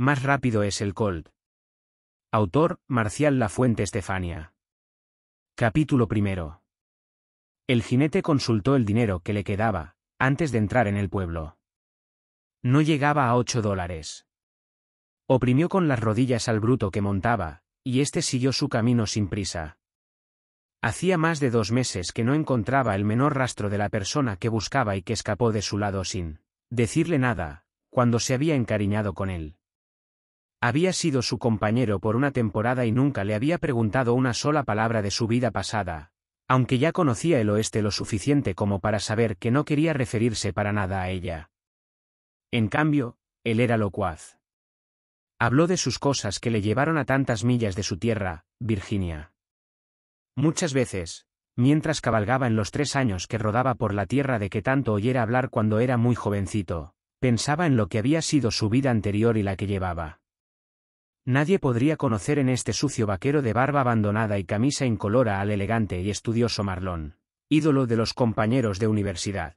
Más rápido es el Colt. Autor, Marcial la fuente Estefania. Capítulo primero. El jinete consultó el dinero que le quedaba, antes de entrar en el pueblo. No llegaba a ocho dólares. Oprimió con las rodillas al bruto que montaba, y éste siguió su camino sin prisa. Hacía más de dos meses que no encontraba el menor rastro de la persona que buscaba y que escapó de su lado sin decirle nada, cuando se había encariñado con él. Había sido su compañero por una temporada y nunca le había preguntado una sola palabra de su vida pasada, aunque ya conocía el oeste lo suficiente como para saber que no quería referirse para nada a ella. En cambio, él era locuaz. Habló de sus cosas que le llevaron a tantas millas de su tierra, Virginia. Muchas veces, mientras cabalgaba en los tres años que rodaba por la tierra de que tanto oyera hablar cuando era muy jovencito, pensaba en lo que había sido su vida anterior y la que llevaba. Nadie podría conocer en este sucio vaquero de barba abandonada y camisa incolora al elegante y estudioso Marlón, ídolo de los compañeros de universidad.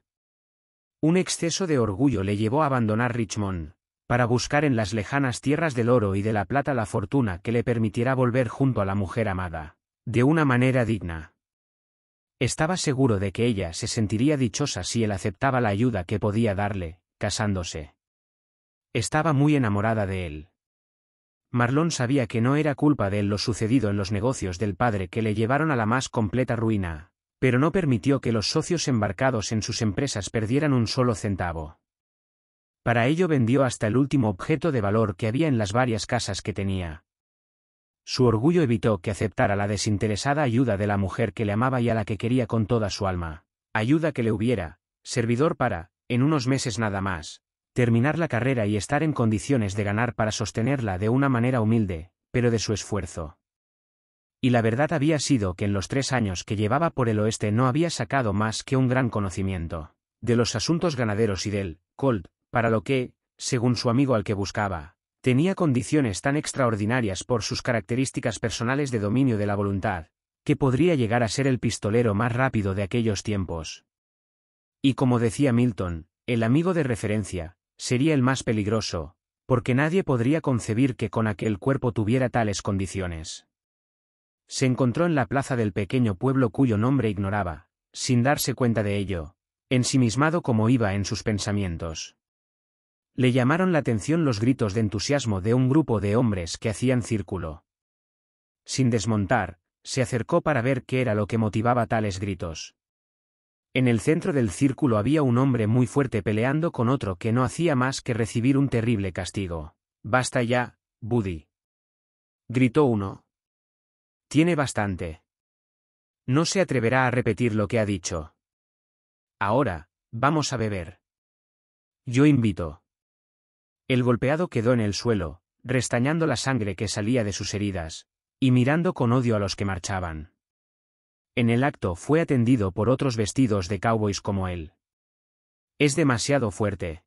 Un exceso de orgullo le llevó a abandonar Richmond, para buscar en las lejanas tierras del oro y de la plata la fortuna que le permitirá volver junto a la mujer amada, de una manera digna. Estaba seguro de que ella se sentiría dichosa si él aceptaba la ayuda que podía darle, casándose. Estaba muy enamorada de él. Marlon sabía que no era culpa de él lo sucedido en los negocios del padre que le llevaron a la más completa ruina, pero no permitió que los socios embarcados en sus empresas perdieran un solo centavo. Para ello vendió hasta el último objeto de valor que había en las varias casas que tenía. Su orgullo evitó que aceptara la desinteresada ayuda de la mujer que le amaba y a la que quería con toda su alma. Ayuda que le hubiera, servidor para, en unos meses nada más, terminar la carrera y estar en condiciones de ganar para sostenerla de una manera humilde, pero de su esfuerzo. Y la verdad había sido que en los tres años que llevaba por el oeste no había sacado más que un gran conocimiento de los asuntos ganaderos y del Colt, para lo que, según su amigo al que buscaba, tenía condiciones tan extraordinarias por sus características personales de dominio de la voluntad, que podría llegar a ser el pistolero más rápido de aquellos tiempos. Y como decía Milton, el amigo de referencia, sería el más peligroso, porque nadie podría concebir que con aquel cuerpo tuviera tales condiciones. Se encontró en la plaza del pequeño pueblo cuyo nombre ignoraba, sin darse cuenta de ello, ensimismado como iba en sus pensamientos. Le llamaron la atención los gritos de entusiasmo de un grupo de hombres que hacían círculo. Sin desmontar, se acercó para ver qué era lo que motivaba tales gritos. En el centro del círculo había un hombre muy fuerte peleando con otro que no hacía más que recibir un terrible castigo. Basta ya, Buddy. Gritó uno. Tiene bastante. No se atreverá a repetir lo que ha dicho. Ahora, vamos a beber. Yo invito. El golpeado quedó en el suelo, restañando la sangre que salía de sus heridas, y mirando con odio a los que marchaban. En el acto fue atendido por otros vestidos de cowboys como él. Es demasiado fuerte.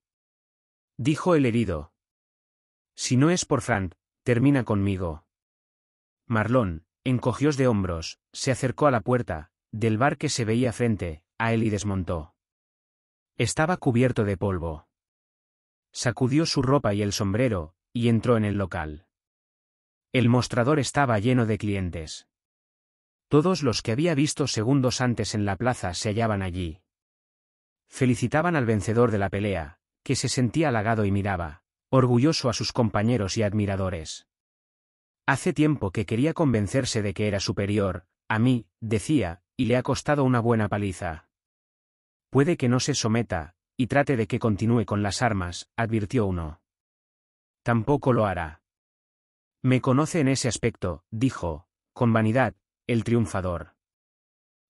Dijo el herido. Si no es por Frank, termina conmigo. Marlon, encogiós de hombros, se acercó a la puerta, del bar que se veía frente, a él y desmontó. Estaba cubierto de polvo. Sacudió su ropa y el sombrero, y entró en el local. El mostrador estaba lleno de clientes. Todos los que había visto segundos antes en la plaza se hallaban allí. Felicitaban al vencedor de la pelea, que se sentía halagado y miraba, orgulloso a sus compañeros y admiradores. Hace tiempo que quería convencerse de que era superior, a mí, decía, y le ha costado una buena paliza. Puede que no se someta, y trate de que continúe con las armas, advirtió uno. Tampoco lo hará. Me conoce en ese aspecto, dijo, con vanidad, el triunfador.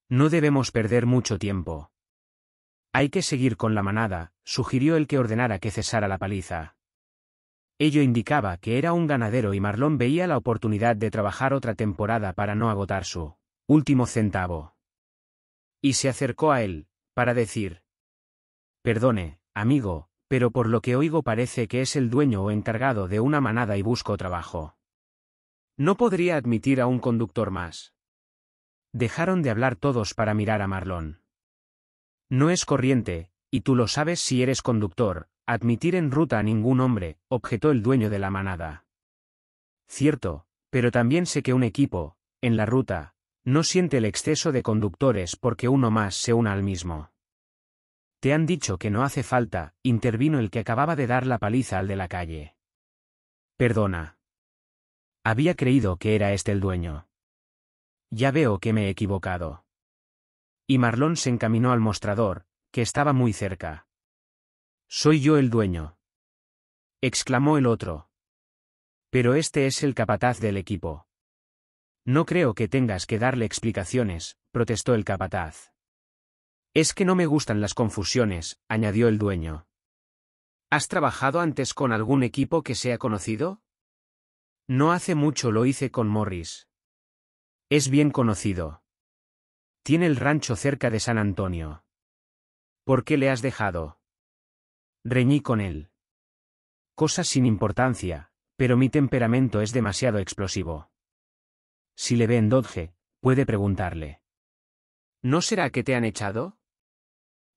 No debemos perder mucho tiempo. Hay que seguir con la manada, sugirió el que ordenara que cesara la paliza. Ello indicaba que era un ganadero y Marlón veía la oportunidad de trabajar otra temporada para no agotar su último centavo. Y se acercó a él, para decir, Perdone, amigo, pero por lo que oigo parece que es el dueño o encargado de una manada y busco trabajo. No podría admitir a un conductor más. Dejaron de hablar todos para mirar a Marlon. No es corriente, y tú lo sabes si eres conductor, admitir en ruta a ningún hombre, objetó el dueño de la manada. Cierto, pero también sé que un equipo, en la ruta, no siente el exceso de conductores porque uno más se una al mismo. Te han dicho que no hace falta, intervino el que acababa de dar la paliza al de la calle. Perdona. Había creído que era este el dueño. Ya veo que me he equivocado. Y Marlón se encaminó al mostrador, que estaba muy cerca. Soy yo el dueño. exclamó el otro. Pero este es el capataz del equipo. No creo que tengas que darle explicaciones, protestó el capataz. Es que no me gustan las confusiones, añadió el dueño. ¿Has trabajado antes con algún equipo que sea conocido? No hace mucho lo hice con Morris. Es bien conocido. Tiene el rancho cerca de San Antonio. ¿Por qué le has dejado? Reñí con él. Cosas sin importancia, pero mi temperamento es demasiado explosivo. Si le ve en Dodge, puede preguntarle. ¿No será que te han echado?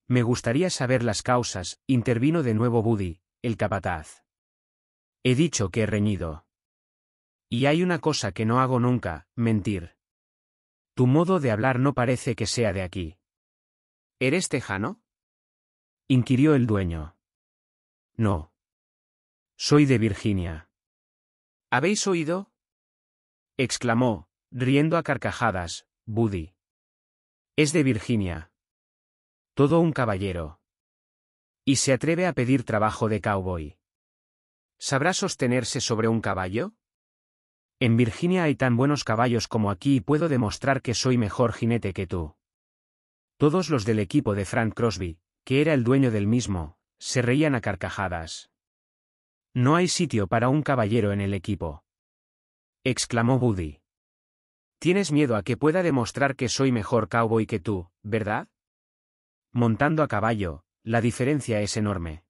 Me gustaría saber las causas, intervino de nuevo Buddy, el capataz. He dicho que he reñido. Y hay una cosa que no hago nunca, mentir. Tu modo de hablar no parece que sea de aquí. ¿Eres tejano? inquirió el dueño. No. Soy de Virginia. ¿Habéis oído? exclamó, riendo a carcajadas, Buddy. Es de Virginia. Todo un caballero. Y se atreve a pedir trabajo de cowboy. ¿Sabrá sostenerse sobre un caballo? En Virginia hay tan buenos caballos como aquí y puedo demostrar que soy mejor jinete que tú. Todos los del equipo de Frank Crosby, que era el dueño del mismo, se reían a carcajadas. No hay sitio para un caballero en el equipo. exclamó Buddy. Tienes miedo a que pueda demostrar que soy mejor cowboy que tú, ¿verdad? Montando a caballo, la diferencia es enorme.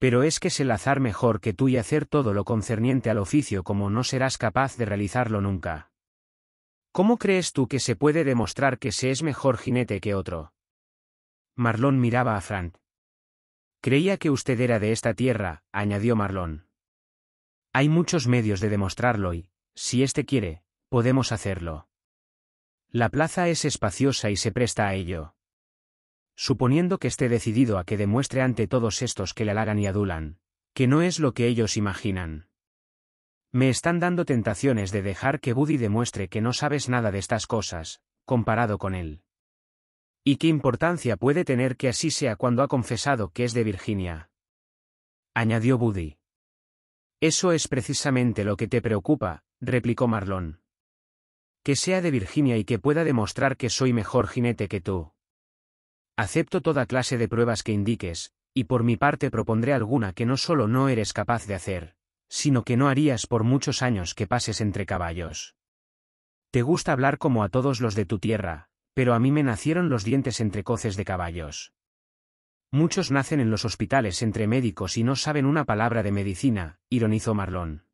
Pero es que es el azar mejor que tú y hacer todo lo concerniente al oficio como no serás capaz de realizarlo nunca. ¿Cómo crees tú que se puede demostrar que se es mejor jinete que otro? Marlón miraba a Frank. Creía que usted era de esta tierra, añadió Marlón. Hay muchos medios de demostrarlo y, si éste quiere, podemos hacerlo. La plaza es espaciosa y se presta a ello suponiendo que esté decidido a que demuestre ante todos estos que le halagan y adulan, que no es lo que ellos imaginan. Me están dando tentaciones de dejar que Buddy demuestre que no sabes nada de estas cosas, comparado con él. ¿Y qué importancia puede tener que así sea cuando ha confesado que es de Virginia? añadió Buddy. Eso es precisamente lo que te preocupa, replicó Marlon. Que sea de Virginia y que pueda demostrar que soy mejor jinete que tú. Acepto toda clase de pruebas que indiques, y por mi parte propondré alguna que no solo no eres capaz de hacer, sino que no harías por muchos años que pases entre caballos. Te gusta hablar como a todos los de tu tierra, pero a mí me nacieron los dientes entre coces de caballos. Muchos nacen en los hospitales entre médicos y no saben una palabra de medicina, ironizó Marlón.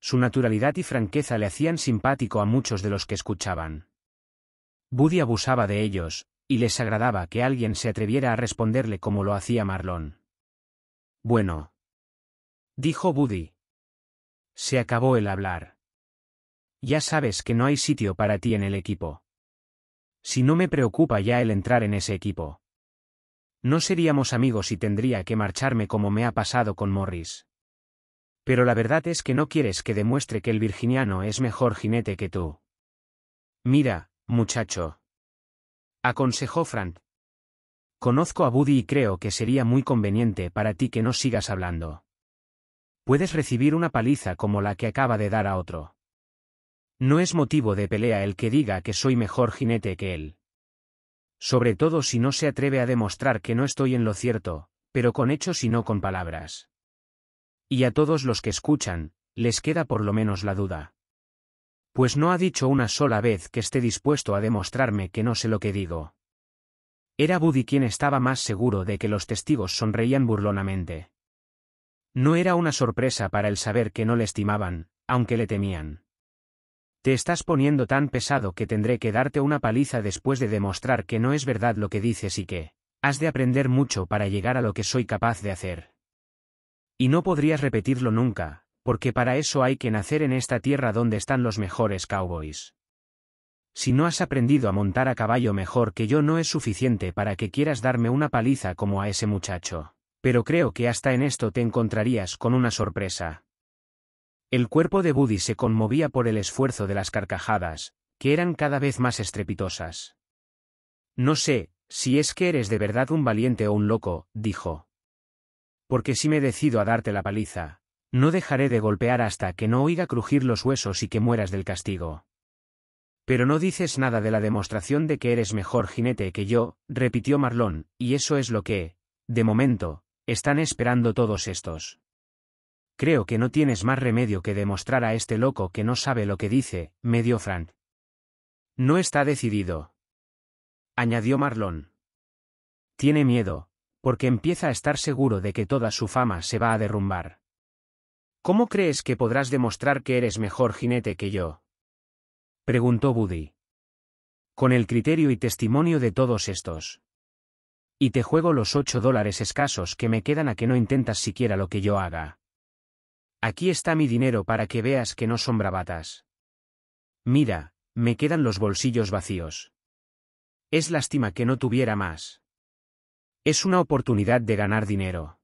Su naturalidad y franqueza le hacían simpático a muchos de los que escuchaban. Buddy abusaba de ellos, y les agradaba que alguien se atreviera a responderle como lo hacía Marlon. Bueno. Dijo Buddy. Se acabó el hablar. Ya sabes que no hay sitio para ti en el equipo. Si no me preocupa ya el entrar en ese equipo. No seríamos amigos y tendría que marcharme como me ha pasado con Morris. Pero la verdad es que no quieres que demuestre que el virginiano es mejor jinete que tú. Mira, muchacho. Aconsejó Frank. Conozco a Buddy y creo que sería muy conveniente para ti que no sigas hablando. Puedes recibir una paliza como la que acaba de dar a otro. No es motivo de pelea el que diga que soy mejor jinete que él. Sobre todo si no se atreve a demostrar que no estoy en lo cierto, pero con hechos y no con palabras. Y a todos los que escuchan, les queda por lo menos la duda pues no ha dicho una sola vez que esté dispuesto a demostrarme que no sé lo que digo. Era Buddy quien estaba más seguro de que los testigos sonreían burlonamente. No era una sorpresa para el saber que no le estimaban, aunque le temían. Te estás poniendo tan pesado que tendré que darte una paliza después de demostrar que no es verdad lo que dices y que, has de aprender mucho para llegar a lo que soy capaz de hacer. Y no podrías repetirlo nunca, porque para eso hay que nacer en esta tierra donde están los mejores cowboys. Si no has aprendido a montar a caballo mejor que yo no es suficiente para que quieras darme una paliza como a ese muchacho, pero creo que hasta en esto te encontrarías con una sorpresa. El cuerpo de Buddy se conmovía por el esfuerzo de las carcajadas, que eran cada vez más estrepitosas. No sé, si es que eres de verdad un valiente o un loco, dijo. Porque si me decido a darte la paliza, no dejaré de golpear hasta que no oiga crujir los huesos y que mueras del castigo. Pero no dices nada de la demostración de que eres mejor jinete que yo, repitió Marlón, y eso es lo que, de momento, están esperando todos estos. Creo que no tienes más remedio que demostrar a este loco que no sabe lo que dice, medio Frank. No está decidido. Añadió Marlón. Tiene miedo, porque empieza a estar seguro de que toda su fama se va a derrumbar. ¿Cómo crees que podrás demostrar que eres mejor jinete que yo? preguntó Buddy. Con el criterio y testimonio de todos estos. Y te juego los ocho dólares escasos que me quedan a que no intentas siquiera lo que yo haga. Aquí está mi dinero para que veas que no son bravatas. Mira, me quedan los bolsillos vacíos. Es lástima que no tuviera más. Es una oportunidad de ganar dinero.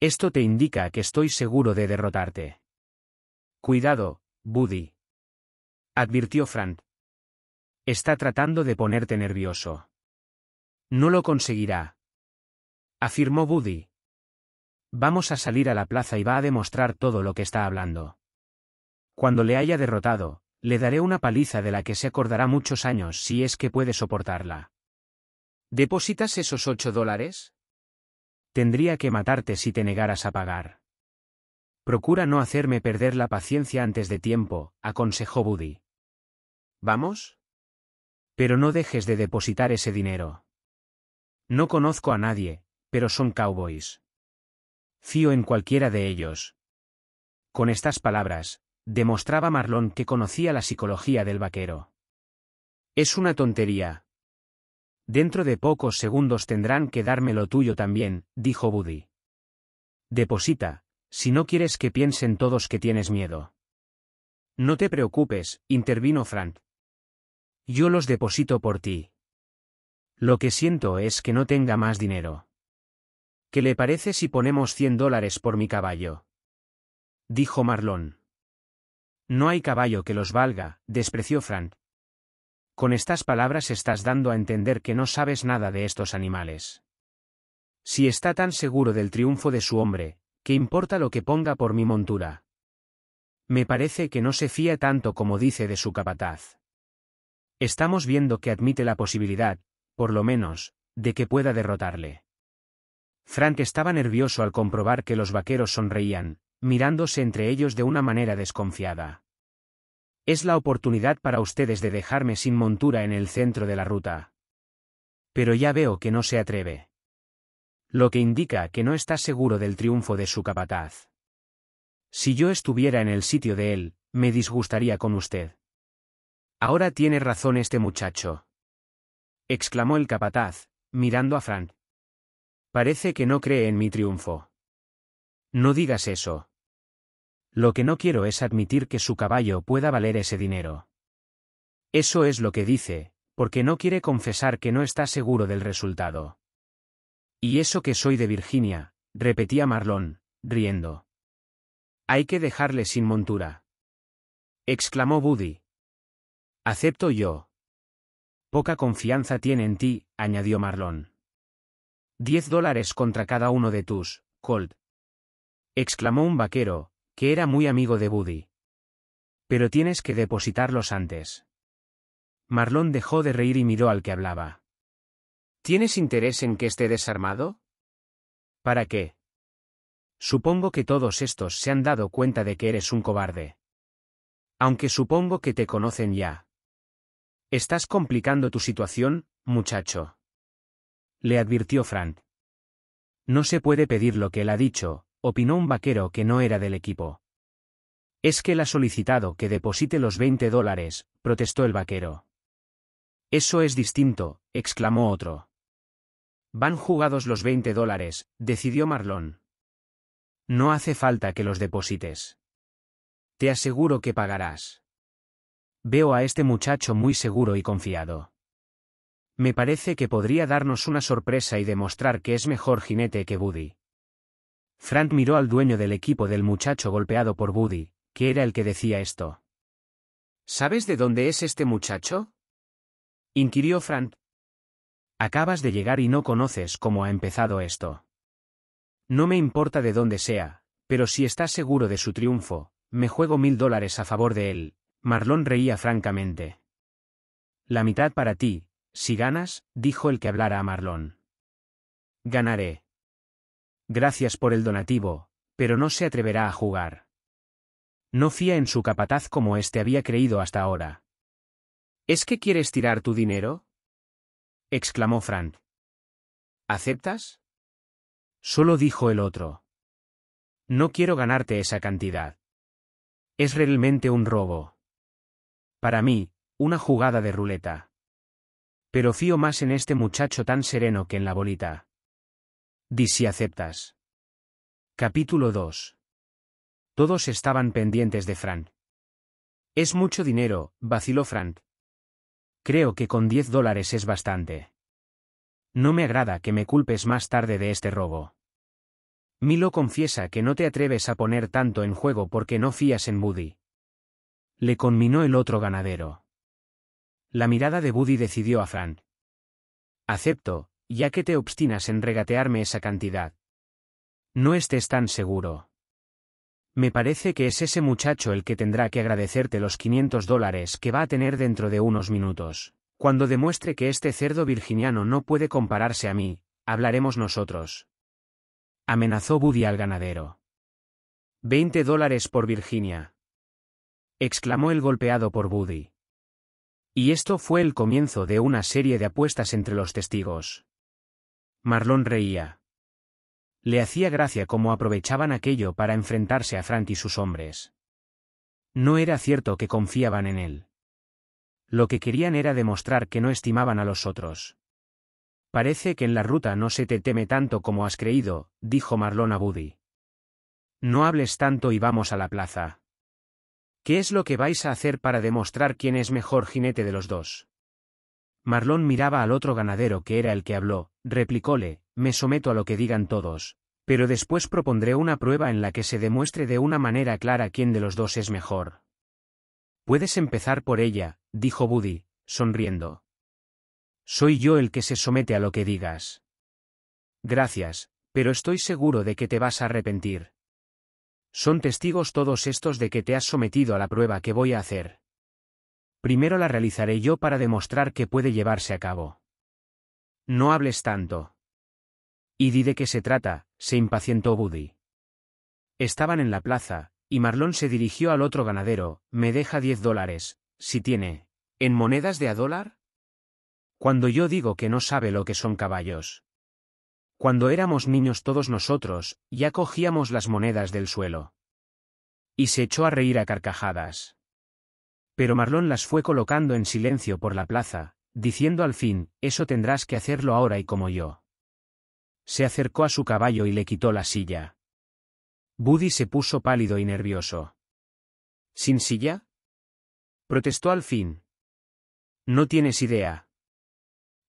Esto te indica que estoy seguro de derrotarte. Cuidado, Buddy. Advirtió Frank. Está tratando de ponerte nervioso. No lo conseguirá. Afirmó Buddy. Vamos a salir a la plaza y va a demostrar todo lo que está hablando. Cuando le haya derrotado, le daré una paliza de la que se acordará muchos años si es que puede soportarla. ¿Depositas esos ocho dólares? Tendría que matarte si te negaras a pagar. Procura no hacerme perder la paciencia antes de tiempo, aconsejó Buddy. ¿Vamos? Pero no dejes de depositar ese dinero. No conozco a nadie, pero son cowboys. Fío en cualquiera de ellos. Con estas palabras, demostraba Marlon que conocía la psicología del vaquero. Es una tontería, Dentro de pocos segundos tendrán que darme lo tuyo también, dijo Buddy. Deposita, si no quieres que piensen todos que tienes miedo. No te preocupes, intervino Frank. Yo los deposito por ti. Lo que siento es que no tenga más dinero. ¿Qué le parece si ponemos 100 dólares por mi caballo? Dijo Marlon. No hay caballo que los valga, despreció Frank. Con estas palabras estás dando a entender que no sabes nada de estos animales. Si está tan seguro del triunfo de su hombre, ¿qué importa lo que ponga por mi montura? Me parece que no se fía tanto como dice de su capataz. Estamos viendo que admite la posibilidad, por lo menos, de que pueda derrotarle. Frank estaba nervioso al comprobar que los vaqueros sonreían, mirándose entre ellos de una manera desconfiada. Es la oportunidad para ustedes de dejarme sin montura en el centro de la ruta. Pero ya veo que no se atreve. Lo que indica que no está seguro del triunfo de su capataz. Si yo estuviera en el sitio de él, me disgustaría con usted. Ahora tiene razón este muchacho. exclamó el capataz, mirando a Frank. Parece que no cree en mi triunfo. No digas eso. Lo que no quiero es admitir que su caballo pueda valer ese dinero. Eso es lo que dice, porque no quiere confesar que no está seguro del resultado. Y eso que soy de Virginia, repetía Marlon, riendo. Hay que dejarle sin montura. Exclamó Buddy. Acepto yo. Poca confianza tiene en ti, añadió Marlon. Diez dólares contra cada uno de tus, Colt. Exclamó un vaquero, que era muy amigo de Buddy. Pero tienes que depositarlos antes. Marlon dejó de reír y miró al que hablaba. ¿Tienes interés en que esté desarmado? ¿Para qué? Supongo que todos estos se han dado cuenta de que eres un cobarde. Aunque supongo que te conocen ya. Estás complicando tu situación, muchacho. Le advirtió Frank. No se puede pedir lo que él ha dicho, opinó un vaquero que no era del equipo. Es que él ha solicitado que deposite los 20 dólares, protestó el vaquero. Eso es distinto, exclamó otro. Van jugados los 20 dólares, decidió Marlon. No hace falta que los deposites. Te aseguro que pagarás. Veo a este muchacho muy seguro y confiado. Me parece que podría darnos una sorpresa y demostrar que es mejor jinete que Buddy. Frank miró al dueño del equipo del muchacho golpeado por Buddy, que era el que decía esto. ¿Sabes de dónde es este muchacho? inquirió Frank. Acabas de llegar y no conoces cómo ha empezado esto. No me importa de dónde sea, pero si estás seguro de su triunfo, me juego mil dólares a favor de él. Marlon reía francamente. La mitad para ti, si ganas, dijo el que hablara a Marlon. Ganaré, Gracias por el donativo, pero no se atreverá a jugar. No fía en su capataz como éste había creído hasta ahora. ¿Es que quieres tirar tu dinero? exclamó Frank. ¿Aceptas? Solo dijo el otro. No quiero ganarte esa cantidad. Es realmente un robo. Para mí, una jugada de ruleta. Pero fío más en este muchacho tan sereno que en la bolita. Di si aceptas. Capítulo 2. Todos estaban pendientes de Fran. Es mucho dinero, vaciló Frank. Creo que con 10 dólares es bastante. No me agrada que me culpes más tarde de este robo. Milo confiesa que no te atreves a poner tanto en juego porque no fías en Buddy. Le conminó el otro ganadero. La mirada de Buddy decidió a Fran. Acepto, ya que te obstinas en regatearme esa cantidad. No estés tan seguro. Me parece que es ese muchacho el que tendrá que agradecerte los 500 dólares que va a tener dentro de unos minutos. Cuando demuestre que este cerdo virginiano no puede compararse a mí, hablaremos nosotros. Amenazó Buddy al ganadero. 20 dólares por Virginia. Exclamó el golpeado por Buddy. Y esto fue el comienzo de una serie de apuestas entre los testigos. Marlon reía. Le hacía gracia cómo aprovechaban aquello para enfrentarse a Frank y sus hombres. No era cierto que confiaban en él. Lo que querían era demostrar que no estimaban a los otros. Parece que en la ruta no se te teme tanto como has creído, dijo Marlon a Buddy. No hables tanto y vamos a la plaza. ¿Qué es lo que vais a hacer para demostrar quién es mejor jinete de los dos? Marlón miraba al otro ganadero que era el que habló, replicóle, me someto a lo que digan todos, pero después propondré una prueba en la que se demuestre de una manera clara quién de los dos es mejor. Puedes empezar por ella, dijo Buddy, sonriendo. Soy yo el que se somete a lo que digas. Gracias, pero estoy seguro de que te vas a arrepentir. Son testigos todos estos de que te has sometido a la prueba que voy a hacer. Primero la realizaré yo para demostrar que puede llevarse a cabo. No hables tanto. Y di de qué se trata, se impacientó Buddy. Estaban en la plaza, y Marlon se dirigió al otro ganadero, me deja diez dólares, si tiene. ¿En monedas de a dólar? Cuando yo digo que no sabe lo que son caballos. Cuando éramos niños todos nosotros, ya cogíamos las monedas del suelo. Y se echó a reír a carcajadas. Pero Marlon las fue colocando en silencio por la plaza, diciendo al fin, eso tendrás que hacerlo ahora y como yo. Se acercó a su caballo y le quitó la silla. Buddy se puso pálido y nervioso. ¿Sin silla? Protestó al fin. No tienes idea.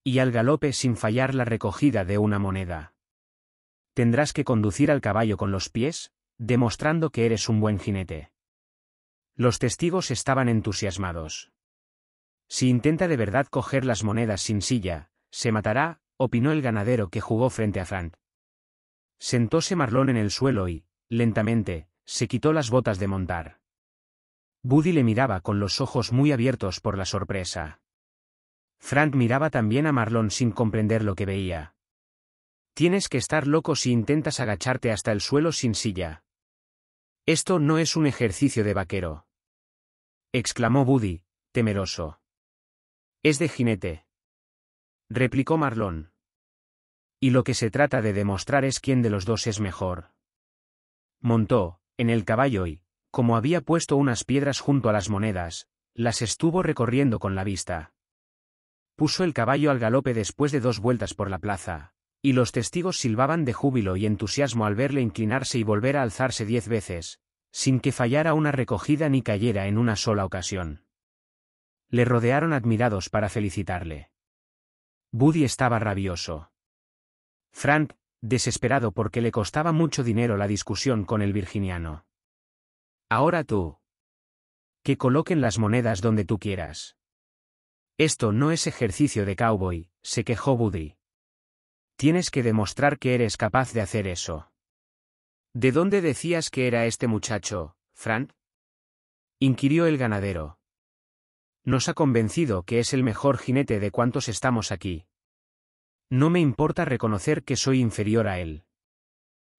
Y al galope sin fallar la recogida de una moneda. Tendrás que conducir al caballo con los pies, demostrando que eres un buen jinete. Los testigos estaban entusiasmados. Si intenta de verdad coger las monedas sin silla, se matará, opinó el ganadero que jugó frente a Frank. Sentóse Marlón en el suelo y, lentamente, se quitó las botas de montar. Buddy le miraba con los ojos muy abiertos por la sorpresa. Frank miraba también a Marlon sin comprender lo que veía. Tienes que estar loco si intentas agacharte hasta el suelo sin silla. Esto no es un ejercicio de vaquero exclamó Buddy, temeroso. Es de jinete. Replicó Marlon. Y lo que se trata de demostrar es quién de los dos es mejor. Montó, en el caballo y, como había puesto unas piedras junto a las monedas, las estuvo recorriendo con la vista. Puso el caballo al galope después de dos vueltas por la plaza, y los testigos silbaban de júbilo y entusiasmo al verle inclinarse y volver a alzarse diez veces, sin que fallara una recogida ni cayera en una sola ocasión. Le rodearon admirados para felicitarle. Buddy estaba rabioso. Frank, desesperado porque le costaba mucho dinero la discusión con el virginiano. Ahora tú. Que coloquen las monedas donde tú quieras. Esto no es ejercicio de cowboy, se quejó Buddy. Tienes que demostrar que eres capaz de hacer eso. ¿De dónde decías que era este muchacho, Fran? inquirió el ganadero. Nos ha convencido que es el mejor jinete de cuantos estamos aquí. No me importa reconocer que soy inferior a él.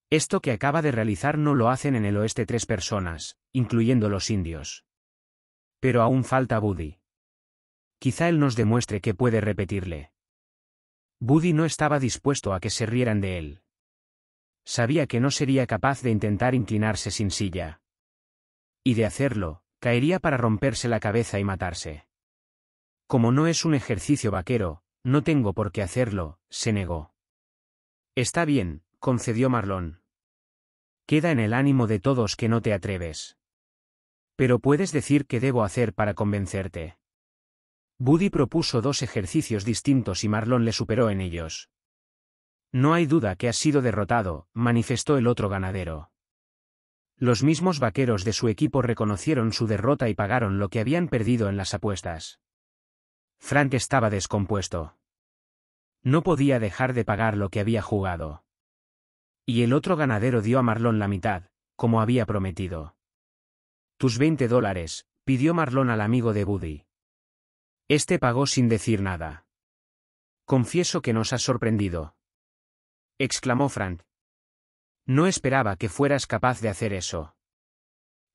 Esto que acaba de realizar no lo hacen en el oeste tres personas, incluyendo los indios. Pero aún falta Buddy. Quizá él nos demuestre que puede repetirle. Buddy no estaba dispuesto a que se rieran de él. Sabía que no sería capaz de intentar inclinarse sin silla. Y de hacerlo, caería para romperse la cabeza y matarse. Como no es un ejercicio vaquero, no tengo por qué hacerlo, se negó. Está bien, concedió Marlón. Queda en el ánimo de todos que no te atreves. Pero puedes decir qué debo hacer para convencerte. Buddy propuso dos ejercicios distintos y Marlon le superó en ellos. No hay duda que has sido derrotado, manifestó el otro ganadero. Los mismos vaqueros de su equipo reconocieron su derrota y pagaron lo que habían perdido en las apuestas. Frank estaba descompuesto. No podía dejar de pagar lo que había jugado. Y el otro ganadero dio a Marlon la mitad, como había prometido. Tus 20 dólares, pidió Marlon al amigo de Buddy. Este pagó sin decir nada. Confieso que nos has sorprendido, exclamó Frank. No esperaba que fueras capaz de hacer eso.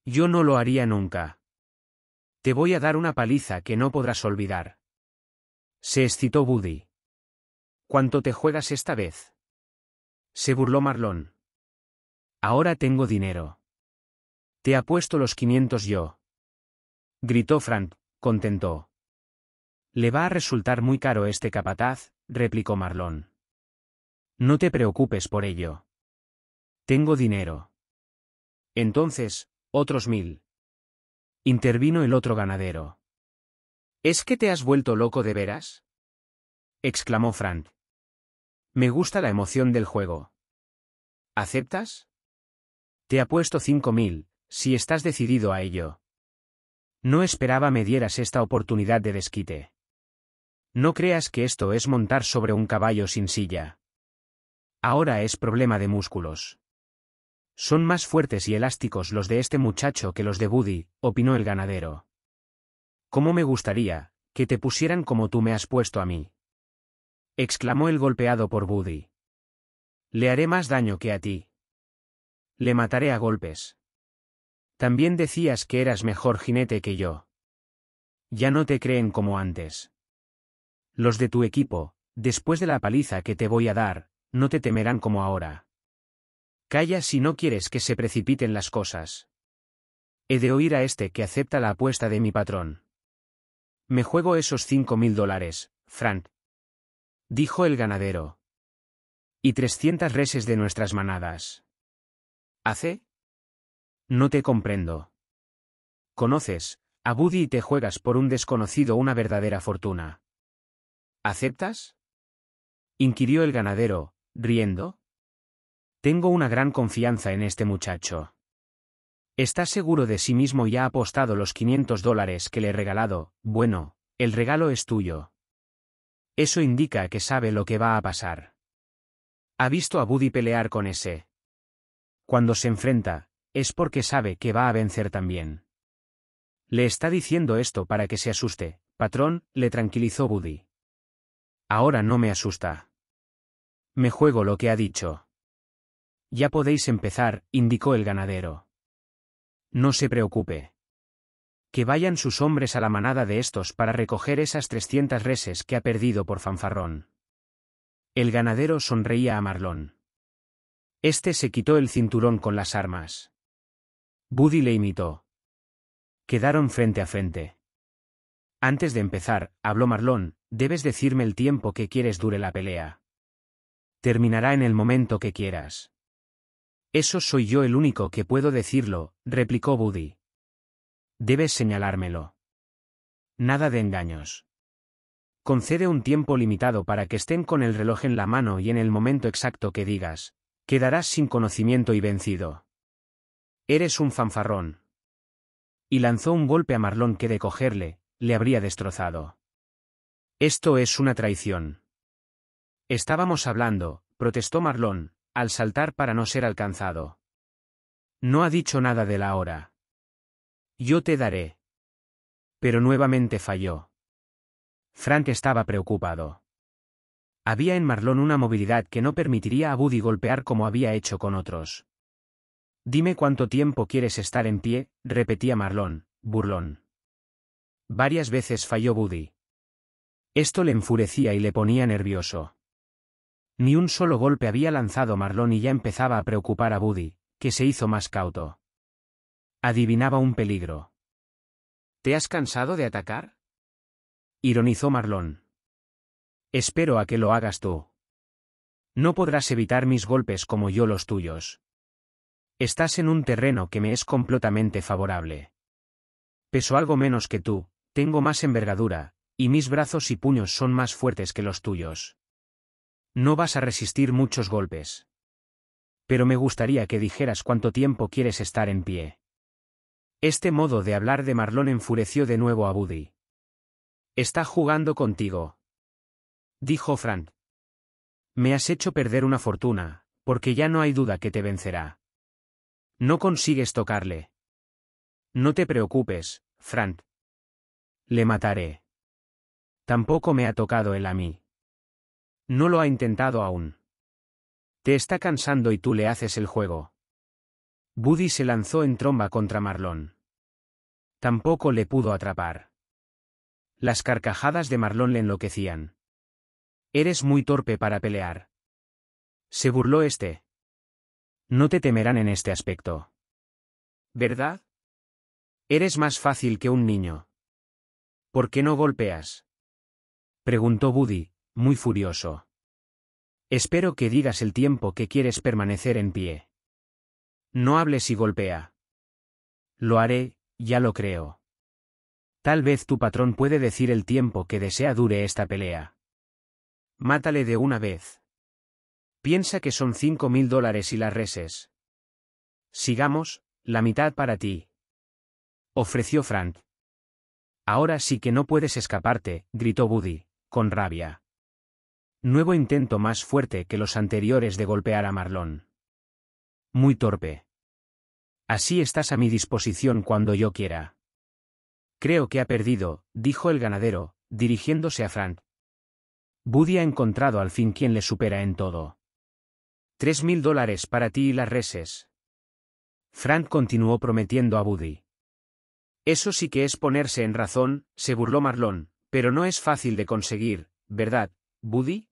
Yo no lo haría nunca. Te voy a dar una paliza que no podrás olvidar. Se excitó Buddy. ¿Cuánto te juegas esta vez? Se burló Marlon. Ahora tengo dinero. Te apuesto los 500 yo. Gritó Frank, contento. Le va a resultar muy caro este capataz, replicó Marlon. No te preocupes por ello. Tengo dinero. Entonces, otros mil. Intervino el otro ganadero. ¿Es que te has vuelto loco de veras? exclamó Frank. Me gusta la emoción del juego. ¿Aceptas? Te apuesto cinco mil, si estás decidido a ello. No esperaba me dieras esta oportunidad de desquite. No creas que esto es montar sobre un caballo sin silla. Ahora es problema de músculos. Son más fuertes y elásticos los de este muchacho que los de Buddy, opinó el ganadero. ¿Cómo me gustaría, que te pusieran como tú me has puesto a mí? exclamó el golpeado por Buddy. Le haré más daño que a ti. Le mataré a golpes. También decías que eras mejor jinete que yo. Ya no te creen como antes. Los de tu equipo, después de la paliza que te voy a dar, no te temerán como ahora. Calla si no quieres que se precipiten las cosas. He de oír a este que acepta la apuesta de mi patrón. Me juego esos cinco mil dólares, Frank. Dijo el ganadero. Y trescientas reses de nuestras manadas. ¿Hace? No te comprendo. Conoces, a Buddy y te juegas por un desconocido una verdadera fortuna. ¿Aceptas? Inquirió el ganadero, riendo. Tengo una gran confianza en este muchacho. Está seguro de sí mismo y ha apostado los 500 dólares que le he regalado. Bueno, el regalo es tuyo. Eso indica que sabe lo que va a pasar. Ha visto a Buddy pelear con ese. Cuando se enfrenta, es porque sabe que va a vencer también. Le está diciendo esto para que se asuste, patrón, le tranquilizó Buddy. Ahora no me asusta. Me juego lo que ha dicho. Ya podéis empezar, indicó el ganadero. No se preocupe. Que vayan sus hombres a la manada de estos para recoger esas 300 reses que ha perdido por fanfarrón. El ganadero sonreía a Marlón. Este se quitó el cinturón con las armas. Buddy le imitó. Quedaron frente a frente. Antes de empezar, habló Marlón, debes decirme el tiempo que quieres dure la pelea terminará en el momento que quieras. Eso soy yo el único que puedo decirlo, replicó Buddy. Debes señalármelo. Nada de engaños. Concede un tiempo limitado para que estén con el reloj en la mano y en el momento exacto que digas, quedarás sin conocimiento y vencido. Eres un fanfarrón. Y lanzó un golpe a Marlon que de cogerle, le habría destrozado. Esto es una traición. Estábamos hablando, protestó Marlon, al saltar para no ser alcanzado. No ha dicho nada de la hora. Yo te daré. Pero nuevamente falló. Frank estaba preocupado. Había en Marlon una movilidad que no permitiría a Buddy golpear como había hecho con otros. Dime cuánto tiempo quieres estar en pie, repetía Marlon, burlón. Varias veces falló Buddy. Esto le enfurecía y le ponía nervioso. Ni un solo golpe había lanzado Marlon y ya empezaba a preocupar a Buddy, que se hizo más cauto. Adivinaba un peligro. ¿Te has cansado de atacar? Ironizó Marlon. Espero a que lo hagas tú. No podrás evitar mis golpes como yo los tuyos. Estás en un terreno que me es completamente favorable. Peso algo menos que tú, tengo más envergadura, y mis brazos y puños son más fuertes que los tuyos. No vas a resistir muchos golpes. Pero me gustaría que dijeras cuánto tiempo quieres estar en pie. Este modo de hablar de Marlon enfureció de nuevo a Buddy. Está jugando contigo. Dijo Frank. Me has hecho perder una fortuna, porque ya no hay duda que te vencerá. No consigues tocarle. No te preocupes, Frank. Le mataré. Tampoco me ha tocado él a mí. No lo ha intentado aún. Te está cansando y tú le haces el juego. Buddy se lanzó en tromba contra Marlon. Tampoco le pudo atrapar. Las carcajadas de Marlon le enloquecían. Eres muy torpe para pelear. Se burló este. No te temerán en este aspecto. ¿Verdad? Eres más fácil que un niño. ¿Por qué no golpeas? Preguntó Buddy, muy furioso. Espero que digas el tiempo que quieres permanecer en pie. No hables y golpea. Lo haré, ya lo creo. Tal vez tu patrón puede decir el tiempo que desea dure esta pelea. Mátale de una vez. Piensa que son cinco mil dólares y las reses. Sigamos, la mitad para ti. Ofreció Frank. Ahora sí que no puedes escaparte, gritó Buddy, con rabia. Nuevo intento más fuerte que los anteriores de golpear a Marlon. Muy torpe. Así estás a mi disposición cuando yo quiera. Creo que ha perdido, dijo el ganadero, dirigiéndose a Frank. Buddy ha encontrado al fin quien le supera en todo. Tres mil dólares para ti y las reses. Frank continuó prometiendo a Buddy. Eso sí que es ponerse en razón, se burló Marlon, pero no es fácil de conseguir, ¿verdad, Buddy?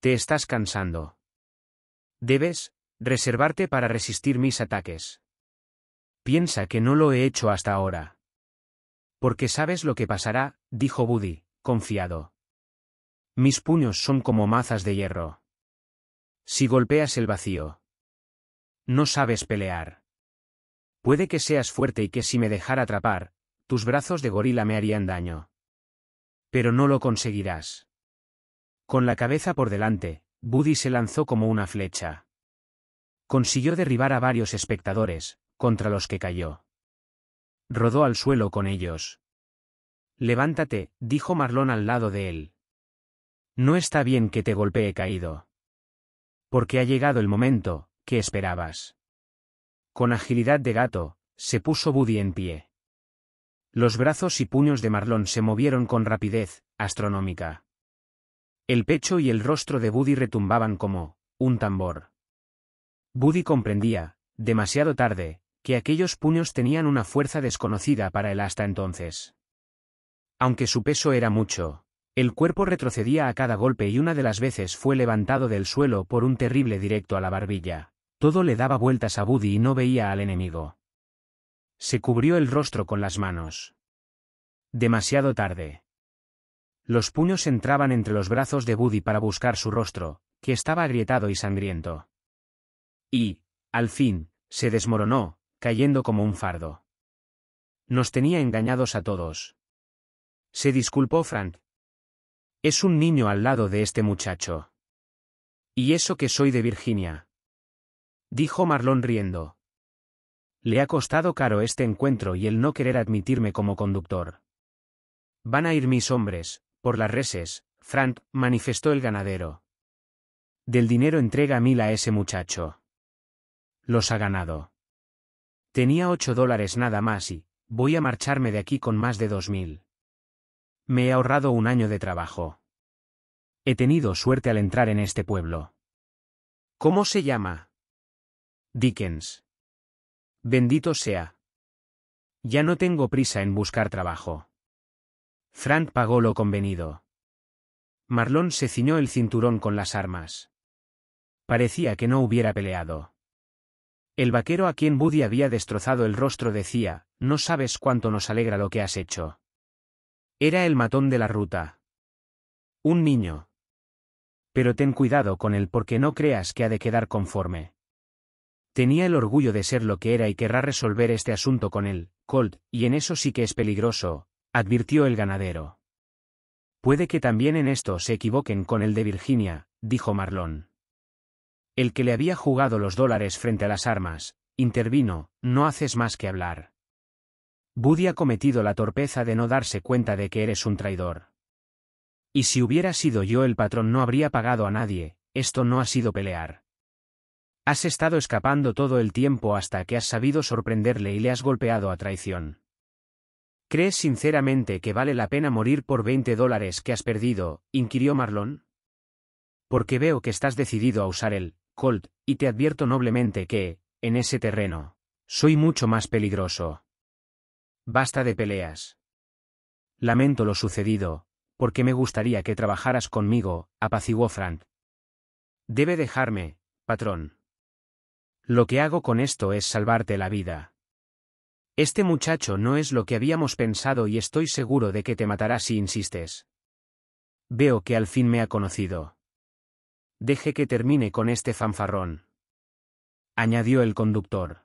Te estás cansando. Debes, reservarte para resistir mis ataques. Piensa que no lo he hecho hasta ahora. Porque sabes lo que pasará, dijo Buddy, confiado. Mis puños son como mazas de hierro. Si golpeas el vacío. No sabes pelear. Puede que seas fuerte y que si me dejara atrapar, tus brazos de gorila me harían daño. Pero no lo conseguirás. Con la cabeza por delante, Buddy se lanzó como una flecha. Consiguió derribar a varios espectadores, contra los que cayó. Rodó al suelo con ellos. Levántate, dijo Marlón al lado de él. No está bien que te golpee caído. Porque ha llegado el momento, que esperabas. Con agilidad de gato, se puso Buddy en pie. Los brazos y puños de Marlón se movieron con rapidez, astronómica. El pecho y el rostro de Buddy retumbaban como un tambor. Buddy comprendía, demasiado tarde, que aquellos puños tenían una fuerza desconocida para él hasta entonces. Aunque su peso era mucho, el cuerpo retrocedía a cada golpe y una de las veces fue levantado del suelo por un terrible directo a la barbilla. Todo le daba vueltas a Buddy y no veía al enemigo. Se cubrió el rostro con las manos. Demasiado tarde. Los puños entraban entre los brazos de Buddy para buscar su rostro, que estaba agrietado y sangriento. Y, al fin, se desmoronó, cayendo como un fardo. Nos tenía engañados a todos. Se disculpó Frank. Es un niño al lado de este muchacho. Y eso que soy de Virginia. Dijo Marlon riendo. Le ha costado caro este encuentro y el no querer admitirme como conductor. Van a ir mis hombres, por las reses, Frank, manifestó el ganadero. Del dinero entrega mil a ese muchacho. Los ha ganado. Tenía ocho dólares nada más y, voy a marcharme de aquí con más de dos mil. Me he ahorrado un año de trabajo. He tenido suerte al entrar en este pueblo. ¿Cómo se llama? Dickens. Bendito sea. Ya no tengo prisa en buscar trabajo. Frank pagó lo convenido. Marlon se ciñó el cinturón con las armas. Parecía que no hubiera peleado. El vaquero a quien Buddy había destrozado el rostro decía, no sabes cuánto nos alegra lo que has hecho. Era el matón de la ruta. Un niño. Pero ten cuidado con él porque no creas que ha de quedar conforme. Tenía el orgullo de ser lo que era y querrá resolver este asunto con él, Colt, y en eso sí que es peligroso, advirtió el ganadero. Puede que también en esto se equivoquen con el de Virginia, dijo Marlón. El que le había jugado los dólares frente a las armas, intervino, no haces más que hablar. Buddy ha cometido la torpeza de no darse cuenta de que eres un traidor. Y si hubiera sido yo el patrón no habría pagado a nadie, esto no ha sido pelear. Has estado escapando todo el tiempo hasta que has sabido sorprenderle y le has golpeado a traición. ¿Crees sinceramente que vale la pena morir por 20 dólares que has perdido? inquirió Marlon. Porque veo que estás decidido a usar el Colt, y te advierto noblemente que, en ese terreno, soy mucho más peligroso. Basta de peleas. Lamento lo sucedido, porque me gustaría que trabajaras conmigo, apaciguó Frank. Debe dejarme, patrón. Lo que hago con esto es salvarte la vida. Este muchacho no es lo que habíamos pensado y estoy seguro de que te matará si insistes. Veo que al fin me ha conocido. Deje que termine con este fanfarrón. Añadió el conductor.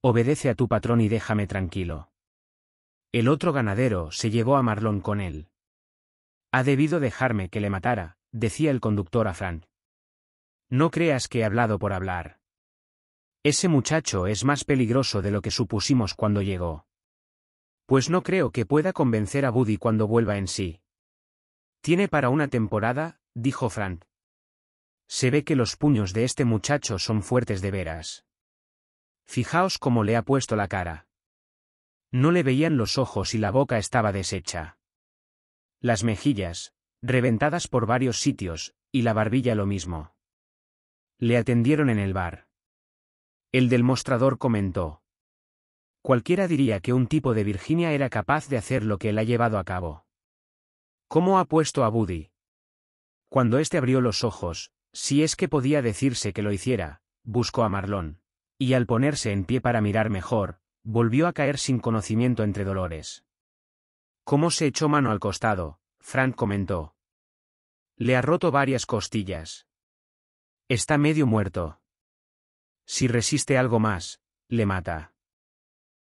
Obedece a tu patrón y déjame tranquilo. El otro ganadero se llevó a Marlon con él. Ha debido dejarme que le matara, decía el conductor a Frank. No creas que he hablado por hablar. Ese muchacho es más peligroso de lo que supusimos cuando llegó. Pues no creo que pueda convencer a Buddy cuando vuelva en sí. Tiene para una temporada, dijo Frank. Se ve que los puños de este muchacho son fuertes de veras. Fijaos cómo le ha puesto la cara. No le veían los ojos y la boca estaba deshecha. Las mejillas, reventadas por varios sitios, y la barbilla lo mismo. Le atendieron en el bar. El del mostrador comentó. Cualquiera diría que un tipo de Virginia era capaz de hacer lo que él ha llevado a cabo. ¿Cómo ha puesto a Buddy? Cuando éste abrió los ojos, si es que podía decirse que lo hiciera, buscó a Marlón. Y al ponerse en pie para mirar mejor, volvió a caer sin conocimiento entre dolores. ¿Cómo se echó mano al costado? Frank comentó. Le ha roto varias costillas. Está medio muerto. Si resiste algo más, le mata.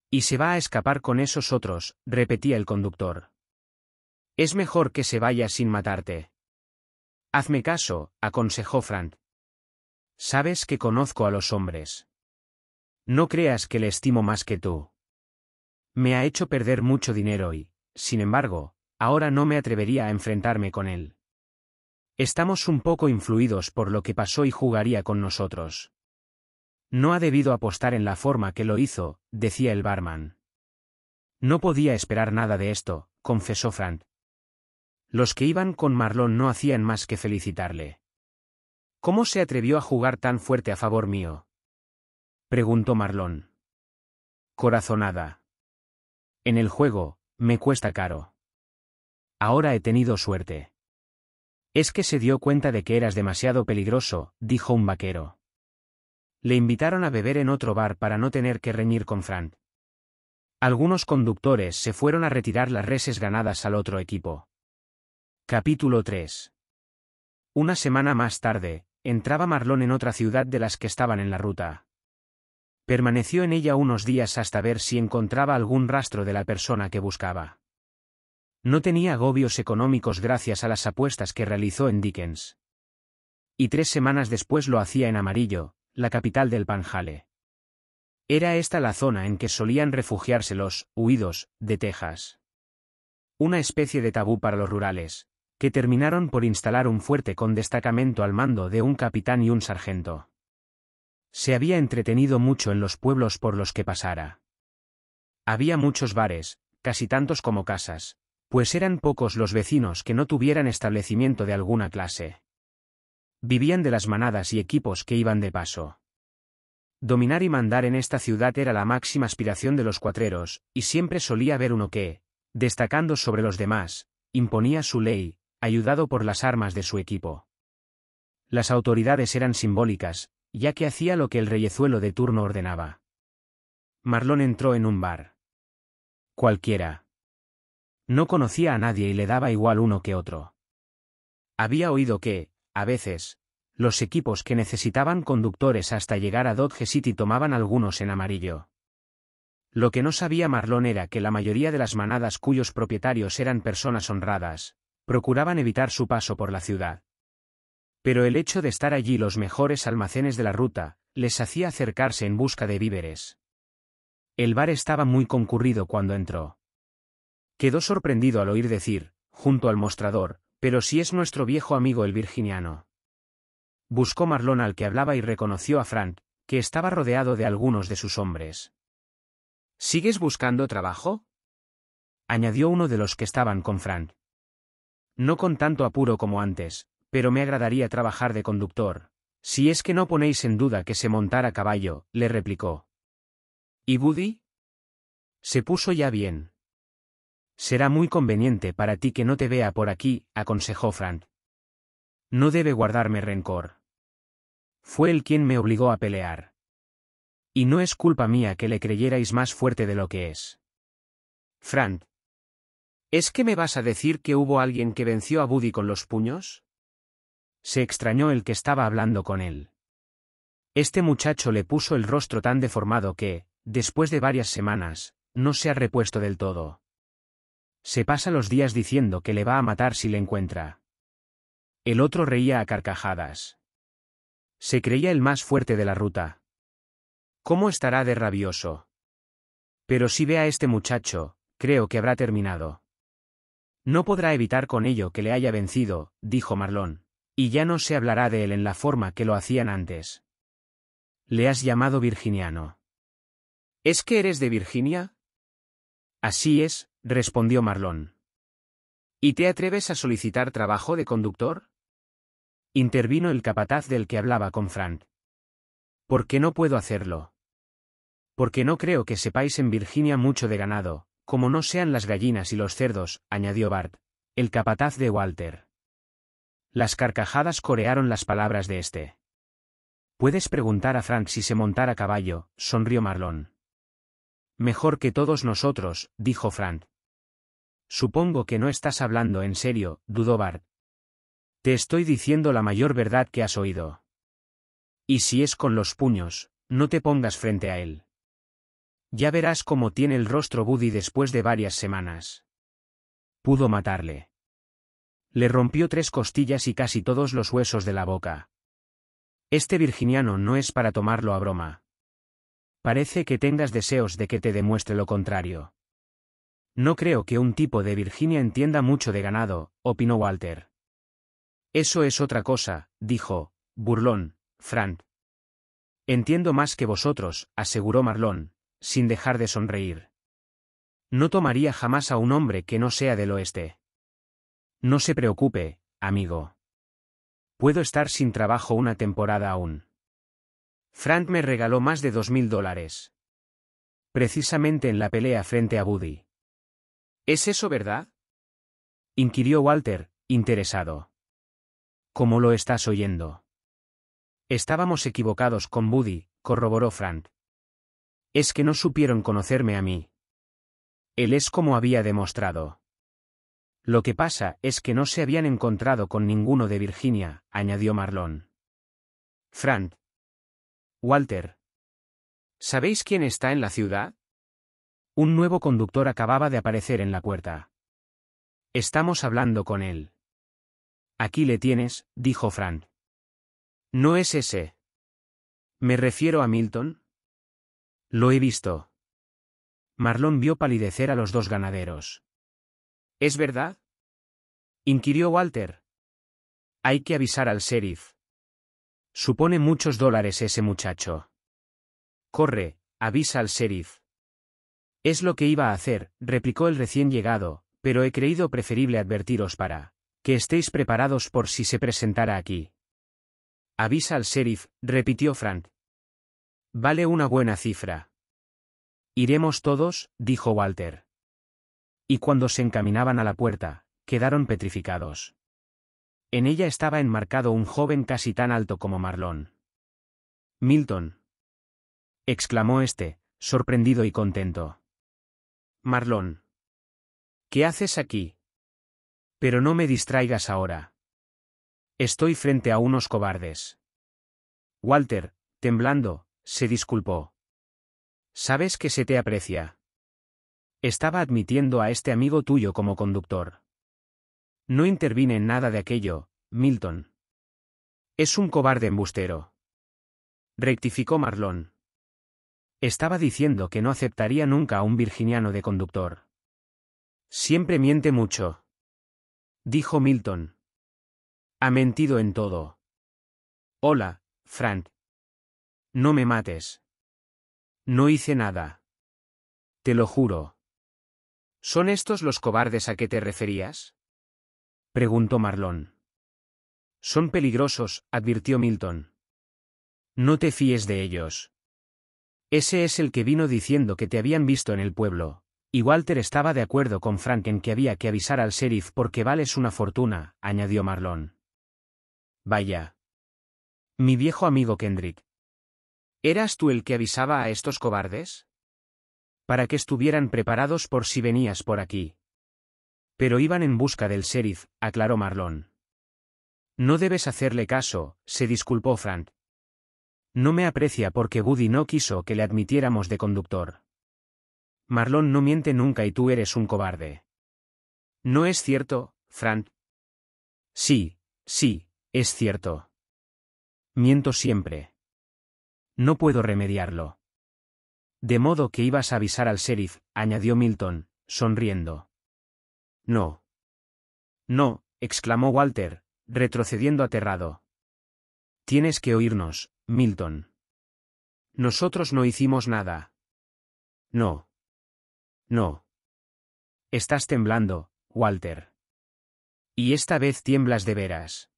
Y se va a escapar con esos otros, repetía el conductor. Es mejor que se vaya sin matarte. Hazme caso, aconsejó Frank. Sabes que conozco a los hombres. No creas que le estimo más que tú. Me ha hecho perder mucho dinero y, sin embargo, ahora no me atrevería a enfrentarme con él. Estamos un poco influidos por lo que pasó y jugaría con nosotros. No ha debido apostar en la forma que lo hizo, decía el barman. No podía esperar nada de esto, confesó Frank. Los que iban con Marlon no hacían más que felicitarle. ¿Cómo se atrevió a jugar tan fuerte a favor mío? preguntó Marlon. Corazonada. En el juego, me cuesta caro. Ahora he tenido suerte. Es que se dio cuenta de que eras demasiado peligroso, dijo un vaquero. Le invitaron a beber en otro bar para no tener que reñir con Frank. Algunos conductores se fueron a retirar las reses ganadas al otro equipo. Capítulo 3. Una semana más tarde, entraba Marlón en otra ciudad de las que estaban en la ruta. Permaneció en ella unos días hasta ver si encontraba algún rastro de la persona que buscaba. No tenía agobios económicos gracias a las apuestas que realizó en Dickens. Y tres semanas después lo hacía en amarillo, la capital del Panjale. Era esta la zona en que solían refugiarse los huidos de Texas. Una especie de tabú para los rurales, que terminaron por instalar un fuerte con destacamento al mando de un capitán y un sargento. Se había entretenido mucho en los pueblos por los que pasara. Había muchos bares, casi tantos como casas, pues eran pocos los vecinos que no tuvieran establecimiento de alguna clase. Vivían de las manadas y equipos que iban de paso. Dominar y mandar en esta ciudad era la máxima aspiración de los cuatreros, y siempre solía haber uno que, destacando sobre los demás, imponía su ley, ayudado por las armas de su equipo. Las autoridades eran simbólicas, ya que hacía lo que el reyezuelo de turno ordenaba. Marlón entró en un bar. Cualquiera. No conocía a nadie y le daba igual uno que otro. Había oído que, a veces, los equipos que necesitaban conductores hasta llegar a Dodge City tomaban algunos en amarillo. Lo que no sabía Marlon era que la mayoría de las manadas cuyos propietarios eran personas honradas, procuraban evitar su paso por la ciudad. Pero el hecho de estar allí los mejores almacenes de la ruta, les hacía acercarse en busca de víveres. El bar estaba muy concurrido cuando entró. Quedó sorprendido al oír decir, junto al mostrador, pero si es nuestro viejo amigo el virginiano. Buscó Marlon al que hablaba y reconoció a Frank, que estaba rodeado de algunos de sus hombres. ¿Sigues buscando trabajo? añadió uno de los que estaban con Frank. No con tanto apuro como antes, pero me agradaría trabajar de conductor. Si es que no ponéis en duda que se montara caballo, le replicó. ¿Y Buddy? Se puso ya bien, Será muy conveniente para ti que no te vea por aquí, aconsejó Frank. No debe guardarme rencor. Fue él quien me obligó a pelear. Y no es culpa mía que le creyerais más fuerte de lo que es. Frank. ¿Es que me vas a decir que hubo alguien que venció a Buddy con los puños? Se extrañó el que estaba hablando con él. Este muchacho le puso el rostro tan deformado que, después de varias semanas, no se ha repuesto del todo. Se pasa los días diciendo que le va a matar si le encuentra. El otro reía a carcajadas. Se creía el más fuerte de la ruta. ¿Cómo estará de rabioso? Pero si ve a este muchacho, creo que habrá terminado. No podrá evitar con ello que le haya vencido, dijo Marlón, y ya no se hablará de él en la forma que lo hacían antes. Le has llamado virginiano. ¿Es que eres de Virginia? Así es, respondió Marlon. ¿Y te atreves a solicitar trabajo de conductor? Intervino el capataz del que hablaba con Frank. ¿Por qué no puedo hacerlo? Porque no creo que sepáis en Virginia mucho de ganado, como no sean las gallinas y los cerdos, añadió Bart, el capataz de Walter. Las carcajadas corearon las palabras de este. Puedes preguntar a Frank si se montara a caballo, sonrió Marlon. Mejor que todos nosotros, dijo Frank. Supongo que no estás hablando en serio, dudó Bart. Te estoy diciendo la mayor verdad que has oído. Y si es con los puños, no te pongas frente a él. Ya verás cómo tiene el rostro Buddy después de varias semanas. Pudo matarle. Le rompió tres costillas y casi todos los huesos de la boca. Este virginiano no es para tomarlo a broma. Parece que tengas deseos de que te demuestre lo contrario. No creo que un tipo de Virginia entienda mucho de ganado, opinó Walter. Eso es otra cosa, dijo, burlón, Frank. Entiendo más que vosotros, aseguró Marlon, sin dejar de sonreír. No tomaría jamás a un hombre que no sea del oeste. No se preocupe, amigo. Puedo estar sin trabajo una temporada aún. Frank me regaló más de dos mil dólares. Precisamente en la pelea frente a Buddy. ¿Es eso verdad? inquirió Walter, interesado. ¿Cómo lo estás oyendo? Estábamos equivocados con Buddy, corroboró Frank. Es que no supieron conocerme a mí. Él es como había demostrado. Lo que pasa es que no se habían encontrado con ninguno de Virginia, añadió Marlon. Frank. Walter. ¿Sabéis quién está en la ciudad? Un nuevo conductor acababa de aparecer en la puerta. Estamos hablando con él. Aquí le tienes, dijo Fran. No es ese. ¿Me refiero a Milton? Lo he visto. Marlon vio palidecer a los dos ganaderos. ¿Es verdad? inquirió Walter. Hay que avisar al sheriff. Supone muchos dólares ese muchacho. Corre, avisa al sheriff. Es lo que iba a hacer, replicó el recién llegado, pero he creído preferible advertiros para que estéis preparados por si se presentara aquí. Avisa al sheriff, repitió Frank. Vale una buena cifra. Iremos todos, dijo Walter. Y cuando se encaminaban a la puerta, quedaron petrificados. En ella estaba enmarcado un joven casi tan alto como Marlon. Milton. exclamó este, sorprendido y contento. Marlon. ¿Qué haces aquí? Pero no me distraigas ahora. Estoy frente a unos cobardes. Walter, temblando, se disculpó. Sabes que se te aprecia. Estaba admitiendo a este amigo tuyo como conductor. No intervine en nada de aquello, Milton. Es un cobarde embustero. Rectificó Marlon. Estaba diciendo que no aceptaría nunca a un virginiano de conductor. Siempre miente mucho. Dijo Milton. Ha mentido en todo. Hola, Frank. No me mates. No hice nada. Te lo juro. ¿Son estos los cobardes a que te referías? preguntó Marlon. Son peligrosos, advirtió Milton. No te fíes de ellos. Ese es el que vino diciendo que te habían visto en el pueblo. Y Walter estaba de acuerdo con Frank en que había que avisar al sheriff porque vales una fortuna, añadió Marlon. Vaya. Mi viejo amigo Kendrick. ¿Eras tú el que avisaba a estos cobardes? Para que estuvieran preparados por si venías por aquí. Pero iban en busca del sheriff, aclaró Marlon. No debes hacerle caso, se disculpó Frank. No me aprecia porque Woody no quiso que le admitiéramos de conductor. Marlon no miente nunca y tú eres un cobarde. ¿No es cierto, Frank? Sí, sí, es cierto. Miento siempre. No puedo remediarlo. De modo que ibas a avisar al sheriff, añadió Milton, sonriendo. No. No, exclamó Walter, retrocediendo aterrado. Tienes que oírnos, Milton. Nosotros no hicimos nada. No. No. Estás temblando, Walter. Y esta vez tiemblas de veras.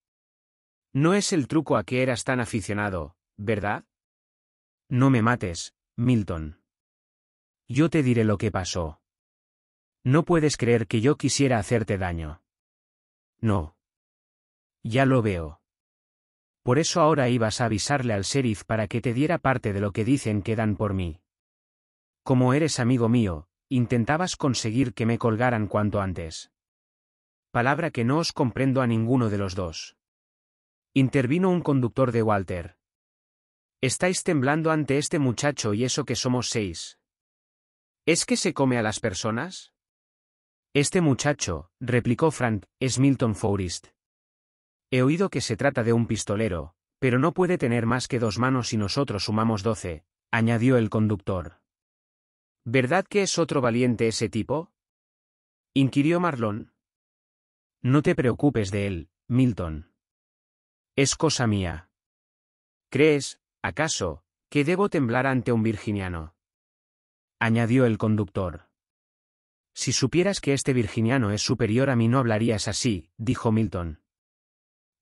No es el truco a que eras tan aficionado, ¿verdad? No me mates, Milton. Yo te diré lo que pasó. No puedes creer que yo quisiera hacerte daño. No. Ya lo veo por eso ahora ibas a avisarle al sheriff para que te diera parte de lo que dicen que dan por mí. Como eres amigo mío, intentabas conseguir que me colgaran cuanto antes. Palabra que no os comprendo a ninguno de los dos. Intervino un conductor de Walter. Estáis temblando ante este muchacho y eso que somos seis. ¿Es que se come a las personas? Este muchacho, replicó Frank, es Milton Forrest. He oído que se trata de un pistolero, pero no puede tener más que dos manos si nosotros sumamos doce, añadió el conductor. ¿Verdad que es otro valiente ese tipo? inquirió Marlon. No te preocupes de él, Milton. Es cosa mía. ¿Crees, acaso, que debo temblar ante un virginiano? añadió el conductor. Si supieras que este virginiano es superior a mí no hablarías así, dijo Milton.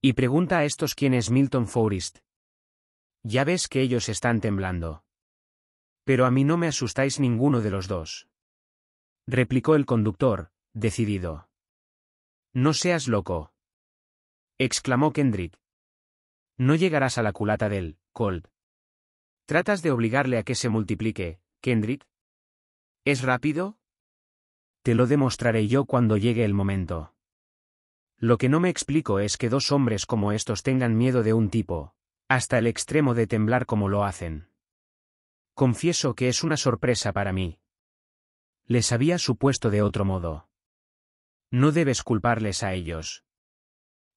Y pregunta a estos quién es Milton Forrest. Ya ves que ellos están temblando. Pero a mí no me asustáis ninguno de los dos. Replicó el conductor, decidido. No seas loco. Exclamó Kendrick. No llegarás a la culata del Colt. ¿Tratas de obligarle a que se multiplique, Kendrick? ¿Es rápido? Te lo demostraré yo cuando llegue el momento. Lo que no me explico es que dos hombres como estos tengan miedo de un tipo, hasta el extremo de temblar como lo hacen. Confieso que es una sorpresa para mí. Les había supuesto de otro modo. No debes culparles a ellos.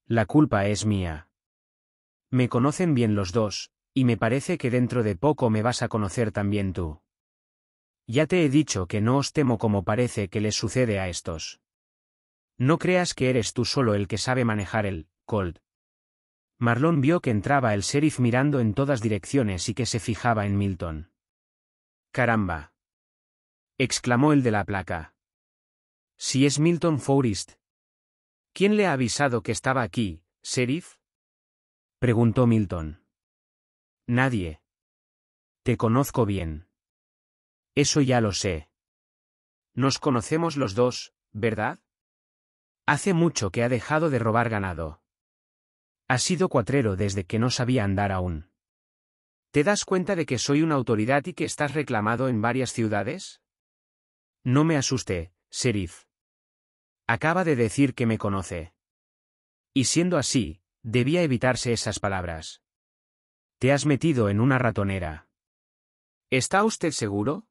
La culpa es mía. Me conocen bien los dos, y me parece que dentro de poco me vas a conocer también tú. Ya te he dicho que no os temo como parece que les sucede a estos. No creas que eres tú solo el que sabe manejar el cold. Marlon vio que entraba el sheriff mirando en todas direcciones y que se fijaba en Milton. Caramba. exclamó el de la placa. Si es Milton Forrest. ¿Quién le ha avisado que estaba aquí, sheriff? preguntó Milton. Nadie. Te conozco bien. Eso ya lo sé. Nos conocemos los dos, ¿verdad? Hace mucho que ha dejado de robar ganado. Ha sido cuatrero desde que no sabía andar aún. ¿Te das cuenta de que soy una autoridad y que estás reclamado en varias ciudades? No me asuste, sheriff. Acaba de decir que me conoce. Y siendo así, debía evitarse esas palabras. Te has metido en una ratonera. ¿Está usted seguro?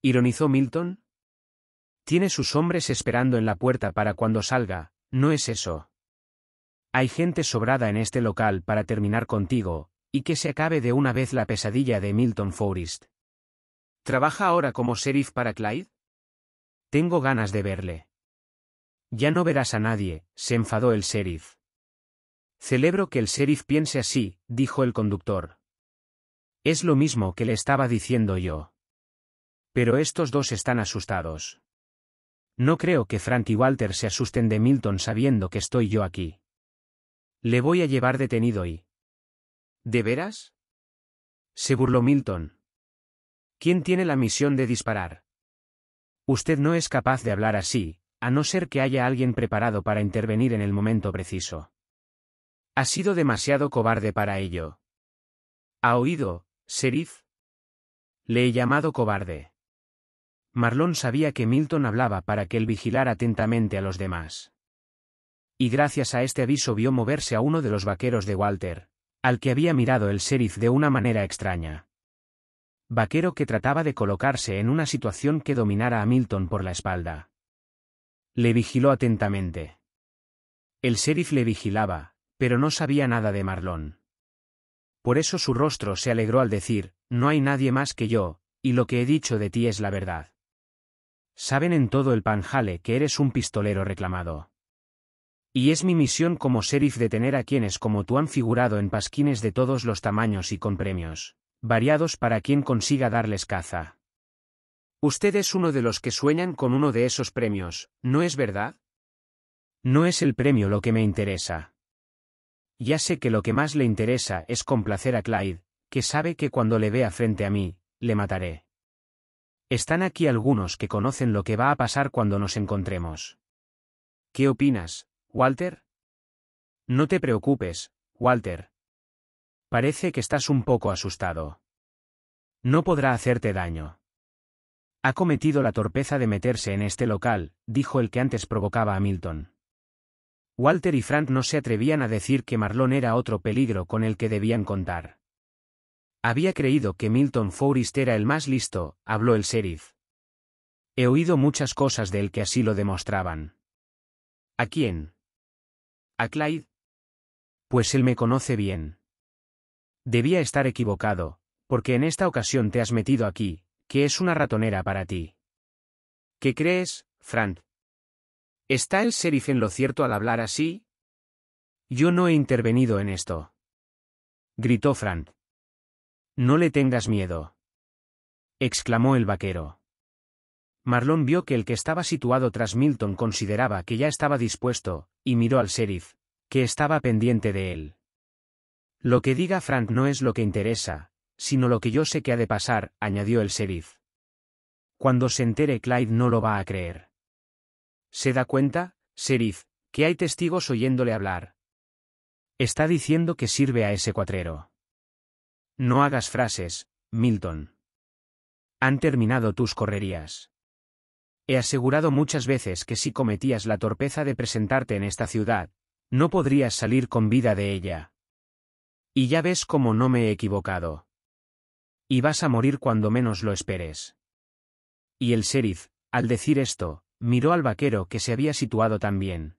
ironizó Milton, tiene sus hombres esperando en la puerta para cuando salga, ¿no es eso? Hay gente sobrada en este local para terminar contigo, y que se acabe de una vez la pesadilla de Milton Forrest. ¿Trabaja ahora como sheriff para Clyde? Tengo ganas de verle. Ya no verás a nadie, se enfadó el sheriff. Celebro que el sheriff piense así, dijo el conductor. Es lo mismo que le estaba diciendo yo. Pero estos dos están asustados. No creo que Frank y Walter se asusten de Milton sabiendo que estoy yo aquí. Le voy a llevar detenido y... ¿De veras? Se burló Milton. ¿Quién tiene la misión de disparar? Usted no es capaz de hablar así, a no ser que haya alguien preparado para intervenir en el momento preciso. Ha sido demasiado cobarde para ello. ¿Ha oído, sheriff? Le he llamado cobarde. Marlon sabía que Milton hablaba para que él vigilara atentamente a los demás. Y gracias a este aviso vio moverse a uno de los vaqueros de Walter, al que había mirado el sheriff de una manera extraña. Vaquero que trataba de colocarse en una situación que dominara a Milton por la espalda. Le vigiló atentamente. El sheriff le vigilaba, pero no sabía nada de Marlon. Por eso su rostro se alegró al decir, no hay nadie más que yo, y lo que he dicho de ti es la verdad. Saben en todo el panjale que eres un pistolero reclamado. Y es mi misión como sheriff detener a quienes como tú han figurado en pasquines de todos los tamaños y con premios, variados para quien consiga darles caza. Usted es uno de los que sueñan con uno de esos premios, ¿no es verdad? No es el premio lo que me interesa. Ya sé que lo que más le interesa es complacer a Clyde, que sabe que cuando le vea frente a mí, le mataré. Están aquí algunos que conocen lo que va a pasar cuando nos encontremos. ¿Qué opinas, Walter? No te preocupes, Walter. Parece que estás un poco asustado. No podrá hacerte daño. Ha cometido la torpeza de meterse en este local, dijo el que antes provocaba a Milton. Walter y Frank no se atrevían a decir que Marlon era otro peligro con el que debían contar. Había creído que Milton Forrest era el más listo, habló el sheriff. He oído muchas cosas de él que así lo demostraban. ¿A quién? ¿A Clyde? Pues él me conoce bien. Debía estar equivocado, porque en esta ocasión te has metido aquí, que es una ratonera para ti. ¿Qué crees, Frank? ¿Está el sheriff en lo cierto al hablar así? Yo no he intervenido en esto. Gritó Frank. No le tengas miedo. exclamó el vaquero. Marlon vio que el que estaba situado tras Milton consideraba que ya estaba dispuesto, y miró al sheriff, que estaba pendiente de él. Lo que diga Frank no es lo que interesa, sino lo que yo sé que ha de pasar, añadió el sheriff. Cuando se entere Clyde no lo va a creer. ¿Se da cuenta, sheriff, que hay testigos oyéndole hablar? Está diciendo que sirve a ese cuatrero. No hagas frases, Milton. Han terminado tus correrías. He asegurado muchas veces que si cometías la torpeza de presentarte en esta ciudad, no podrías salir con vida de ella. Y ya ves cómo no me he equivocado. Y vas a morir cuando menos lo esperes. Y el sheriff, al decir esto, miró al vaquero que se había situado también.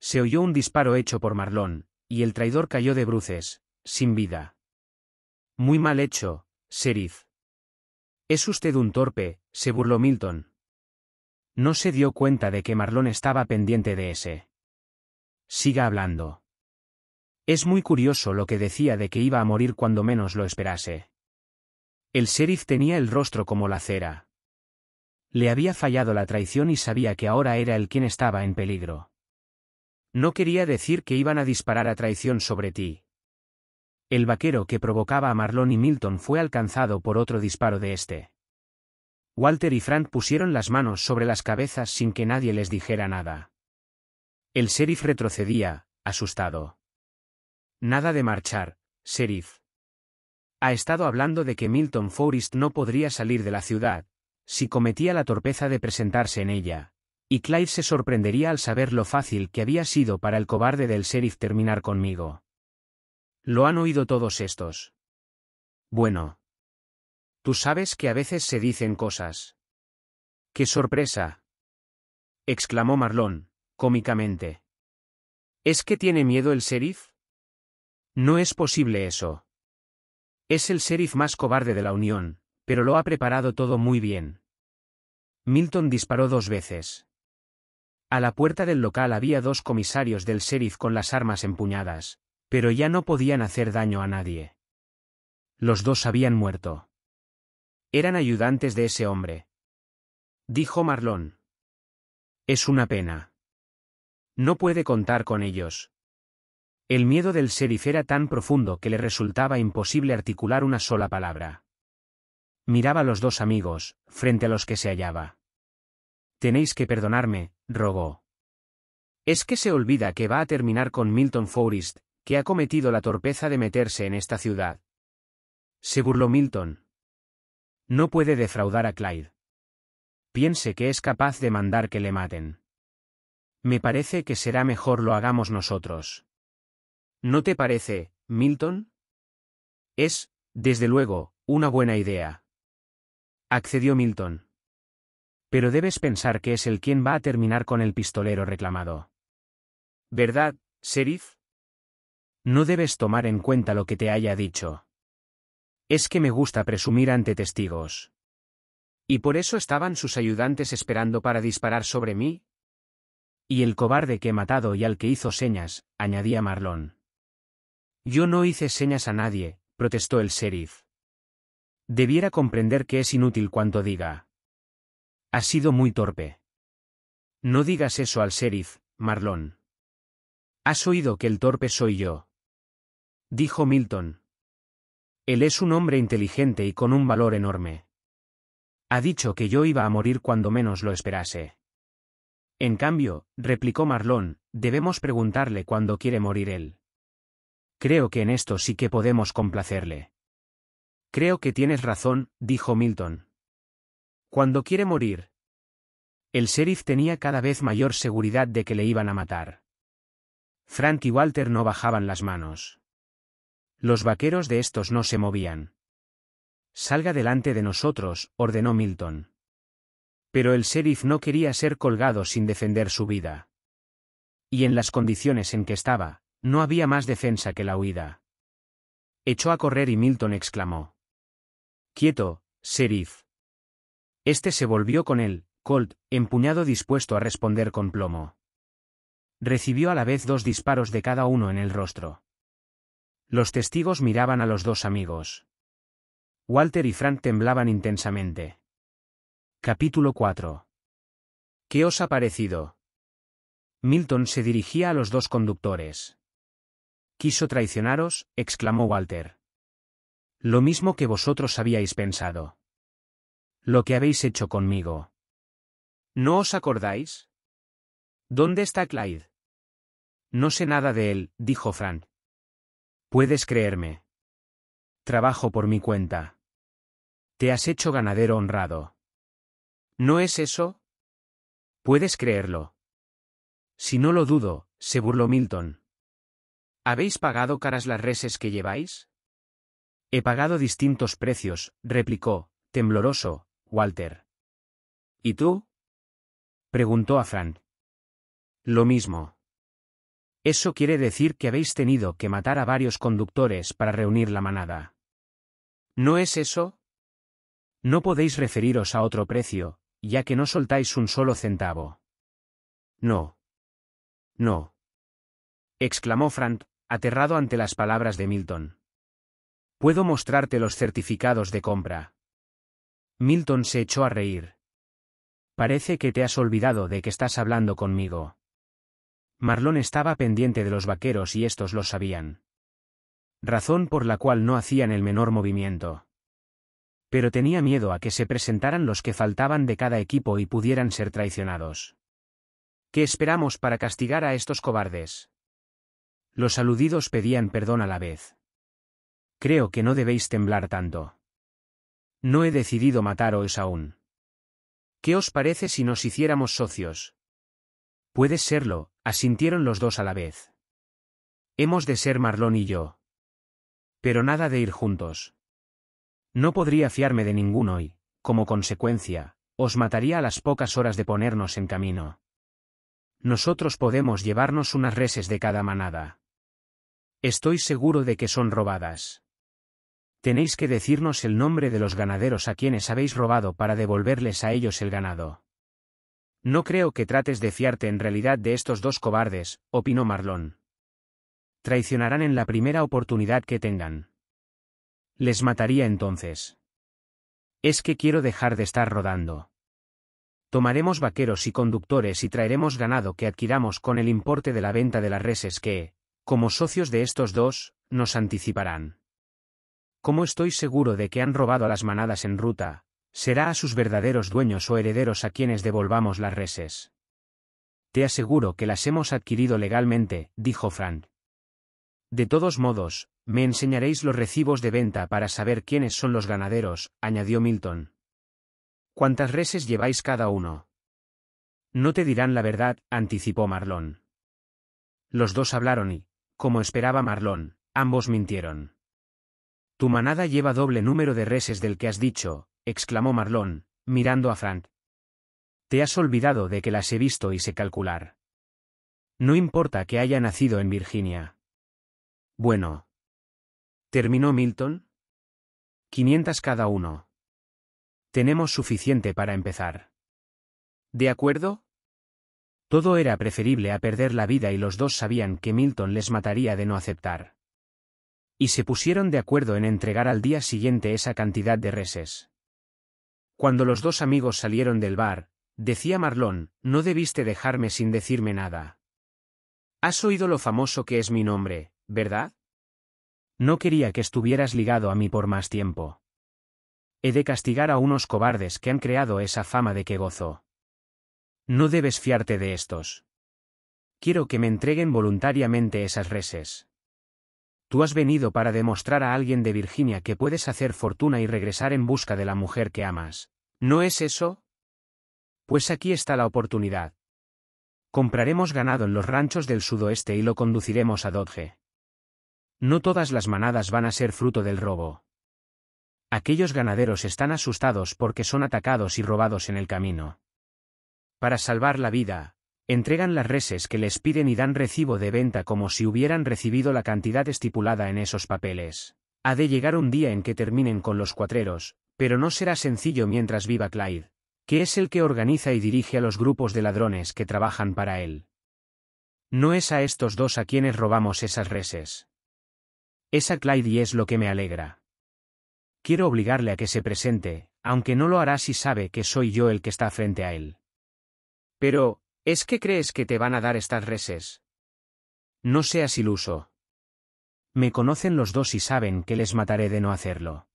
Se oyó un disparo hecho por Marlón, y el traidor cayó de bruces, sin vida. Muy mal hecho, sheriff. Es usted un torpe, se burló Milton. No se dio cuenta de que Marlon estaba pendiente de ese. Siga hablando. Es muy curioso lo que decía de que iba a morir cuando menos lo esperase. El sheriff tenía el rostro como la cera. Le había fallado la traición y sabía que ahora era el quien estaba en peligro. No quería decir que iban a disparar a traición sobre ti, el vaquero que provocaba a Marlon y Milton fue alcanzado por otro disparo de este. Walter y Frank pusieron las manos sobre las cabezas sin que nadie les dijera nada. El sheriff retrocedía, asustado. Nada de marchar, sheriff. Ha estado hablando de que Milton Forrest no podría salir de la ciudad, si cometía la torpeza de presentarse en ella, y Clyde se sorprendería al saber lo fácil que había sido para el cobarde del sheriff terminar conmigo. Lo han oído todos estos. Bueno. Tú sabes que a veces se dicen cosas. ¡Qué sorpresa! exclamó Marlón, cómicamente. ¿Es que tiene miedo el sheriff? No es posible eso. Es el sheriff más cobarde de la Unión, pero lo ha preparado todo muy bien. Milton disparó dos veces. A la puerta del local había dos comisarios del sheriff con las armas empuñadas, pero ya no podían hacer daño a nadie. Los dos habían muerto. Eran ayudantes de ese hombre. Dijo Marlón. Es una pena. No puede contar con ellos. El miedo del sheriff era tan profundo que le resultaba imposible articular una sola palabra. Miraba a los dos amigos, frente a los que se hallaba. Tenéis que perdonarme, rogó. Es que se olvida que va a terminar con Milton Forrest, que ha cometido la torpeza de meterse en esta ciudad. Se burló Milton. No puede defraudar a Clyde. Piense que es capaz de mandar que le maten. Me parece que será mejor lo hagamos nosotros. ¿No te parece, Milton? Es, desde luego, una buena idea. Accedió Milton. Pero debes pensar que es el quien va a terminar con el pistolero reclamado. ¿Verdad, sheriff? No debes tomar en cuenta lo que te haya dicho. Es que me gusta presumir ante testigos. ¿Y por eso estaban sus ayudantes esperando para disparar sobre mí? Y el cobarde que he matado y al que hizo señas, añadía Marlón. Yo no hice señas a nadie, protestó el sheriff. Debiera comprender que es inútil cuanto diga. Ha sido muy torpe. No digas eso al sheriff, Marlón. Has oído que el torpe soy yo dijo Milton. Él es un hombre inteligente y con un valor enorme. Ha dicho que yo iba a morir cuando menos lo esperase. En cambio, replicó Marlón, debemos preguntarle cuándo quiere morir él. Creo que en esto sí que podemos complacerle. Creo que tienes razón, dijo Milton. Cuando quiere morir? El sheriff tenía cada vez mayor seguridad de que le iban a matar. Frank y Walter no bajaban las manos. Los vaqueros de estos no se movían. Salga delante de nosotros, ordenó Milton. Pero el sheriff no quería ser colgado sin defender su vida. Y en las condiciones en que estaba, no había más defensa que la huida. Echó a correr y Milton exclamó. Quieto, sheriff. Este se volvió con él, Colt, empuñado dispuesto a responder con plomo. Recibió a la vez dos disparos de cada uno en el rostro. Los testigos miraban a los dos amigos. Walter y Frank temblaban intensamente. Capítulo 4. ¿Qué os ha parecido? Milton se dirigía a los dos conductores. Quiso traicionaros, exclamó Walter. Lo mismo que vosotros habíais pensado. Lo que habéis hecho conmigo. ¿No os acordáis? ¿Dónde está Clyde? No sé nada de él, dijo Frank. Puedes creerme. Trabajo por mi cuenta. Te has hecho ganadero honrado. ¿No es eso? Puedes creerlo. Si no lo dudo, se burló Milton. ¿Habéis pagado caras las reses que lleváis? He pagado distintos precios, replicó, tembloroso, Walter. ¿Y tú? preguntó a Frank. Lo mismo. Eso quiere decir que habéis tenido que matar a varios conductores para reunir la manada. ¿No es eso? No podéis referiros a otro precio, ya que no soltáis un solo centavo. No. No. exclamó Frank, aterrado ante las palabras de Milton. Puedo mostrarte los certificados de compra. Milton se echó a reír. Parece que te has olvidado de que estás hablando conmigo. Marlon estaba pendiente de los vaqueros y estos lo sabían. Razón por la cual no hacían el menor movimiento. Pero tenía miedo a que se presentaran los que faltaban de cada equipo y pudieran ser traicionados. ¿Qué esperamos para castigar a estos cobardes? Los aludidos pedían perdón a la vez. Creo que no debéis temblar tanto. No he decidido mataros aún. ¿Qué os parece si nos hiciéramos socios? Puedes serlo, asintieron los dos a la vez. Hemos de ser Marlón y yo. Pero nada de ir juntos. No podría fiarme de ninguno y, como consecuencia, os mataría a las pocas horas de ponernos en camino. Nosotros podemos llevarnos unas reses de cada manada. Estoy seguro de que son robadas. Tenéis que decirnos el nombre de los ganaderos a quienes habéis robado para devolverles a ellos el ganado. No creo que trates de fiarte en realidad de estos dos cobardes, opinó Marlón. Traicionarán en la primera oportunidad que tengan. Les mataría entonces. Es que quiero dejar de estar rodando. Tomaremos vaqueros y conductores y traeremos ganado que adquiramos con el importe de la venta de las reses que, como socios de estos dos, nos anticiparán. ¿Cómo estoy seguro de que han robado a las manadas en ruta, será a sus verdaderos dueños o herederos a quienes devolvamos las reses. Te aseguro que las hemos adquirido legalmente, dijo Frank. De todos modos, me enseñaréis los recibos de venta para saber quiénes son los ganaderos, añadió Milton. ¿Cuántas reses lleváis cada uno? No te dirán la verdad, anticipó Marlon. Los dos hablaron y, como esperaba Marlon, ambos mintieron. Tu manada lleva doble número de reses del que has dicho, exclamó Marlon, mirando a Frank. Te has olvidado de que las he visto y sé calcular. No importa que haya nacido en Virginia. Bueno. ¿Terminó Milton? 500 cada uno. Tenemos suficiente para empezar. ¿De acuerdo? Todo era preferible a perder la vida y los dos sabían que Milton les mataría de no aceptar. Y se pusieron de acuerdo en entregar al día siguiente esa cantidad de reses. Cuando los dos amigos salieron del bar, decía Marlon, no debiste dejarme sin decirme nada. Has oído lo famoso que es mi nombre, ¿verdad? No quería que estuvieras ligado a mí por más tiempo. He de castigar a unos cobardes que han creado esa fama de que gozo. No debes fiarte de estos. Quiero que me entreguen voluntariamente esas reses. Tú has venido para demostrar a alguien de Virginia que puedes hacer fortuna y regresar en busca de la mujer que amas, ¿No es eso? Pues aquí está la oportunidad. Compraremos ganado en los ranchos del sudoeste y lo conduciremos a Dodge. No todas las manadas van a ser fruto del robo. Aquellos ganaderos están asustados porque son atacados y robados en el camino. Para salvar la vida, entregan las reses que les piden y dan recibo de venta como si hubieran recibido la cantidad estipulada en esos papeles. Ha de llegar un día en que terminen con los cuatreros, pero no será sencillo mientras viva Clyde, que es el que organiza y dirige a los grupos de ladrones que trabajan para él. No es a estos dos a quienes robamos esas reses. Es a Clyde y es lo que me alegra. Quiero obligarle a que se presente, aunque no lo hará si sabe que soy yo el que está frente a él. Pero, ¿es que crees que te van a dar estas reses? No seas iluso. Me conocen los dos y saben que les mataré de no hacerlo.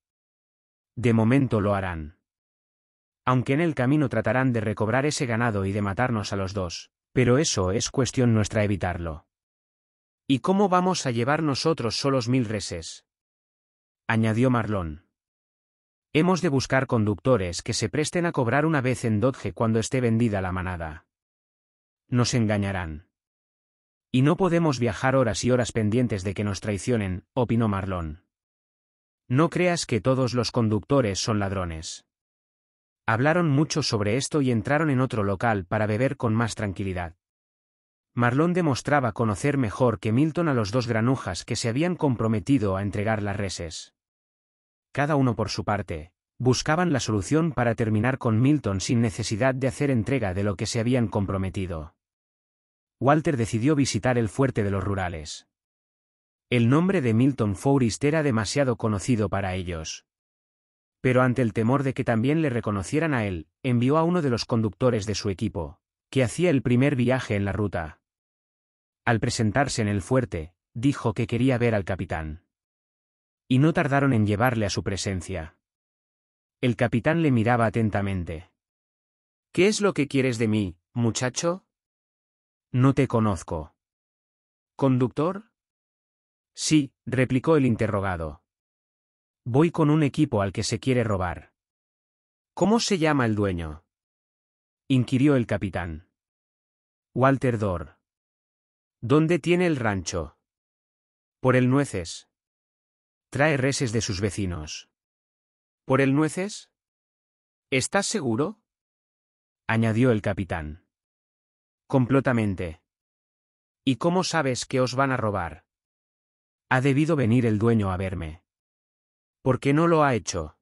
De momento lo harán. Aunque en el camino tratarán de recobrar ese ganado y de matarnos a los dos, pero eso es cuestión nuestra evitarlo. ¿Y cómo vamos a llevar nosotros solos mil reses? añadió Marlón. Hemos de buscar conductores que se presten a cobrar una vez en Dodge cuando esté vendida la manada. Nos engañarán. Y no podemos viajar horas y horas pendientes de que nos traicionen, opinó Marlón. No creas que todos los conductores son ladrones. Hablaron mucho sobre esto y entraron en otro local para beber con más tranquilidad. Marlon demostraba conocer mejor que Milton a los dos granujas que se habían comprometido a entregar las reses. Cada uno por su parte, buscaban la solución para terminar con Milton sin necesidad de hacer entrega de lo que se habían comprometido. Walter decidió visitar el fuerte de los rurales. El nombre de Milton Forrest era demasiado conocido para ellos. Pero ante el temor de que también le reconocieran a él, envió a uno de los conductores de su equipo, que hacía el primer viaje en la ruta. Al presentarse en el fuerte, dijo que quería ver al capitán. Y no tardaron en llevarle a su presencia. El capitán le miraba atentamente. ¿Qué es lo que quieres de mí, muchacho? No te conozco. Conductor, Sí, replicó el interrogado. Voy con un equipo al que se quiere robar. ¿Cómo se llama el dueño? inquirió el capitán. Walter Dor. ¿Dónde tiene el rancho? Por el nueces. Trae reses de sus vecinos. ¿Por el nueces? ¿Estás seguro? añadió el capitán. Completamente. ¿Y cómo sabes que os van a robar? Ha debido venir el dueño a verme. ¿Por qué no lo ha hecho?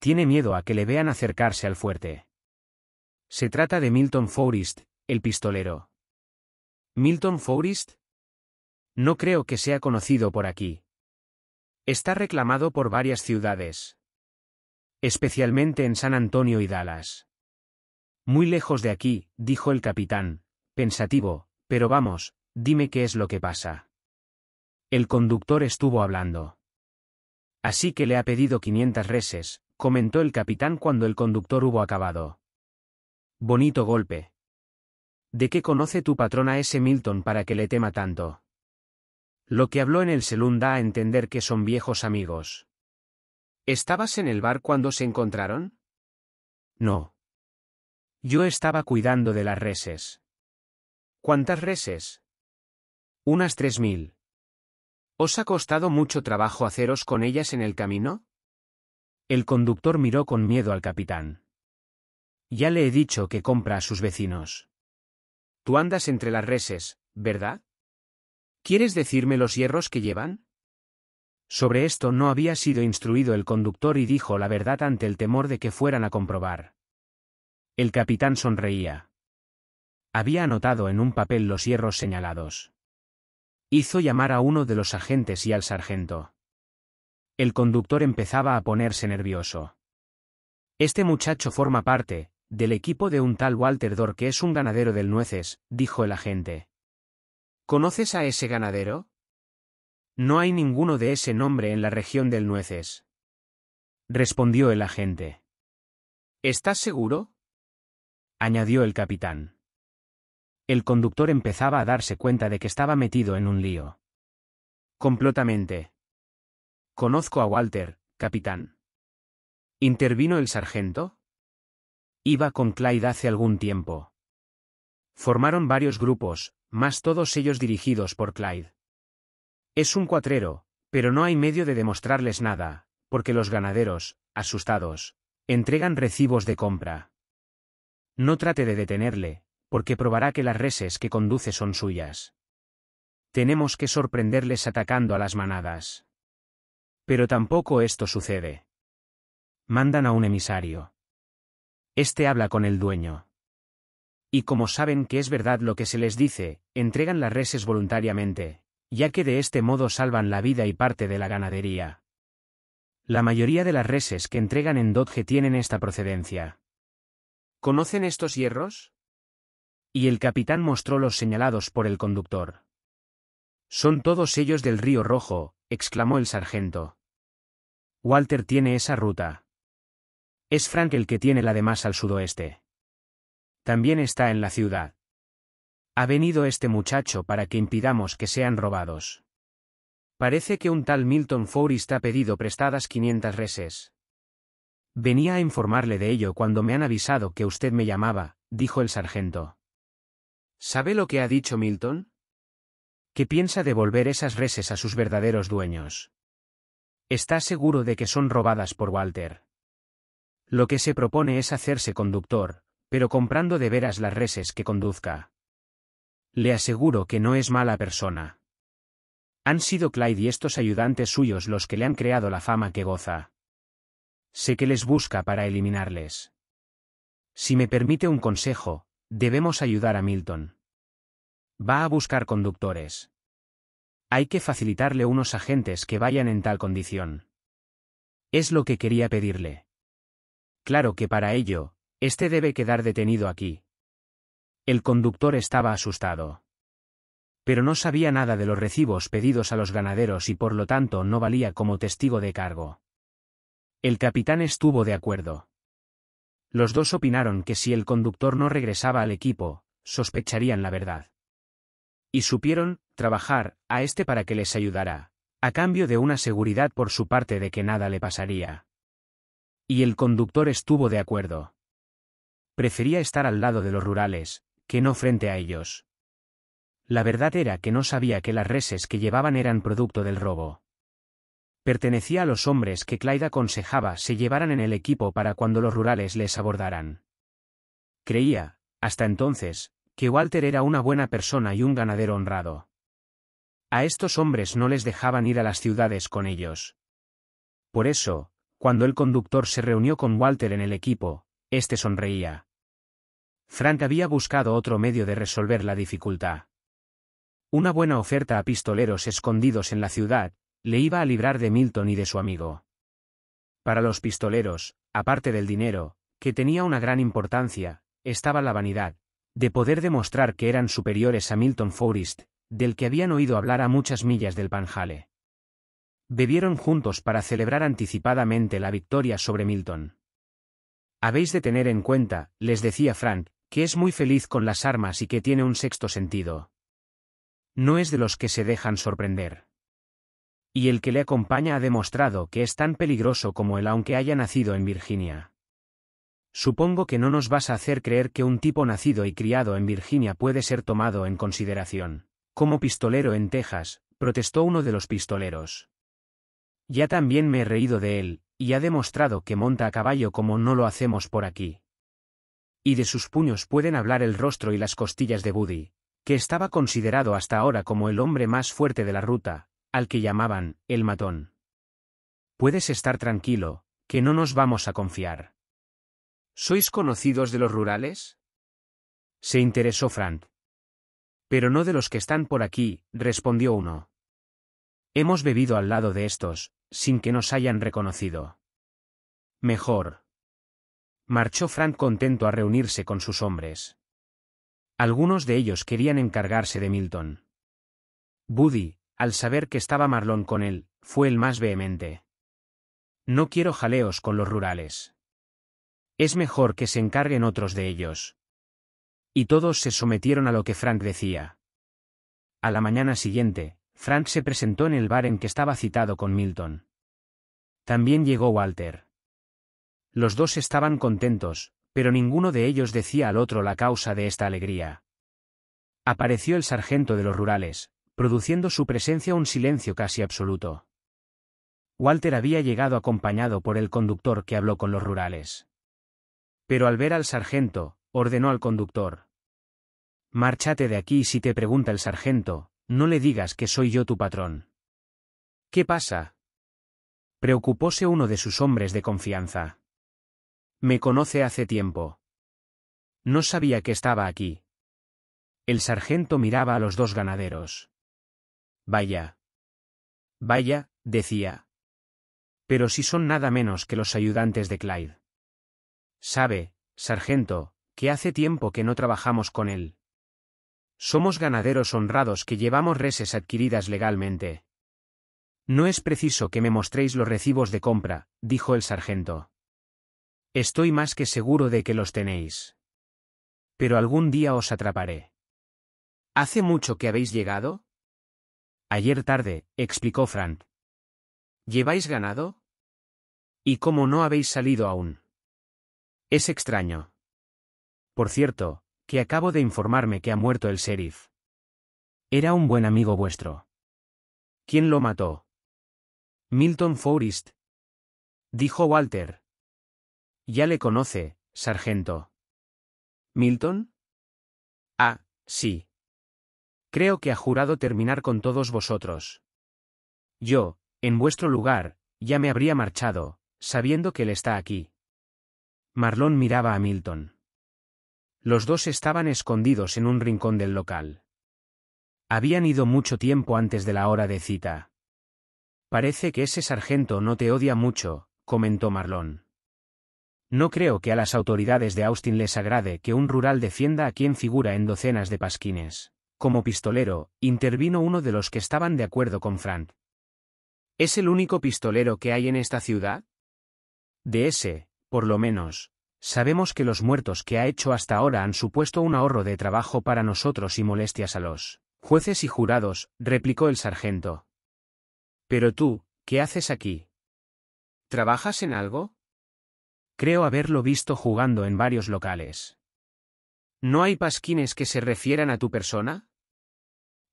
Tiene miedo a que le vean acercarse al fuerte. Se trata de Milton Forrest, el pistolero. ¿Milton Forrest? No creo que sea conocido por aquí. Está reclamado por varias ciudades. Especialmente en San Antonio y Dallas. Muy lejos de aquí, dijo el capitán, pensativo, pero vamos, dime qué es lo que pasa. El conductor estuvo hablando. Así que le ha pedido 500 reses, comentó el capitán cuando el conductor hubo acabado. Bonito golpe. ¿De qué conoce tu patrón a ese Milton para que le tema tanto? Lo que habló en el salón da a entender que son viejos amigos. ¿Estabas en el bar cuando se encontraron? No. Yo estaba cuidando de las reses. ¿Cuántas reses? Unas tres mil. ¿Os ha costado mucho trabajo haceros con ellas en el camino? El conductor miró con miedo al capitán. Ya le he dicho que compra a sus vecinos. Tú andas entre las reses, ¿verdad? ¿Quieres decirme los hierros que llevan? Sobre esto no había sido instruido el conductor y dijo la verdad ante el temor de que fueran a comprobar. El capitán sonreía. Había anotado en un papel los hierros señalados. Hizo llamar a uno de los agentes y al sargento. El conductor empezaba a ponerse nervioso. Este muchacho forma parte, del equipo de un tal Walter Dor que es un ganadero del nueces, dijo el agente. ¿Conoces a ese ganadero? No hay ninguno de ese nombre en la región del nueces. Respondió el agente. ¿Estás seguro? añadió el capitán. El conductor empezaba a darse cuenta de que estaba metido en un lío. Completamente. Conozco a Walter, capitán. ¿Intervino el sargento? Iba con Clyde hace algún tiempo. Formaron varios grupos, más todos ellos dirigidos por Clyde. Es un cuatrero, pero no hay medio de demostrarles nada, porque los ganaderos, asustados, entregan recibos de compra. No trate de detenerle, porque probará que las reses que conduce son suyas. Tenemos que sorprenderles atacando a las manadas. Pero tampoco esto sucede. Mandan a un emisario. Este habla con el dueño. Y como saben que es verdad lo que se les dice, entregan las reses voluntariamente, ya que de este modo salvan la vida y parte de la ganadería. La mayoría de las reses que entregan en Dodge tienen esta procedencia. ¿Conocen estos hierros? Y el capitán mostró los señalados por el conductor. Son todos ellos del Río Rojo, exclamó el sargento. Walter tiene esa ruta. Es Frank el que tiene la demás al sudoeste. También está en la ciudad. Ha venido este muchacho para que impidamos que sean robados. Parece que un tal Milton Forrest ha pedido prestadas 500 reses. Venía a informarle de ello cuando me han avisado que usted me llamaba, dijo el sargento. ¿Sabe lo que ha dicho Milton? Que piensa devolver esas reses a sus verdaderos dueños. Está seguro de que son robadas por Walter. Lo que se propone es hacerse conductor, pero comprando de veras las reses que conduzca. Le aseguro que no es mala persona. Han sido Clyde y estos ayudantes suyos los que le han creado la fama que goza. Sé que les busca para eliminarles. Si me permite un consejo, Debemos ayudar a Milton. Va a buscar conductores. Hay que facilitarle unos agentes que vayan en tal condición. Es lo que quería pedirle. Claro que para ello, este debe quedar detenido aquí. El conductor estaba asustado. Pero no sabía nada de los recibos pedidos a los ganaderos y por lo tanto no valía como testigo de cargo. El capitán estuvo de acuerdo. Los dos opinaron que si el conductor no regresaba al equipo, sospecharían la verdad. Y supieron, trabajar, a este para que les ayudara, a cambio de una seguridad por su parte de que nada le pasaría. Y el conductor estuvo de acuerdo. Prefería estar al lado de los rurales, que no frente a ellos. La verdad era que no sabía que las reses que llevaban eran producto del robo. Pertenecía a los hombres que Clyde aconsejaba se llevaran en el equipo para cuando los rurales les abordaran. Creía, hasta entonces, que Walter era una buena persona y un ganadero honrado. A estos hombres no les dejaban ir a las ciudades con ellos. Por eso, cuando el conductor se reunió con Walter en el equipo, éste sonreía. Frank había buscado otro medio de resolver la dificultad. Una buena oferta a pistoleros escondidos en la ciudad, le iba a librar de Milton y de su amigo. Para los pistoleros, aparte del dinero, que tenía una gran importancia, estaba la vanidad, de poder demostrar que eran superiores a Milton Forrest, del que habían oído hablar a muchas millas del Panjale. Bebieron juntos para celebrar anticipadamente la victoria sobre Milton. Habéis de tener en cuenta, les decía Frank, que es muy feliz con las armas y que tiene un sexto sentido. No es de los que se dejan sorprender y el que le acompaña ha demostrado que es tan peligroso como él aunque haya nacido en Virginia. Supongo que no nos vas a hacer creer que un tipo nacido y criado en Virginia puede ser tomado en consideración. Como pistolero en Texas, protestó uno de los pistoleros. Ya también me he reído de él, y ha demostrado que monta a caballo como no lo hacemos por aquí. Y de sus puños pueden hablar el rostro y las costillas de Buddy, que estaba considerado hasta ahora como el hombre más fuerte de la ruta, al que llamaban el matón. Puedes estar tranquilo, que no nos vamos a confiar. ¿Sois conocidos de los rurales? Se interesó Frank. Pero no de los que están por aquí, respondió uno. Hemos bebido al lado de estos, sin que nos hayan reconocido. Mejor. Marchó Frank contento a reunirse con sus hombres. Algunos de ellos querían encargarse de Milton. Buddy, al saber que estaba Marlon con él, fue el más vehemente. No quiero jaleos con los rurales. Es mejor que se encarguen otros de ellos. Y todos se sometieron a lo que Frank decía. A la mañana siguiente, Frank se presentó en el bar en que estaba citado con Milton. También llegó Walter. Los dos estaban contentos, pero ninguno de ellos decía al otro la causa de esta alegría. Apareció el sargento de los rurales, produciendo su presencia un silencio casi absoluto. Walter había llegado acompañado por el conductor que habló con los rurales. Pero al ver al sargento, ordenó al conductor. Márchate de aquí si te pregunta el sargento, no le digas que soy yo tu patrón. ¿Qué pasa? Preocupóse uno de sus hombres de confianza. Me conoce hace tiempo. No sabía que estaba aquí. El sargento miraba a los dos ganaderos. Vaya. Vaya, decía. Pero si son nada menos que los ayudantes de Clyde. Sabe, sargento, que hace tiempo que no trabajamos con él. Somos ganaderos honrados que llevamos reses adquiridas legalmente. No es preciso que me mostréis los recibos de compra, dijo el sargento. Estoy más que seguro de que los tenéis. Pero algún día os atraparé. ¿Hace mucho que habéis llegado? Ayer tarde, explicó Frank. ¿Lleváis ganado? ¿Y cómo no habéis salido aún? Es extraño. Por cierto, que acabo de informarme que ha muerto el sheriff. Era un buen amigo vuestro. ¿Quién lo mató? Milton Forrest. Dijo Walter. Ya le conoce, sargento. ¿Milton? Ah, sí. Creo que ha jurado terminar con todos vosotros. Yo, en vuestro lugar, ya me habría marchado, sabiendo que él está aquí. Marlon miraba a Milton. Los dos estaban escondidos en un rincón del local. Habían ido mucho tiempo antes de la hora de cita. Parece que ese sargento no te odia mucho, comentó Marlon. No creo que a las autoridades de Austin les agrade que un rural defienda a quien figura en docenas de pasquines. Como pistolero, intervino uno de los que estaban de acuerdo con Frank. ¿Es el único pistolero que hay en esta ciudad? De ese, por lo menos, sabemos que los muertos que ha hecho hasta ahora han supuesto un ahorro de trabajo para nosotros y molestias a los jueces y jurados, replicó el sargento. Pero tú, ¿qué haces aquí? ¿Trabajas en algo? Creo haberlo visto jugando en varios locales. ¿No hay pasquines que se refieran a tu persona?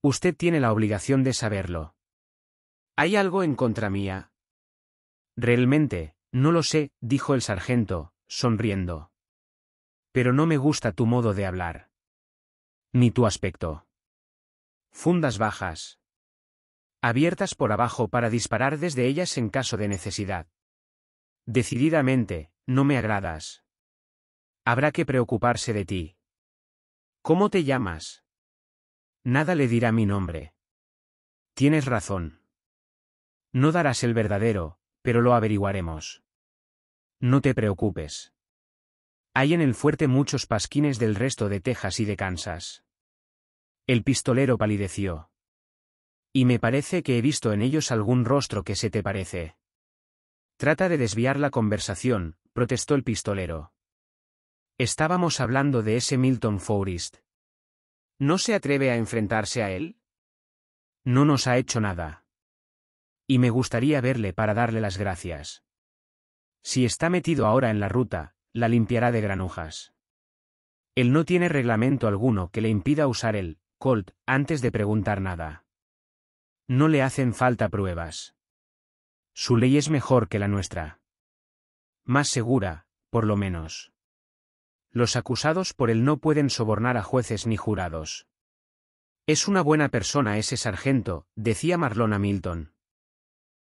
Usted tiene la obligación de saberlo. ¿Hay algo en contra mía? Realmente, no lo sé, dijo el sargento, sonriendo. Pero no me gusta tu modo de hablar. Ni tu aspecto. Fundas bajas. Abiertas por abajo para disparar desde ellas en caso de necesidad. Decididamente, no me agradas. Habrá que preocuparse de ti. ¿Cómo te llamas? Nada le dirá mi nombre. Tienes razón. No darás el verdadero, pero lo averiguaremos. No te preocupes. Hay en el fuerte muchos pasquines del resto de Texas y de Kansas. El pistolero palideció. Y me parece que he visto en ellos algún rostro que se te parece. Trata de desviar la conversación, protestó el pistolero. Estábamos hablando de ese Milton Forrest. ¿No se atreve a enfrentarse a él? No nos ha hecho nada. Y me gustaría verle para darle las gracias. Si está metido ahora en la ruta, la limpiará de granujas. Él no tiene reglamento alguno que le impida usar el Colt antes de preguntar nada. No le hacen falta pruebas. Su ley es mejor que la nuestra. Más segura, por lo menos. Los acusados por él no pueden sobornar a jueces ni jurados. Es una buena persona ese sargento, decía Marlon a Milton.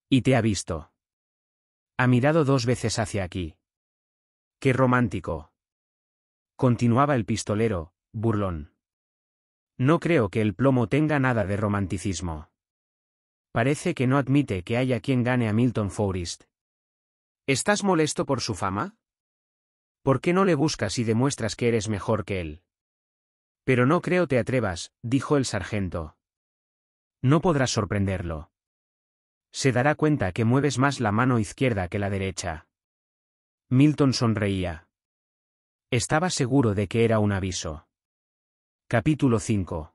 Y te ha visto. Ha mirado dos veces hacia aquí. ¡Qué romántico! Continuaba el pistolero, burlón. No creo que el plomo tenga nada de romanticismo. Parece que no admite que haya quien gane a Milton Forrest. ¿Estás molesto por su fama? ¿Por qué no le buscas y demuestras que eres mejor que él? Pero no creo te atrevas, dijo el sargento. No podrás sorprenderlo. Se dará cuenta que mueves más la mano izquierda que la derecha. Milton sonreía. Estaba seguro de que era un aviso. Capítulo 5.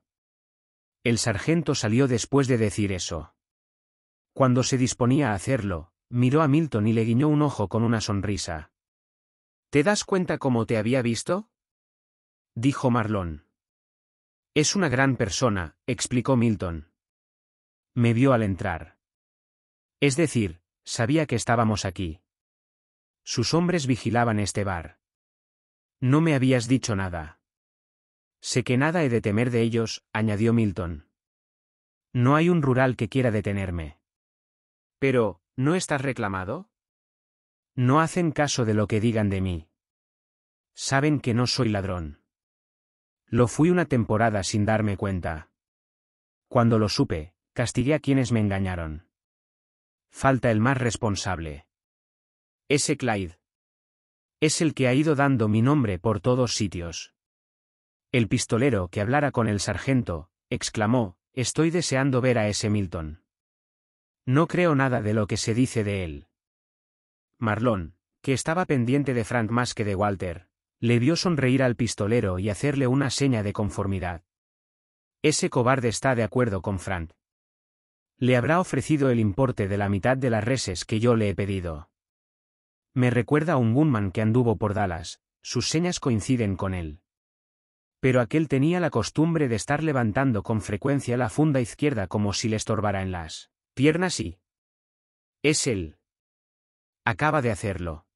El sargento salió después de decir eso. Cuando se disponía a hacerlo, miró a Milton y le guiñó un ojo con una sonrisa. ¿Te das cuenta cómo te había visto? dijo Marlon. Es una gran persona, explicó Milton. Me vio al entrar. Es decir, sabía que estábamos aquí. Sus hombres vigilaban este bar. No me habías dicho nada. Sé que nada he de temer de ellos, añadió Milton. No hay un rural que quiera detenerme. Pero, ¿no estás reclamado? No hacen caso de lo que digan de mí. Saben que no soy ladrón. Lo fui una temporada sin darme cuenta. Cuando lo supe, castigué a quienes me engañaron. Falta el más responsable. Ese Clyde. Es el que ha ido dando mi nombre por todos sitios. El pistolero que hablara con el sargento, exclamó, estoy deseando ver a ese Milton. No creo nada de lo que se dice de él. Marlon, que estaba pendiente de Frank más que de Walter, le vio sonreír al pistolero y hacerle una seña de conformidad. Ese cobarde está de acuerdo con Frank. Le habrá ofrecido el importe de la mitad de las reses que yo le he pedido. Me recuerda a un Gunman que anduvo por Dallas, sus señas coinciden con él. Pero aquel tenía la costumbre de estar levantando con frecuencia la funda izquierda como si le estorbara en las piernas y... Es él, Acaba de hacerlo.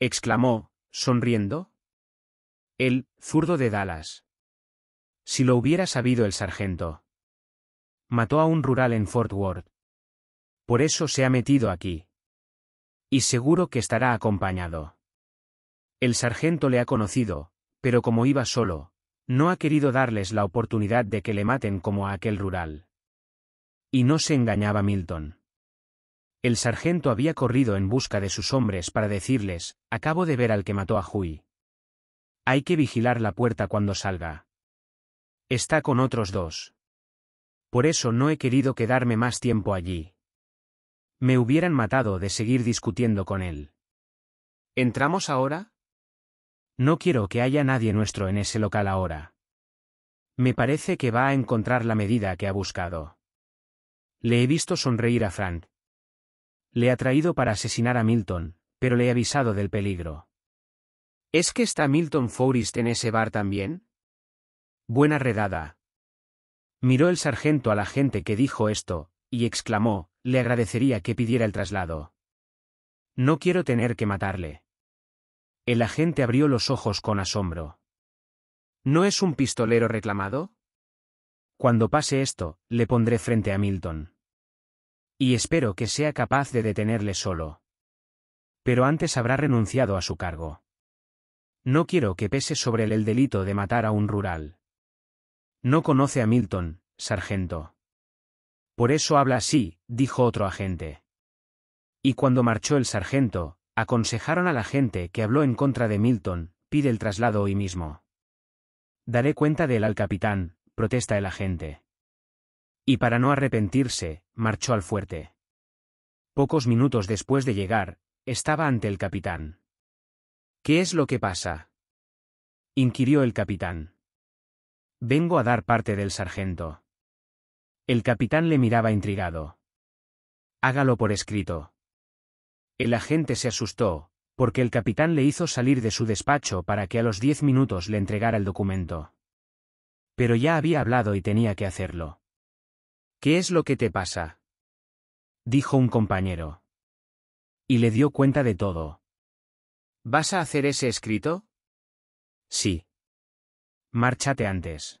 exclamó, sonriendo. El zurdo de Dallas. Si lo hubiera sabido el sargento. Mató a un rural en Fort Worth. Por eso se ha metido aquí. Y seguro que estará acompañado. El sargento le ha conocido, pero como iba solo, no ha querido darles la oportunidad de que le maten como a aquel rural. Y no se engañaba Milton. El sargento había corrido en busca de sus hombres para decirles, acabo de ver al que mató a Hui. Hay que vigilar la puerta cuando salga. Está con otros dos. Por eso no he querido quedarme más tiempo allí. Me hubieran matado de seguir discutiendo con él. ¿Entramos ahora? No quiero que haya nadie nuestro en ese local ahora. Me parece que va a encontrar la medida que ha buscado. Le he visto sonreír a Frank, le ha traído para asesinar a Milton, pero le he avisado del peligro. ¿Es que está Milton Forrest en ese bar también? Buena redada. Miró el sargento a la gente que dijo esto, y exclamó, le agradecería que pidiera el traslado. No quiero tener que matarle. El agente abrió los ojos con asombro. ¿No es un pistolero reclamado? Cuando pase esto, le pondré frente a Milton. Y espero que sea capaz de detenerle solo. Pero antes habrá renunciado a su cargo. No quiero que pese sobre él el delito de matar a un rural. No conoce a Milton, sargento. Por eso habla así, dijo otro agente. Y cuando marchó el sargento, aconsejaron a la gente que habló en contra de Milton, pide el traslado hoy mismo. Daré cuenta de él al capitán, protesta el agente. Y para no arrepentirse, marchó al fuerte. Pocos minutos después de llegar, estaba ante el capitán. ¿Qué es lo que pasa? inquirió el capitán. Vengo a dar parte del sargento. El capitán le miraba intrigado. Hágalo por escrito. El agente se asustó, porque el capitán le hizo salir de su despacho para que a los diez minutos le entregara el documento. Pero ya había hablado y tenía que hacerlo. ¿Qué es lo que te pasa? dijo un compañero. Y le dio cuenta de todo. ¿Vas a hacer ese escrito? Sí. Márchate antes.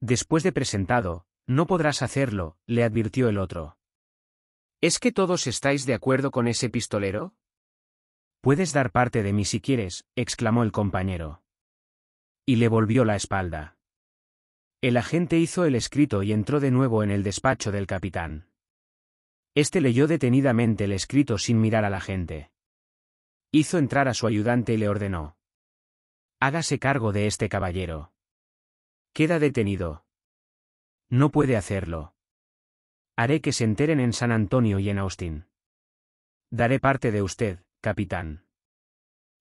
Después de presentado, no podrás hacerlo, le advirtió el otro. ¿Es que todos estáis de acuerdo con ese pistolero? Puedes dar parte de mí si quieres, exclamó el compañero. Y le volvió la espalda. El agente hizo el escrito y entró de nuevo en el despacho del capitán. Este leyó detenidamente el escrito sin mirar al agente. Hizo entrar a su ayudante y le ordenó. Hágase cargo de este caballero. Queda detenido. No puede hacerlo. Haré que se enteren en San Antonio y en Austin. Daré parte de usted, capitán.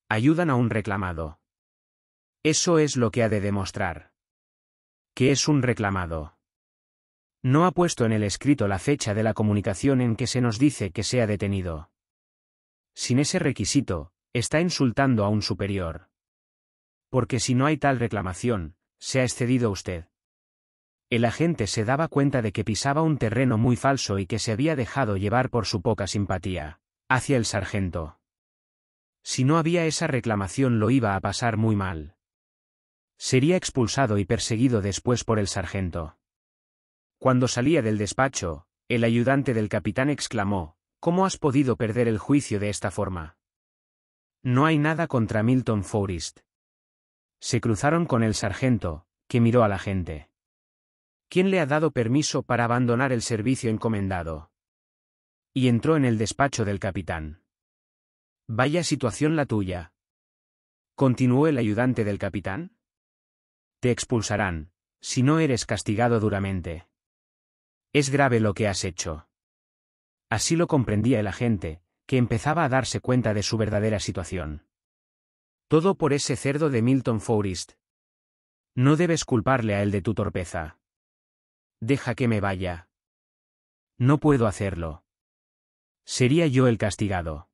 Ayudan a un reclamado. Eso es lo que ha de demostrar que es un reclamado. No ha puesto en el escrito la fecha de la comunicación en que se nos dice que sea detenido. Sin ese requisito, está insultando a un superior. Porque si no hay tal reclamación, se ha excedido usted. El agente se daba cuenta de que pisaba un terreno muy falso y que se había dejado llevar por su poca simpatía, hacia el sargento. Si no había esa reclamación lo iba a pasar muy mal. Sería expulsado y perseguido después por el sargento. Cuando salía del despacho, el ayudante del capitán exclamó, ¿Cómo has podido perder el juicio de esta forma? No hay nada contra Milton Forrest. Se cruzaron con el sargento, que miró a la gente. ¿Quién le ha dado permiso para abandonar el servicio encomendado? Y entró en el despacho del capitán. Vaya situación la tuya. Continuó el ayudante del capitán. Te expulsarán, si no eres castigado duramente. Es grave lo que has hecho. Así lo comprendía el agente, que empezaba a darse cuenta de su verdadera situación. Todo por ese cerdo de Milton Forrest. No debes culparle a él de tu torpeza. Deja que me vaya. No puedo hacerlo. Sería yo el castigado.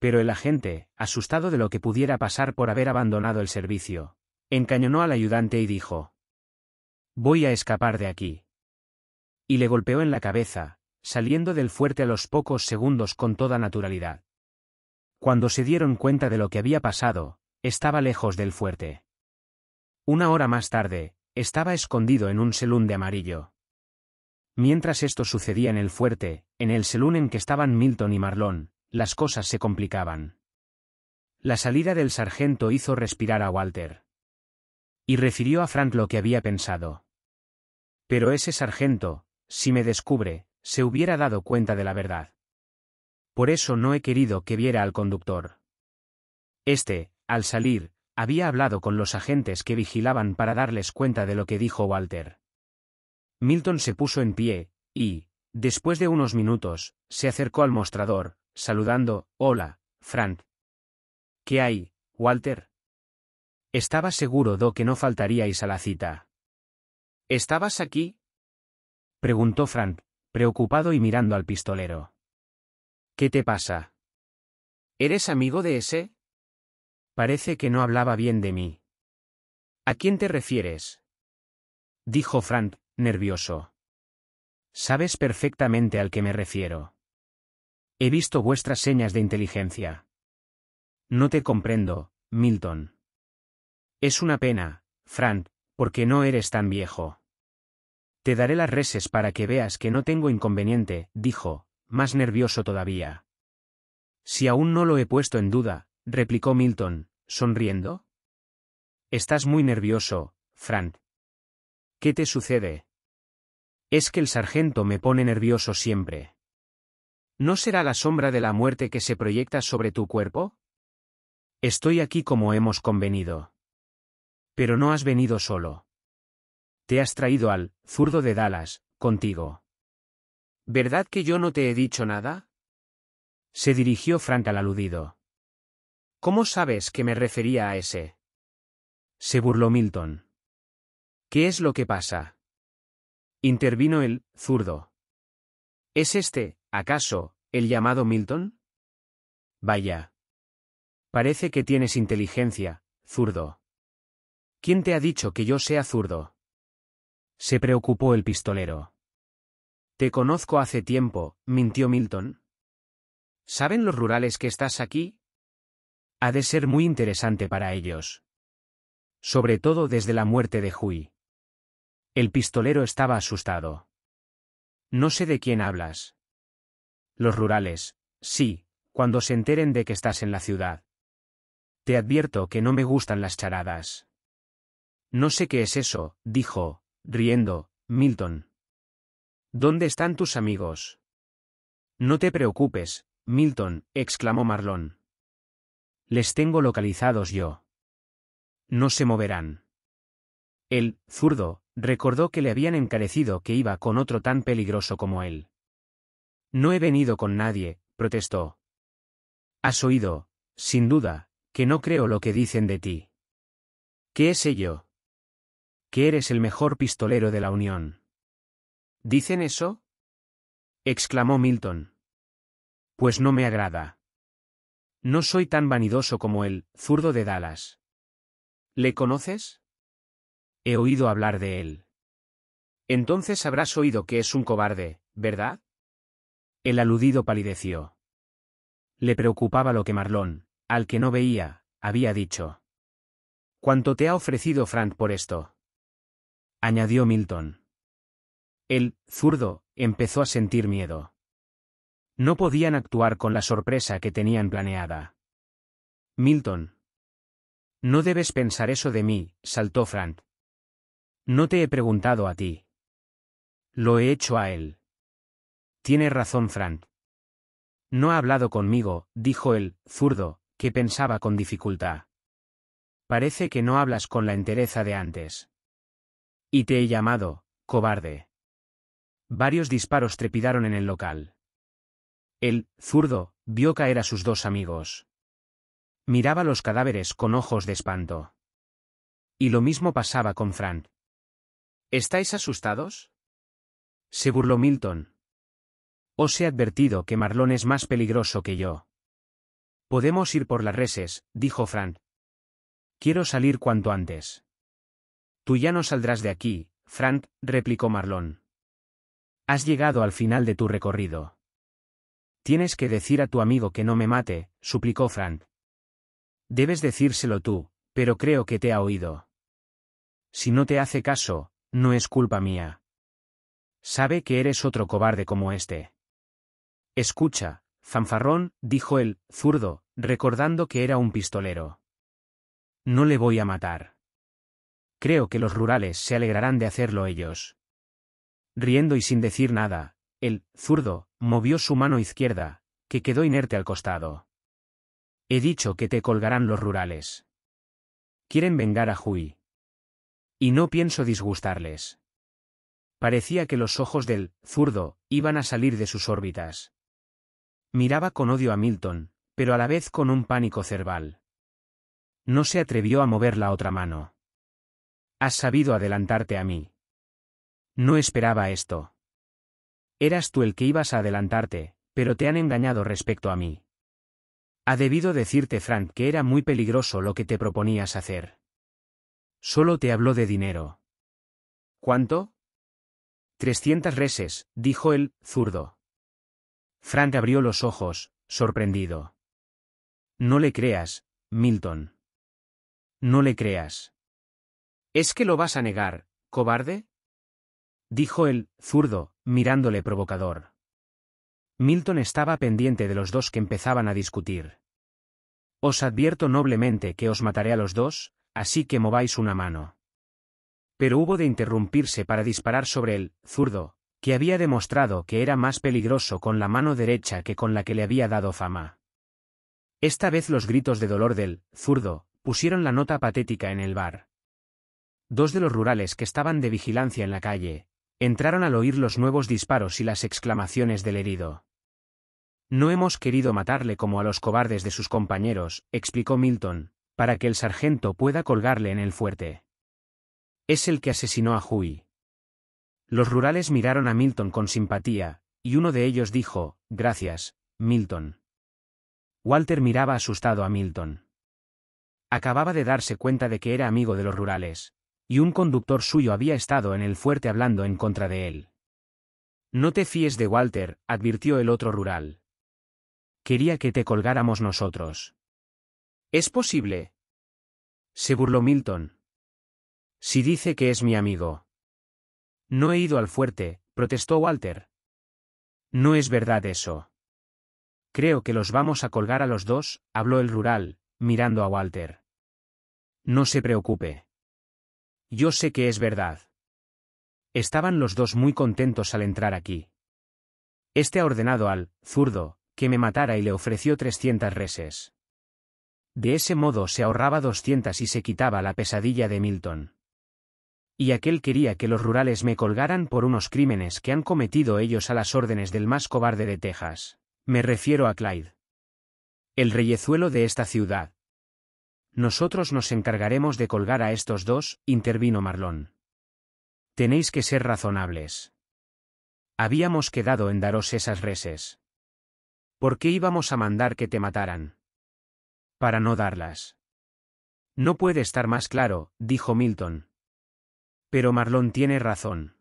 Pero el agente, asustado de lo que pudiera pasar por haber abandonado el servicio, Encañonó al ayudante y dijo. Voy a escapar de aquí. Y le golpeó en la cabeza, saliendo del fuerte a los pocos segundos con toda naturalidad. Cuando se dieron cuenta de lo que había pasado, estaba lejos del fuerte. Una hora más tarde, estaba escondido en un selún de amarillo. Mientras esto sucedía en el fuerte, en el selún en que estaban Milton y Marlon, las cosas se complicaban. La salida del sargento hizo respirar a Walter. Y refirió a Frank lo que había pensado. Pero ese sargento, si me descubre, se hubiera dado cuenta de la verdad. Por eso no he querido que viera al conductor. Este, al salir, había hablado con los agentes que vigilaban para darles cuenta de lo que dijo Walter. Milton se puso en pie, y, después de unos minutos, se acercó al mostrador, saludando, Hola, Frank. ¿Qué hay, Walter? Estaba seguro do que no faltaríais a la cita. ¿Estabas aquí? preguntó Frank, preocupado y mirando al pistolero. ¿Qué te pasa? ¿Eres amigo de ese? Parece que no hablaba bien de mí. ¿A quién te refieres? dijo Frank, nervioso. Sabes perfectamente al que me refiero. He visto vuestras señas de inteligencia. No te comprendo, Milton. Es una pena, Frank, porque no eres tan viejo. Te daré las reses para que veas que no tengo inconveniente, dijo, más nervioso todavía. Si aún no lo he puesto en duda, replicó Milton, sonriendo. Estás muy nervioso, Frank. ¿Qué te sucede? Es que el sargento me pone nervioso siempre. ¿No será la sombra de la muerte que se proyecta sobre tu cuerpo? Estoy aquí como hemos convenido. Pero no has venido solo. Te has traído al zurdo de Dallas, contigo. ¿Verdad que yo no te he dicho nada? Se dirigió Frank al aludido. ¿Cómo sabes que me refería a ese? Se burló Milton. ¿Qué es lo que pasa? Intervino el zurdo. ¿Es este, acaso, el llamado Milton? Vaya. Parece que tienes inteligencia, zurdo. ¿Quién te ha dicho que yo sea zurdo? Se preocupó el pistolero. Te conozco hace tiempo, mintió Milton. ¿Saben los rurales que estás aquí? Ha de ser muy interesante para ellos. Sobre todo desde la muerte de Hui. El pistolero estaba asustado. No sé de quién hablas. Los rurales, sí, cuando se enteren de que estás en la ciudad. Te advierto que no me gustan las charadas. No sé qué es eso, dijo, riendo, Milton. ¿Dónde están tus amigos? No te preocupes, Milton, exclamó Marlon. Les tengo localizados yo. No se moverán. El zurdo, recordó que le habían encarecido que iba con otro tan peligroso como él. No he venido con nadie, protestó. Has oído, sin duda, que no creo lo que dicen de ti. ¿Qué es ello? que eres el mejor pistolero de la Unión. ¿Dicen eso? exclamó Milton. Pues no me agrada. No soy tan vanidoso como él, zurdo de Dallas. ¿Le conoces? He oído hablar de él. Entonces habrás oído que es un cobarde, ¿verdad? El aludido palideció. Le preocupaba lo que Marlón, al que no veía, había dicho. ¿Cuánto te ha ofrecido Frank por esto? añadió Milton. El zurdo empezó a sentir miedo. No podían actuar con la sorpresa que tenían planeada. Milton. No debes pensar eso de mí, saltó Frank. No te he preguntado a ti. Lo he hecho a él. Tiene razón Frank. No ha hablado conmigo, dijo el zurdo, que pensaba con dificultad. Parece que no hablas con la entereza de antes. Y te he llamado, cobarde. Varios disparos trepidaron en el local. El zurdo vio caer a sus dos amigos. Miraba los cadáveres con ojos de espanto. Y lo mismo pasaba con Frank. ¿Estáis asustados? Se burló Milton. Os he advertido que Marlon es más peligroso que yo. Podemos ir por las reses, dijo Frank. Quiero salir cuanto antes. Tú ya no saldrás de aquí, Frank, replicó Marlon. Has llegado al final de tu recorrido. Tienes que decir a tu amigo que no me mate, suplicó Frank. Debes decírselo tú, pero creo que te ha oído. Si no te hace caso, no es culpa mía. Sabe que eres otro cobarde como este. Escucha, fanfarrón, dijo él, zurdo, recordando que era un pistolero. No le voy a matar. Creo que los rurales se alegrarán de hacerlo ellos. Riendo y sin decir nada, el zurdo movió su mano izquierda, que quedó inerte al costado. He dicho que te colgarán los rurales. Quieren vengar a Hui. Y no pienso disgustarles. Parecía que los ojos del zurdo iban a salir de sus órbitas. Miraba con odio a Milton, pero a la vez con un pánico cerval. No se atrevió a mover la otra mano. Has sabido adelantarte a mí. No esperaba esto. Eras tú el que ibas a adelantarte, pero te han engañado respecto a mí. Ha debido decirte Frank que era muy peligroso lo que te proponías hacer. Solo te habló de dinero. ¿Cuánto? Trescientas reses, dijo él, zurdo. Frank abrió los ojos, sorprendido. No le creas, Milton. No le creas. ¿Es que lo vas a negar, cobarde? dijo el zurdo, mirándole provocador. Milton estaba pendiente de los dos que empezaban a discutir. Os advierto noblemente que os mataré a los dos, así que mováis una mano. Pero hubo de interrumpirse para disparar sobre el zurdo, que había demostrado que era más peligroso con la mano derecha que con la que le había dado fama. Esta vez los gritos de dolor del zurdo pusieron la nota patética en el bar. Dos de los rurales que estaban de vigilancia en la calle, entraron al oír los nuevos disparos y las exclamaciones del herido. No hemos querido matarle como a los cobardes de sus compañeros, explicó Milton, para que el sargento pueda colgarle en el fuerte. Es el que asesinó a Hui. Los rurales miraron a Milton con simpatía, y uno de ellos dijo, Gracias, Milton. Walter miraba asustado a Milton. Acababa de darse cuenta de que era amigo de los rurales, y un conductor suyo había estado en el fuerte hablando en contra de él. No te fíes de Walter, advirtió el otro rural. Quería que te colgáramos nosotros. ¿Es posible? Se burló Milton. Si dice que es mi amigo. No he ido al fuerte, protestó Walter. No es verdad eso. Creo que los vamos a colgar a los dos, habló el rural, mirando a Walter. No se preocupe. Yo sé que es verdad. Estaban los dos muy contentos al entrar aquí. Este ha ordenado al, zurdo, que me matara y le ofreció 300 reses. De ese modo se ahorraba 200 y se quitaba la pesadilla de Milton. Y aquel quería que los rurales me colgaran por unos crímenes que han cometido ellos a las órdenes del más cobarde de Texas. Me refiero a Clyde. El reyezuelo de esta ciudad, nosotros nos encargaremos de colgar a estos dos, intervino Marlón. Tenéis que ser razonables. Habíamos quedado en daros esas reses. ¿Por qué íbamos a mandar que te mataran? Para no darlas. No puede estar más claro, dijo Milton. Pero Marlón tiene razón.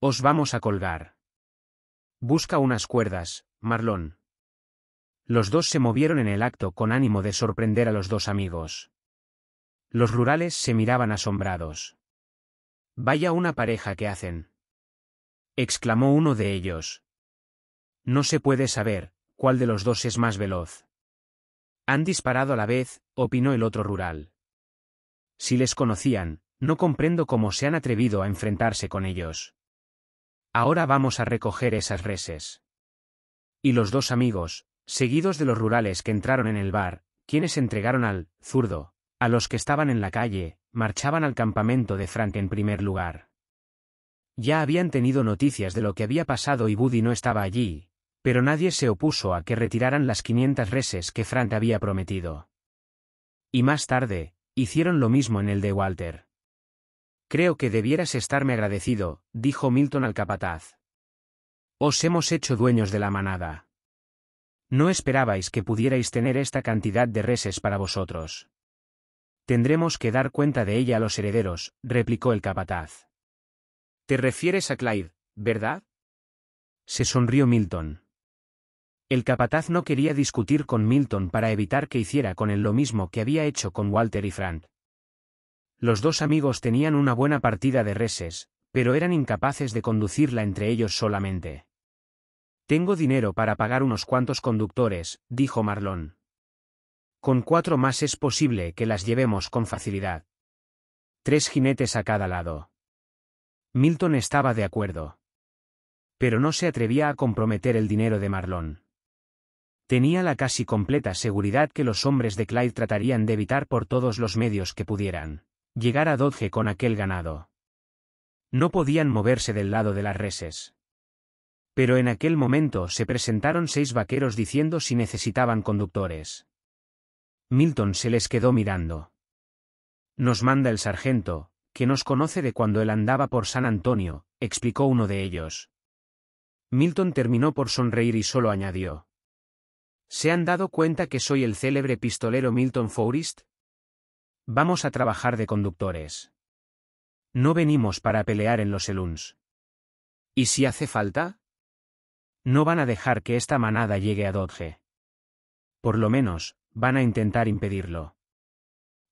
Os vamos a colgar. Busca unas cuerdas, Marlón. Los dos se movieron en el acto con ánimo de sorprender a los dos amigos. Los rurales se miraban asombrados. Vaya una pareja que hacen. exclamó uno de ellos. No se puede saber cuál de los dos es más veloz. Han disparado a la vez, opinó el otro rural. Si les conocían, no comprendo cómo se han atrevido a enfrentarse con ellos. Ahora vamos a recoger esas reses. Y los dos amigos, Seguidos de los rurales que entraron en el bar, quienes entregaron al zurdo, a los que estaban en la calle, marchaban al campamento de Frank en primer lugar. Ya habían tenido noticias de lo que había pasado y Buddy no estaba allí, pero nadie se opuso a que retiraran las 500 reses que Frank había prometido. Y más tarde, hicieron lo mismo en el de Walter. Creo que debieras estarme agradecido, dijo Milton al capataz. Os hemos hecho dueños de la manada. No esperabais que pudierais tener esta cantidad de reses para vosotros. Tendremos que dar cuenta de ella a los herederos, replicó el capataz. Te refieres a Clyde, ¿verdad? Se sonrió Milton. El capataz no quería discutir con Milton para evitar que hiciera con él lo mismo que había hecho con Walter y Frank. Los dos amigos tenían una buena partida de reses, pero eran incapaces de conducirla entre ellos solamente. Tengo dinero para pagar unos cuantos conductores, dijo Marlon. Con cuatro más es posible que las llevemos con facilidad. Tres jinetes a cada lado. Milton estaba de acuerdo. Pero no se atrevía a comprometer el dinero de Marlon. Tenía la casi completa seguridad que los hombres de Clyde tratarían de evitar por todos los medios que pudieran llegar a Dodge con aquel ganado. No podían moverse del lado de las reses. Pero en aquel momento se presentaron seis vaqueros diciendo si necesitaban conductores. Milton se les quedó mirando. Nos manda el sargento, que nos conoce de cuando él andaba por San Antonio, explicó uno de ellos. Milton terminó por sonreír y solo añadió. ¿Se han dado cuenta que soy el célebre pistolero Milton Forrest? Vamos a trabajar de conductores. No venimos para pelear en los Eluns. ¿Y si hace falta? No van a dejar que esta manada llegue a Dodge. Por lo menos, van a intentar impedirlo.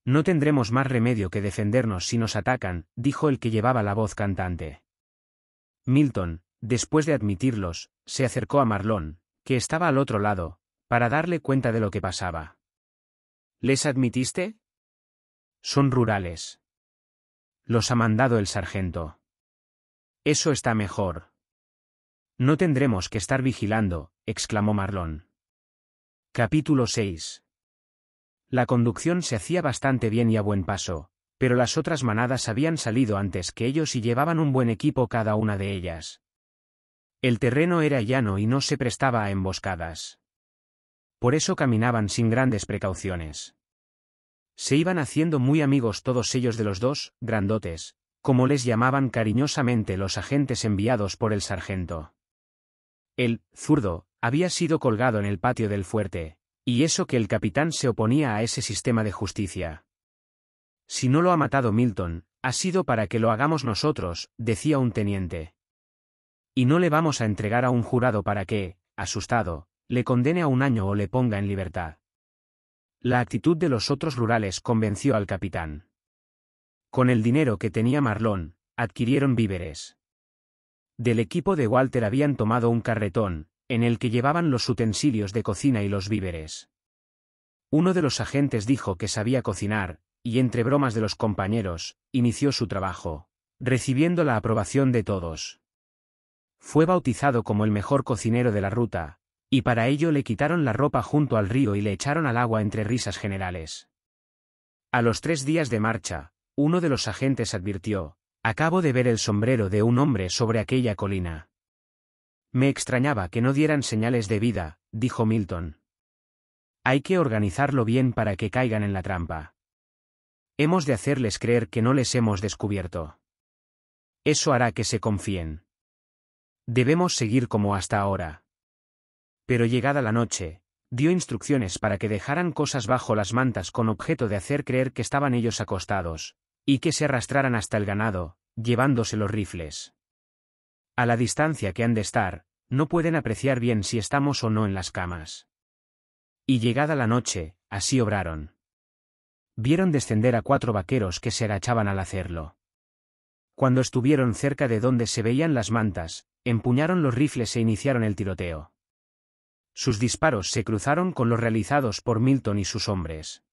No tendremos más remedio que defendernos si nos atacan, dijo el que llevaba la voz cantante. Milton, después de admitirlos, se acercó a Marlon, que estaba al otro lado, para darle cuenta de lo que pasaba. ¿Les admitiste? Son rurales. Los ha mandado el sargento. Eso está mejor. No tendremos que estar vigilando, exclamó Marlón. Capítulo 6. La conducción se hacía bastante bien y a buen paso, pero las otras manadas habían salido antes que ellos y llevaban un buen equipo cada una de ellas. El terreno era llano y no se prestaba a emboscadas. Por eso caminaban sin grandes precauciones. Se iban haciendo muy amigos todos ellos de los dos, grandotes, como les llamaban cariñosamente los agentes enviados por el sargento. El zurdo había sido colgado en el patio del fuerte, y eso que el capitán se oponía a ese sistema de justicia. Si no lo ha matado Milton, ha sido para que lo hagamos nosotros, decía un teniente. Y no le vamos a entregar a un jurado para que, asustado, le condene a un año o le ponga en libertad. La actitud de los otros rurales convenció al capitán. Con el dinero que tenía Marlón, adquirieron víveres. Del equipo de Walter habían tomado un carretón, en el que llevaban los utensilios de cocina y los víveres. Uno de los agentes dijo que sabía cocinar, y entre bromas de los compañeros, inició su trabajo, recibiendo la aprobación de todos. Fue bautizado como el mejor cocinero de la ruta, y para ello le quitaron la ropa junto al río y le echaron al agua entre risas generales. A los tres días de marcha, uno de los agentes advirtió, Acabo de ver el sombrero de un hombre sobre aquella colina. Me extrañaba que no dieran señales de vida, dijo Milton. Hay que organizarlo bien para que caigan en la trampa. Hemos de hacerles creer que no les hemos descubierto. Eso hará que se confíen. Debemos seguir como hasta ahora. Pero llegada la noche, dio instrucciones para que dejaran cosas bajo las mantas con objeto de hacer creer que estaban ellos acostados, y que se arrastraran hasta el ganado, llevándose los rifles. A la distancia que han de estar, no pueden apreciar bien si estamos o no en las camas. Y llegada la noche, así obraron. Vieron descender a cuatro vaqueros que se agachaban al hacerlo. Cuando estuvieron cerca de donde se veían las mantas, empuñaron los rifles e iniciaron el tiroteo. Sus disparos se cruzaron con los realizados por Milton y sus hombres.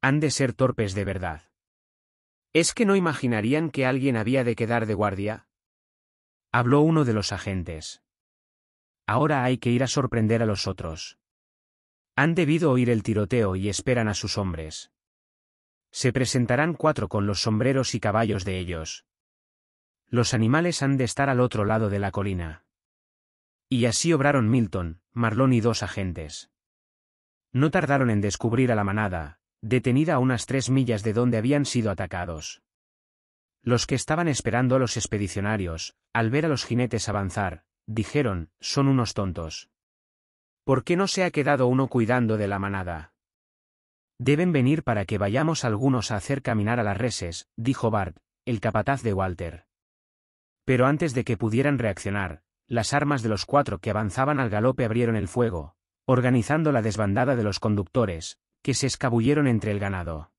Han de ser torpes de verdad. ¿Es que no imaginarían que alguien había de quedar de guardia? Habló uno de los agentes. Ahora hay que ir a sorprender a los otros. Han debido oír el tiroteo y esperan a sus hombres. Se presentarán cuatro con los sombreros y caballos de ellos. Los animales han de estar al otro lado de la colina. Y así obraron Milton, Marlon y dos agentes. No tardaron en descubrir a la manada, detenida a unas tres millas de donde habían sido atacados. Los que estaban esperando a los expedicionarios, al ver a los jinetes avanzar, dijeron, son unos tontos. ¿Por qué no se ha quedado uno cuidando de la manada? Deben venir para que vayamos algunos a hacer caminar a las reses, dijo Bart, el capataz de Walter. Pero antes de que pudieran reaccionar, las armas de los cuatro que avanzaban al galope abrieron el fuego, organizando la desbandada de los conductores, que se escabulleron entre el ganado.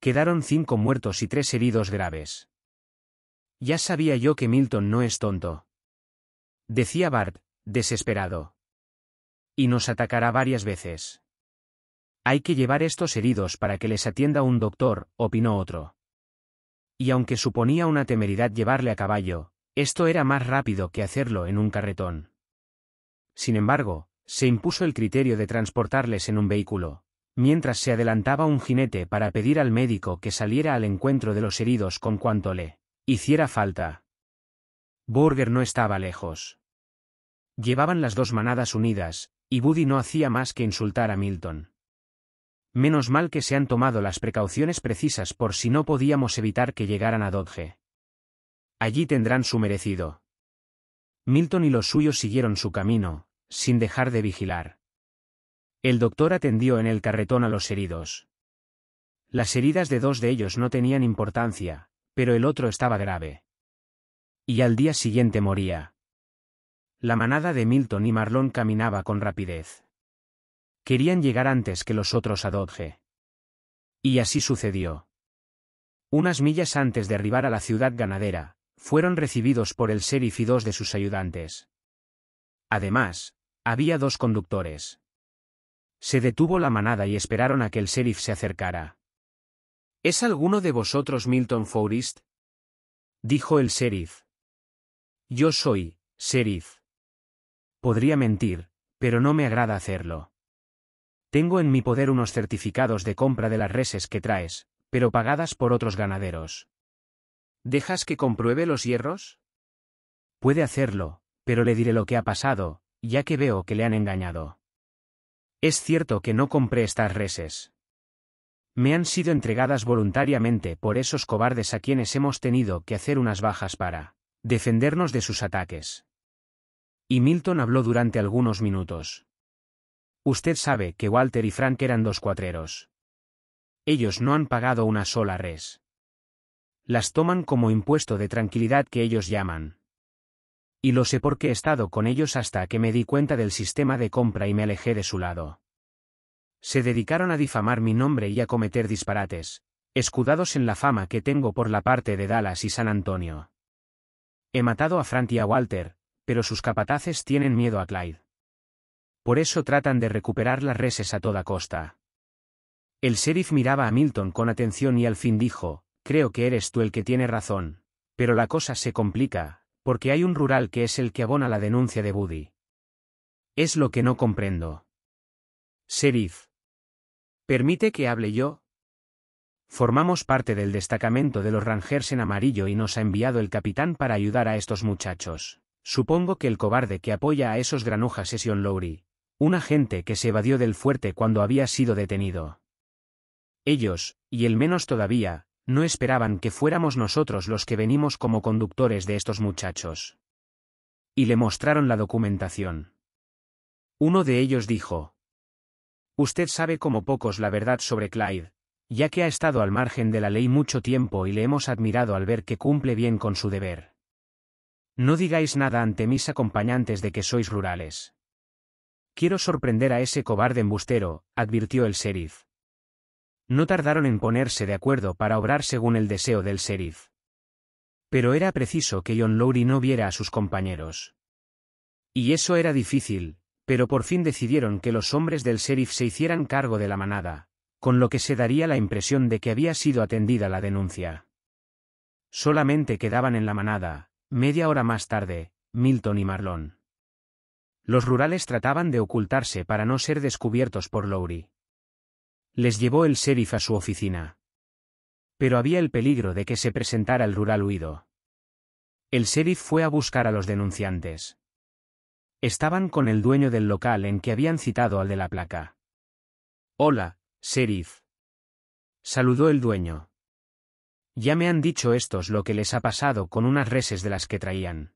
Quedaron cinco muertos y tres heridos graves. Ya sabía yo que Milton no es tonto. Decía Bart, desesperado. Y nos atacará varias veces. Hay que llevar estos heridos para que les atienda un doctor, opinó otro. Y aunque suponía una temeridad llevarle a caballo, esto era más rápido que hacerlo en un carretón. Sin embargo, se impuso el criterio de transportarles en un vehículo, mientras se adelantaba un jinete para pedir al médico que saliera al encuentro de los heridos con cuanto le hiciera falta. Burger no estaba lejos. Llevaban las dos manadas unidas, y Buddy no hacía más que insultar a Milton. Menos mal que se han tomado las precauciones precisas por si no podíamos evitar que llegaran a Dodge. Allí tendrán su merecido. Milton y los suyos siguieron su camino, sin dejar de vigilar. El doctor atendió en el carretón a los heridos. Las heridas de dos de ellos no tenían importancia, pero el otro estaba grave. Y al día siguiente moría. La manada de Milton y Marlon caminaba con rapidez. Querían llegar antes que los otros a Dodge. Y así sucedió. Unas millas antes de arribar a la ciudad ganadera, fueron recibidos por el sheriff y dos de sus ayudantes. Además, había dos conductores. Se detuvo la manada y esperaron a que el sheriff se acercara. ¿Es alguno de vosotros Milton Forrest? Dijo el sheriff. Yo soy, sheriff. Podría mentir, pero no me agrada hacerlo. Tengo en mi poder unos certificados de compra de las reses que traes, pero pagadas por otros ganaderos. ¿Dejas que compruebe los hierros? Puede hacerlo, pero le diré lo que ha pasado, ya que veo que le han engañado. Es cierto que no compré estas reses. Me han sido entregadas voluntariamente por esos cobardes a quienes hemos tenido que hacer unas bajas para defendernos de sus ataques. Y Milton habló durante algunos minutos. Usted sabe que Walter y Frank eran dos cuatreros. Ellos no han pagado una sola res. Las toman como impuesto de tranquilidad que ellos llaman. Y lo sé porque he estado con ellos hasta que me di cuenta del sistema de compra y me alejé de su lado. Se dedicaron a difamar mi nombre y a cometer disparates, escudados en la fama que tengo por la parte de Dallas y San Antonio. He matado a Frank y a Walter, pero sus capataces tienen miedo a Clyde. Por eso tratan de recuperar las reses a toda costa. El sheriff miraba a Milton con atención y al fin dijo, creo que eres tú el que tiene razón, pero la cosa se complica, porque hay un rural que es el que abona la denuncia de Buddy. Es lo que no comprendo. Sheriff. ¿Permite que hable yo? Formamos parte del destacamento de los Rangers en amarillo y nos ha enviado el capitán para ayudar a estos muchachos. Supongo que el cobarde que apoya a esos granujas es John Lowry, un agente que se evadió del fuerte cuando había sido detenido. Ellos, y el menos todavía, no esperaban que fuéramos nosotros los que venimos como conductores de estos muchachos. Y le mostraron la documentación. Uno de ellos dijo, Usted sabe como pocos la verdad sobre Clyde, ya que ha estado al margen de la ley mucho tiempo y le hemos admirado al ver que cumple bien con su deber. No digáis nada ante mis acompañantes de que sois rurales. Quiero sorprender a ese cobarde embustero, advirtió el sheriff no tardaron en ponerse de acuerdo para obrar según el deseo del sheriff. Pero era preciso que John Lowry no viera a sus compañeros. Y eso era difícil, pero por fin decidieron que los hombres del sheriff se hicieran cargo de la manada, con lo que se daría la impresión de que había sido atendida la denuncia. Solamente quedaban en la manada, media hora más tarde, Milton y Marlon. Los rurales trataban de ocultarse para no ser descubiertos por Lowry les llevó el sheriff a su oficina. Pero había el peligro de que se presentara el rural huido. El sheriff fue a buscar a los denunciantes. Estaban con el dueño del local en que habían citado al de la placa. Hola, sheriff. Saludó el dueño. Ya me han dicho estos lo que les ha pasado con unas reses de las que traían.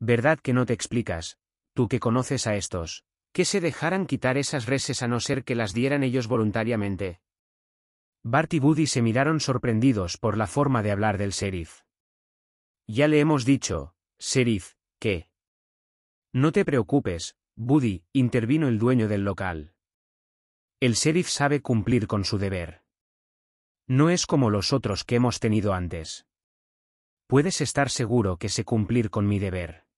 ¿Verdad que no te explicas, tú que conoces a estos? que se dejaran quitar esas reses a no ser que las dieran ellos voluntariamente. Bart y Buddy se miraron sorprendidos por la forma de hablar del sheriff. Ya le hemos dicho, sheriff, que... No te preocupes, Buddy, intervino el dueño del local. El sheriff sabe cumplir con su deber. No es como los otros que hemos tenido antes. Puedes estar seguro que sé cumplir con mi deber.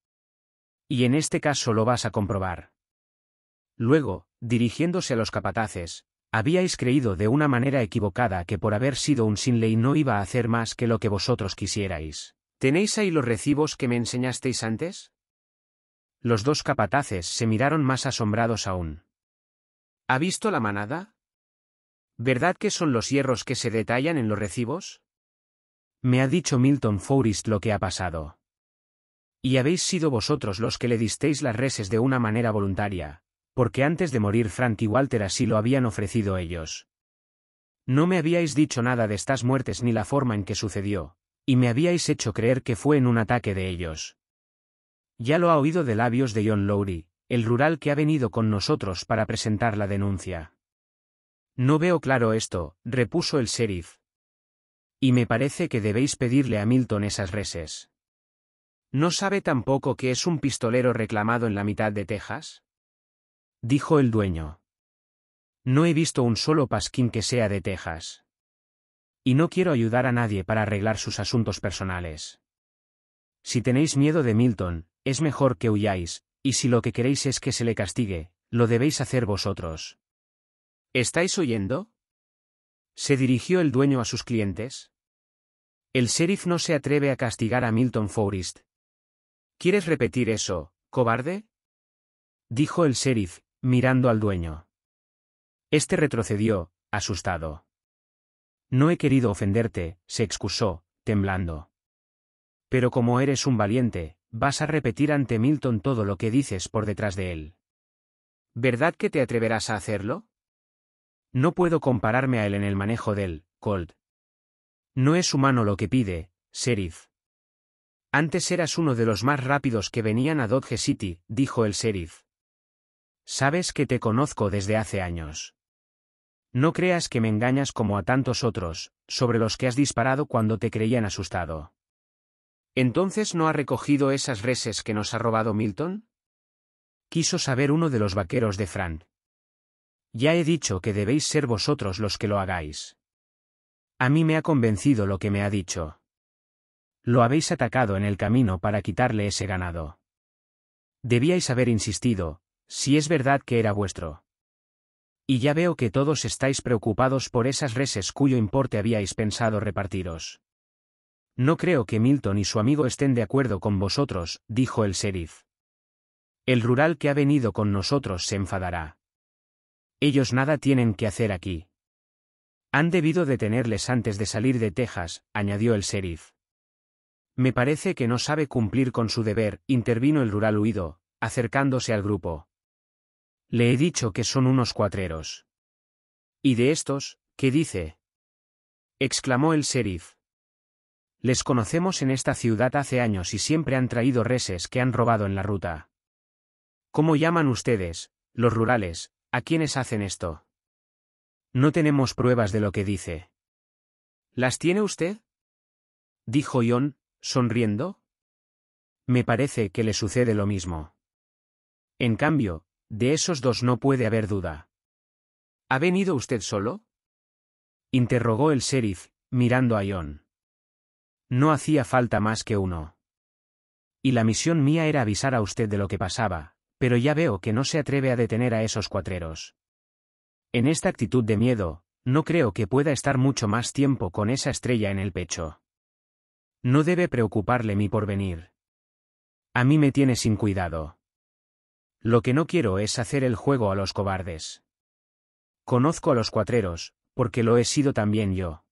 Y en este caso lo vas a comprobar. Luego, dirigiéndose a los capataces, habíais creído de una manera equivocada que por haber sido un sin ley no iba a hacer más que lo que vosotros quisierais. ¿Tenéis ahí los recibos que me enseñasteis antes? Los dos capataces se miraron más asombrados aún. ¿Ha visto la manada? ¿Verdad que son los hierros que se detallan en los recibos? Me ha dicho Milton Forrest lo que ha pasado. Y habéis sido vosotros los que le disteis las reses de una manera voluntaria, porque antes de morir Frank y Walter así lo habían ofrecido ellos. No me habíais dicho nada de estas muertes ni la forma en que sucedió, y me habíais hecho creer que fue en un ataque de ellos. Ya lo ha oído de labios de John Lowry, el rural que ha venido con nosotros para presentar la denuncia. No veo claro esto, repuso el sheriff. Y me parece que debéis pedirle a Milton esas reses. ¿No sabe tampoco que es un pistolero reclamado en la mitad de Texas? dijo el dueño. No he visto un solo pasquín que sea de Texas. Y no quiero ayudar a nadie para arreglar sus asuntos personales. Si tenéis miedo de Milton, es mejor que huyáis, y si lo que queréis es que se le castigue, lo debéis hacer vosotros. ¿Estáis oyendo? ¿Se dirigió el dueño a sus clientes? El sheriff no se atreve a castigar a Milton Forrest. ¿Quieres repetir eso, cobarde? Dijo el sheriff, mirando al dueño. Este retrocedió, asustado. No he querido ofenderte, se excusó, temblando. Pero como eres un valiente, vas a repetir ante Milton todo lo que dices por detrás de él. ¿Verdad que te atreverás a hacerlo? No puedo compararme a él en el manejo del Colt. No es humano lo que pide, sheriff. Antes eras uno de los más rápidos que venían a Dodge City, dijo el sheriff. Sabes que te conozco desde hace años. No creas que me engañas como a tantos otros, sobre los que has disparado cuando te creían asustado. ¿Entonces no ha recogido esas reses que nos ha robado Milton? Quiso saber uno de los vaqueros de Fran. Ya he dicho que debéis ser vosotros los que lo hagáis. A mí me ha convencido lo que me ha dicho. Lo habéis atacado en el camino para quitarle ese ganado. Debíais haber insistido, si es verdad que era vuestro. Y ya veo que todos estáis preocupados por esas reses cuyo importe habíais pensado repartiros. No creo que Milton y su amigo estén de acuerdo con vosotros, dijo el sheriff. El rural que ha venido con nosotros se enfadará. Ellos nada tienen que hacer aquí. Han debido detenerles antes de salir de Texas, añadió el sheriff. Me parece que no sabe cumplir con su deber, intervino el rural huido, acercándose al grupo. Le he dicho que son unos cuatreros. ¿Y de estos, qué dice? exclamó el sheriff. Les conocemos en esta ciudad hace años y siempre han traído reses que han robado en la ruta. ¿Cómo llaman ustedes, los rurales, a quienes hacen esto? No tenemos pruebas de lo que dice. ¿Las tiene usted? dijo Ion, sonriendo. Me parece que le sucede lo mismo. En cambio, de esos dos no puede haber duda. ¿Ha venido usted solo? interrogó el sheriff, mirando a Ion. No hacía falta más que uno. Y la misión mía era avisar a usted de lo que pasaba, pero ya veo que no se atreve a detener a esos cuatreros. En esta actitud de miedo, no creo que pueda estar mucho más tiempo con esa estrella en el pecho. No debe preocuparle mi porvenir. A mí me tiene sin cuidado. Lo que no quiero es hacer el juego a los cobardes. Conozco a los cuatreros, porque lo he sido también yo.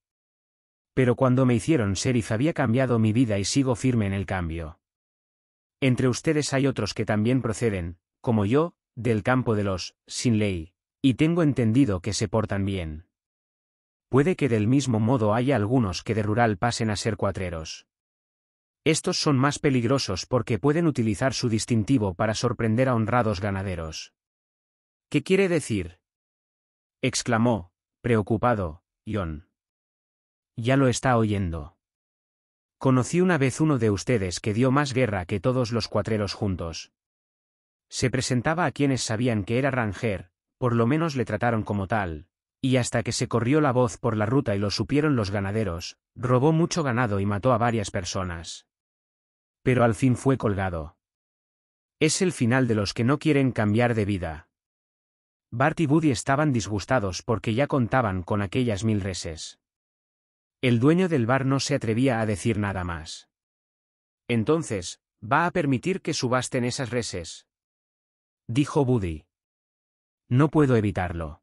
Pero cuando me hicieron sheriff había cambiado mi vida y sigo firme en el cambio. Entre ustedes hay otros que también proceden, como yo, del campo de los, sin ley, y tengo entendido que se portan bien. Puede que del mismo modo haya algunos que de rural pasen a ser cuatreros. Estos son más peligrosos porque pueden utilizar su distintivo para sorprender a honrados ganaderos. ¿Qué quiere decir? exclamó, preocupado, Ion. Ya lo está oyendo. Conocí una vez uno de ustedes que dio más guerra que todos los cuatreros juntos. Se presentaba a quienes sabían que era Ranger, por lo menos le trataron como tal, y hasta que se corrió la voz por la ruta y lo supieron los ganaderos, robó mucho ganado y mató a varias personas pero al fin fue colgado. Es el final de los que no quieren cambiar de vida. Bart y Buddy estaban disgustados porque ya contaban con aquellas mil reses. El dueño del bar no se atrevía a decir nada más. Entonces, ¿va a permitir que subasten esas reses? Dijo Buddy. No puedo evitarlo.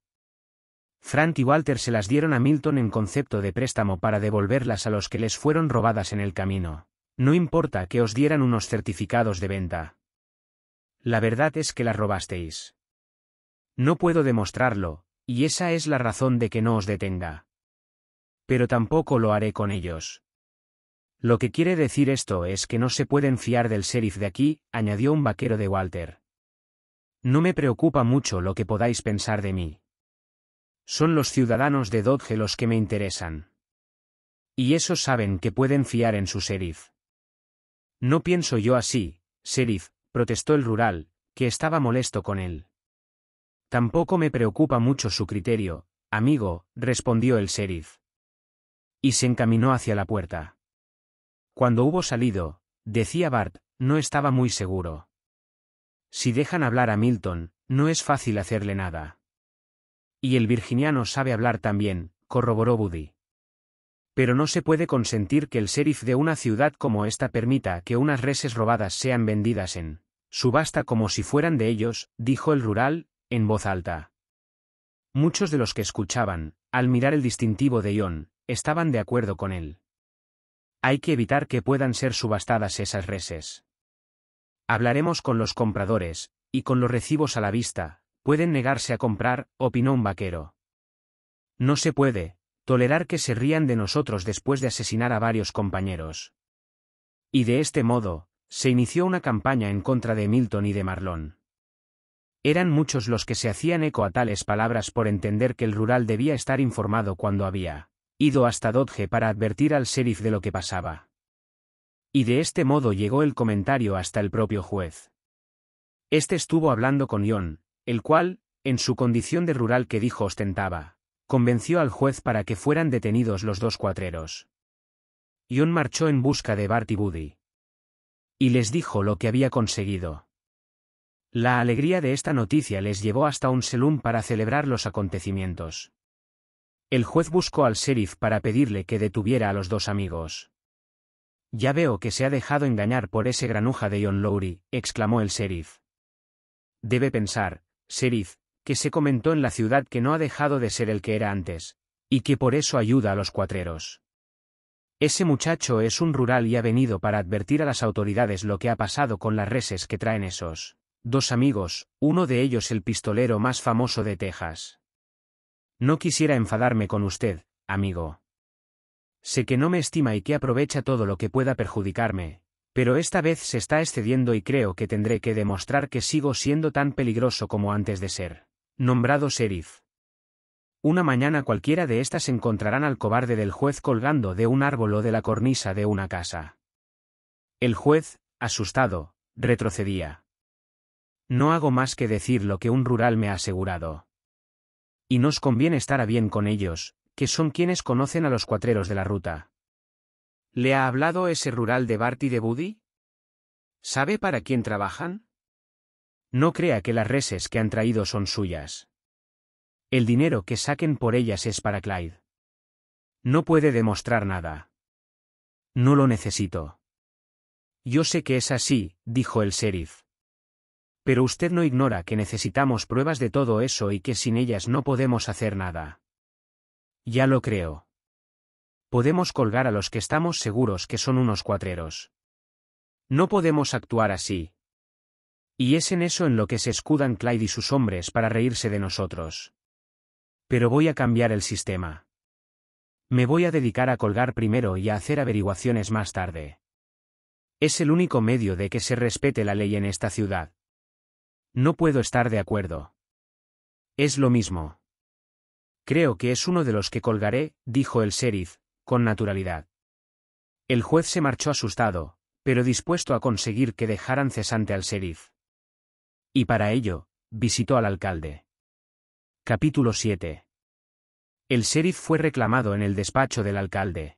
Frank y Walter se las dieron a Milton en concepto de préstamo para devolverlas a los que les fueron robadas en el camino. No importa que os dieran unos certificados de venta. La verdad es que la robasteis. No puedo demostrarlo, y esa es la razón de que no os detenga. Pero tampoco lo haré con ellos. Lo que quiere decir esto es que no se pueden fiar del sheriff de aquí, añadió un vaquero de Walter. No me preocupa mucho lo que podáis pensar de mí. Son los ciudadanos de Dodge los que me interesan. Y esos saben que pueden fiar en su sheriff. No pienso yo así, sheriff, protestó el rural, que estaba molesto con él. Tampoco me preocupa mucho su criterio, amigo, respondió el sheriff. Y se encaminó hacia la puerta. Cuando hubo salido, decía Bart, no estaba muy seguro. Si dejan hablar a Milton, no es fácil hacerle nada. Y el virginiano sabe hablar también, corroboró Buddy pero no se puede consentir que el sheriff de una ciudad como esta permita que unas reses robadas sean vendidas en subasta como si fueran de ellos, dijo el rural, en voz alta. Muchos de los que escuchaban, al mirar el distintivo de Ion, estaban de acuerdo con él. Hay que evitar que puedan ser subastadas esas reses. Hablaremos con los compradores, y con los recibos a la vista, pueden negarse a comprar, opinó un vaquero. No se puede, tolerar que se rían de nosotros después de asesinar a varios compañeros. Y de este modo, se inició una campaña en contra de Milton y de Marlon. Eran muchos los que se hacían eco a tales palabras por entender que el rural debía estar informado cuando había ido hasta Dodge para advertir al sheriff de lo que pasaba. Y de este modo llegó el comentario hasta el propio juez. Este estuvo hablando con Ion, el cual, en su condición de rural que dijo ostentaba, convenció al juez para que fueran detenidos los dos cuatreros. un marchó en busca de Bart y Y les dijo lo que había conseguido. La alegría de esta noticia les llevó hasta un selum para celebrar los acontecimientos. El juez buscó al sheriff para pedirle que detuviera a los dos amigos. Ya veo que se ha dejado engañar por ese granuja de John Lowry, exclamó el sheriff. Debe pensar, sheriff, que se comentó en la ciudad que no ha dejado de ser el que era antes, y que por eso ayuda a los cuatreros. Ese muchacho es un rural y ha venido para advertir a las autoridades lo que ha pasado con las reses que traen esos dos amigos, uno de ellos el pistolero más famoso de Texas. No quisiera enfadarme con usted, amigo. Sé que no me estima y que aprovecha todo lo que pueda perjudicarme, pero esta vez se está excediendo y creo que tendré que demostrar que sigo siendo tan peligroso como antes de ser. Nombrado sheriff. Una mañana cualquiera de estas encontrarán al cobarde del juez colgando de un árbol o de la cornisa de una casa. El juez, asustado, retrocedía. No hago más que decir lo que un rural me ha asegurado. Y nos conviene estar a bien con ellos, que son quienes conocen a los cuatreros de la ruta. ¿Le ha hablado ese rural de Barty de Buddy? ¿Sabe para quién trabajan? No crea que las reses que han traído son suyas. El dinero que saquen por ellas es para Clyde. No puede demostrar nada. No lo necesito. Yo sé que es así, dijo el sheriff. Pero usted no ignora que necesitamos pruebas de todo eso y que sin ellas no podemos hacer nada. Ya lo creo. Podemos colgar a los que estamos seguros que son unos cuatreros. No podemos actuar así, y es en eso en lo que se escudan Clyde y sus hombres para reírse de nosotros. Pero voy a cambiar el sistema. Me voy a dedicar a colgar primero y a hacer averiguaciones más tarde. Es el único medio de que se respete la ley en esta ciudad. No puedo estar de acuerdo. Es lo mismo. Creo que es uno de los que colgaré, dijo el sheriff, con naturalidad. El juez se marchó asustado, pero dispuesto a conseguir que dejaran cesante al sheriff. Y para ello, visitó al alcalde. Capítulo 7. El sheriff fue reclamado en el despacho del alcalde.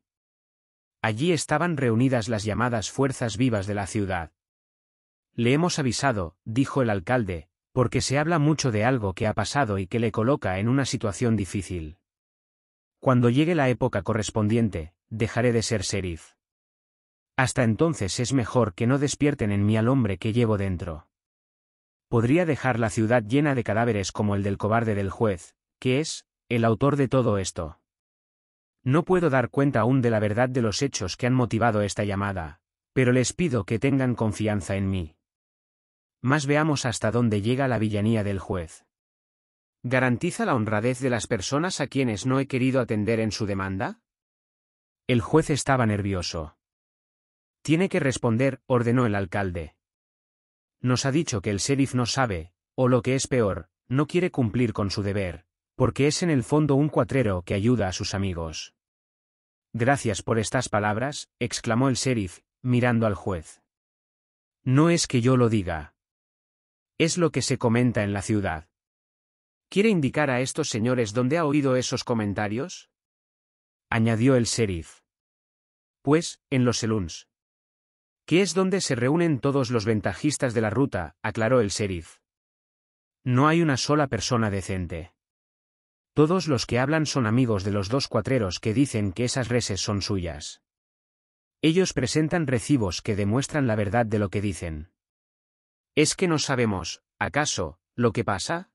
Allí estaban reunidas las llamadas fuerzas vivas de la ciudad. Le hemos avisado, dijo el alcalde, porque se habla mucho de algo que ha pasado y que le coloca en una situación difícil. Cuando llegue la época correspondiente, dejaré de ser sheriff. Hasta entonces es mejor que no despierten en mí al hombre que llevo dentro podría dejar la ciudad llena de cadáveres como el del cobarde del juez, que es, el autor de todo esto. No puedo dar cuenta aún de la verdad de los hechos que han motivado esta llamada, pero les pido que tengan confianza en mí. Más veamos hasta dónde llega la villanía del juez. ¿Garantiza la honradez de las personas a quienes no he querido atender en su demanda? El juez estaba nervioso. Tiene que responder, ordenó el alcalde. Nos ha dicho que el sheriff no sabe, o lo que es peor, no quiere cumplir con su deber, porque es en el fondo un cuatrero que ayuda a sus amigos. Gracias por estas palabras, exclamó el sheriff, mirando al juez. No es que yo lo diga. Es lo que se comenta en la ciudad. ¿Quiere indicar a estos señores dónde ha oído esos comentarios? añadió el sheriff. Pues, en los Eluns, que es donde se reúnen todos los ventajistas de la ruta, aclaró el sheriff. No hay una sola persona decente. Todos los que hablan son amigos de los dos cuatreros que dicen que esas reses son suyas. Ellos presentan recibos que demuestran la verdad de lo que dicen. ¿Es que no sabemos, acaso, lo que pasa?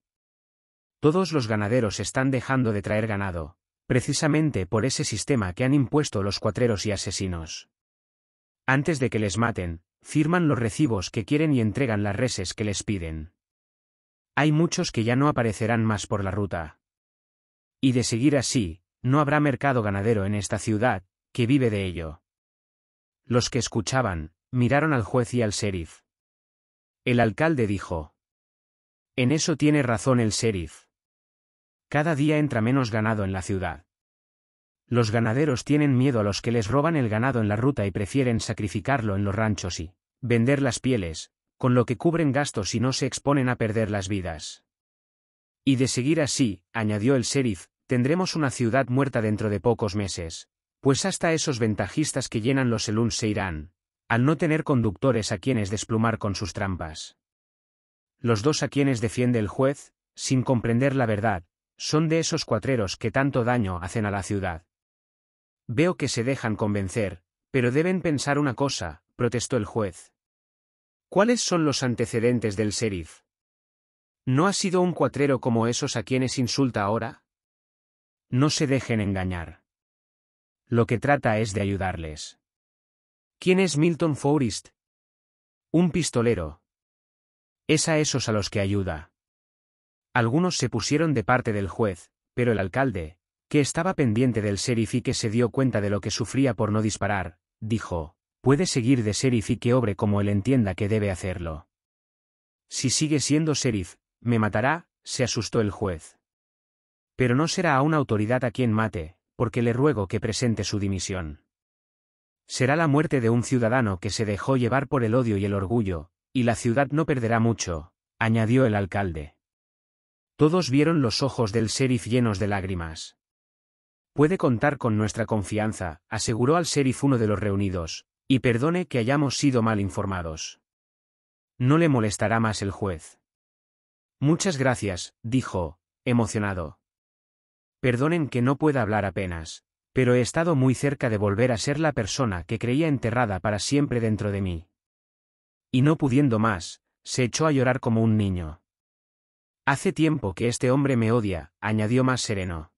Todos los ganaderos están dejando de traer ganado, precisamente por ese sistema que han impuesto los cuatreros y asesinos. Antes de que les maten, firman los recibos que quieren y entregan las reses que les piden. Hay muchos que ya no aparecerán más por la ruta. Y de seguir así, no habrá mercado ganadero en esta ciudad, que vive de ello. Los que escuchaban, miraron al juez y al sheriff. El alcalde dijo. En eso tiene razón el sheriff. Cada día entra menos ganado en la ciudad. Los ganaderos tienen miedo a los que les roban el ganado en la ruta y prefieren sacrificarlo en los ranchos y vender las pieles, con lo que cubren gastos y no se exponen a perder las vidas. Y de seguir así, añadió el sheriff, tendremos una ciudad muerta dentro de pocos meses, pues hasta esos ventajistas que llenan los eluns se irán, al no tener conductores a quienes desplumar con sus trampas. Los dos a quienes defiende el juez, sin comprender la verdad, son de esos cuatreros que tanto daño hacen a la ciudad. Veo que se dejan convencer, pero deben pensar una cosa, protestó el juez. ¿Cuáles son los antecedentes del sheriff? ¿No ha sido un cuatrero como esos a quienes insulta ahora? No se dejen engañar. Lo que trata es de ayudarles. ¿Quién es Milton Forrest? Un pistolero. Es a esos a los que ayuda. Algunos se pusieron de parte del juez, pero el alcalde, que estaba pendiente del sheriff y que se dio cuenta de lo que sufría por no disparar, dijo, puede seguir de sheriff y que obre como él entienda que debe hacerlo. Si sigue siendo sheriff, me matará, se asustó el juez. Pero no será a una autoridad a quien mate, porque le ruego que presente su dimisión. Será la muerte de un ciudadano que se dejó llevar por el odio y el orgullo, y la ciudad no perderá mucho, añadió el alcalde. Todos vieron los ojos del sheriff llenos de lágrimas. Puede contar con nuestra confianza, aseguró al sheriff uno de los reunidos, y perdone que hayamos sido mal informados. No le molestará más el juez. Muchas gracias, dijo, emocionado. Perdonen que no pueda hablar apenas, pero he estado muy cerca de volver a ser la persona que creía enterrada para siempre dentro de mí. Y no pudiendo más, se echó a llorar como un niño. Hace tiempo que este hombre me odia, añadió más sereno.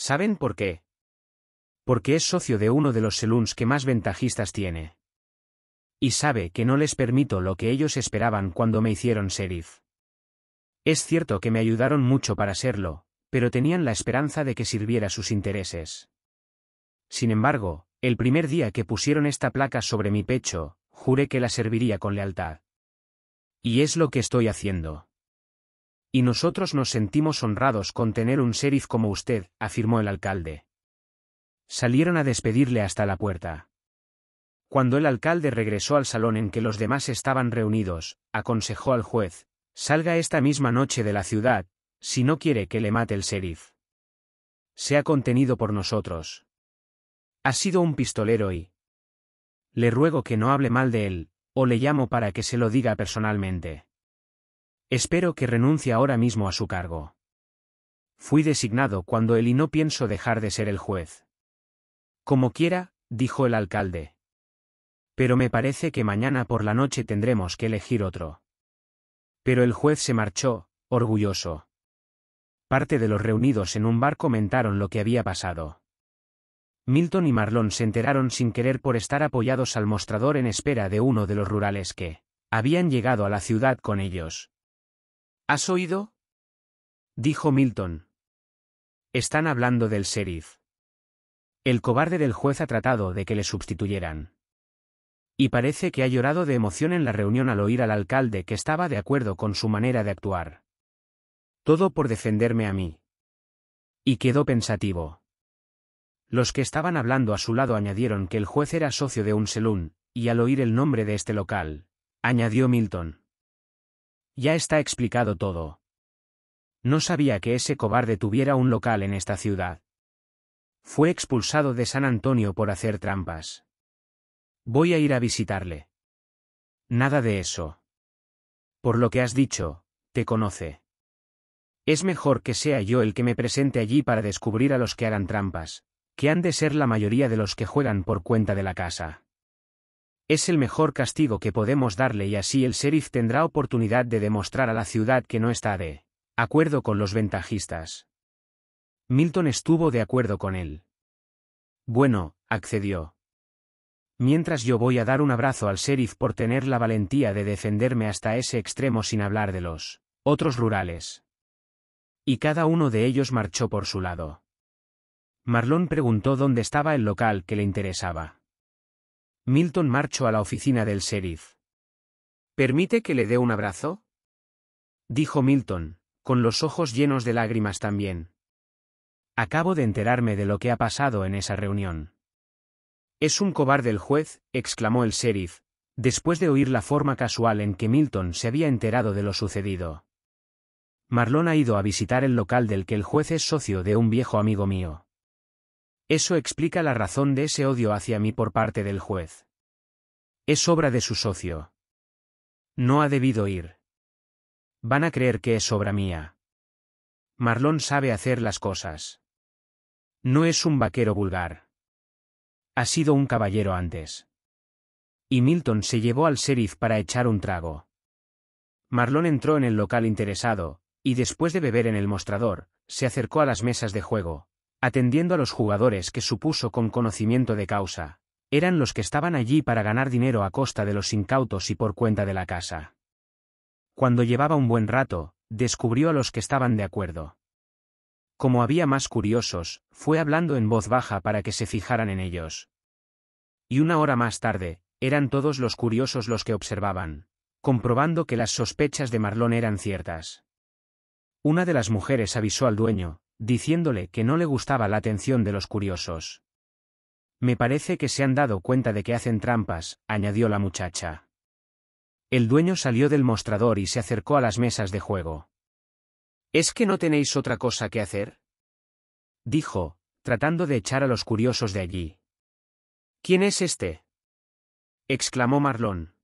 ¿Saben por qué? Porque es socio de uno de los saloons que más ventajistas tiene. Y sabe que no les permito lo que ellos esperaban cuando me hicieron sheriff. Es cierto que me ayudaron mucho para serlo, pero tenían la esperanza de que sirviera sus intereses. Sin embargo, el primer día que pusieron esta placa sobre mi pecho, juré que la serviría con lealtad. Y es lo que estoy haciendo. Y nosotros nos sentimos honrados con tener un sheriff como usted, afirmó el alcalde. Salieron a despedirle hasta la puerta. Cuando el alcalde regresó al salón en que los demás estaban reunidos, aconsejó al juez, salga esta misma noche de la ciudad, si no quiere que le mate el sheriff. Se ha contenido por nosotros. Ha sido un pistolero y... Le ruego que no hable mal de él, o le llamo para que se lo diga personalmente. Espero que renuncie ahora mismo a su cargo. Fui designado cuando él y no pienso dejar de ser el juez. Como quiera, dijo el alcalde. Pero me parece que mañana por la noche tendremos que elegir otro. Pero el juez se marchó, orgulloso. Parte de los reunidos en un bar comentaron lo que había pasado. Milton y Marlon se enteraron sin querer por estar apoyados al mostrador en espera de uno de los rurales que habían llegado a la ciudad con ellos. ¿Has oído? dijo Milton. Están hablando del sheriff. El cobarde del juez ha tratado de que le sustituyeran. Y parece que ha llorado de emoción en la reunión al oír al alcalde que estaba de acuerdo con su manera de actuar. Todo por defenderme a mí. Y quedó pensativo. Los que estaban hablando a su lado añadieron que el juez era socio de un selún, y al oír el nombre de este local, añadió Milton. Ya está explicado todo. No sabía que ese cobarde tuviera un local en esta ciudad. Fue expulsado de San Antonio por hacer trampas. Voy a ir a visitarle. Nada de eso. Por lo que has dicho, te conoce. Es mejor que sea yo el que me presente allí para descubrir a los que harán trampas, que han de ser la mayoría de los que juegan por cuenta de la casa. Es el mejor castigo que podemos darle y así el sheriff tendrá oportunidad de demostrar a la ciudad que no está de acuerdo con los ventajistas. Milton estuvo de acuerdo con él. Bueno, accedió. Mientras yo voy a dar un abrazo al sheriff por tener la valentía de defenderme hasta ese extremo sin hablar de los otros rurales. Y cada uno de ellos marchó por su lado. Marlon preguntó dónde estaba el local que le interesaba. Milton marchó a la oficina del sheriff. ¿Permite que le dé un abrazo? Dijo Milton, con los ojos llenos de lágrimas también. Acabo de enterarme de lo que ha pasado en esa reunión. Es un cobarde el juez, exclamó el sheriff, después de oír la forma casual en que Milton se había enterado de lo sucedido. Marlon ha ido a visitar el local del que el juez es socio de un viejo amigo mío. Eso explica la razón de ese odio hacia mí por parte del juez. Es obra de su socio. No ha debido ir. Van a creer que es obra mía. Marlon sabe hacer las cosas. No es un vaquero vulgar. Ha sido un caballero antes. Y Milton se llevó al sheriff para echar un trago. Marlon entró en el local interesado, y después de beber en el mostrador, se acercó a las mesas de juego, atendiendo a los jugadores que supuso con conocimiento de causa, eran los que estaban allí para ganar dinero a costa de los incautos y por cuenta de la casa. Cuando llevaba un buen rato, descubrió a los que estaban de acuerdo. Como había más curiosos, fue hablando en voz baja para que se fijaran en ellos. Y una hora más tarde, eran todos los curiosos los que observaban, comprobando que las sospechas de Marlón eran ciertas. Una de las mujeres avisó al dueño, diciéndole que no le gustaba la atención de los curiosos. Me parece que se han dado cuenta de que hacen trampas, añadió la muchacha. El dueño salió del mostrador y se acercó a las mesas de juego. ¿Es que no tenéis otra cosa que hacer? dijo, tratando de echar a los curiosos de allí. ¿Quién es este? exclamó Marlón.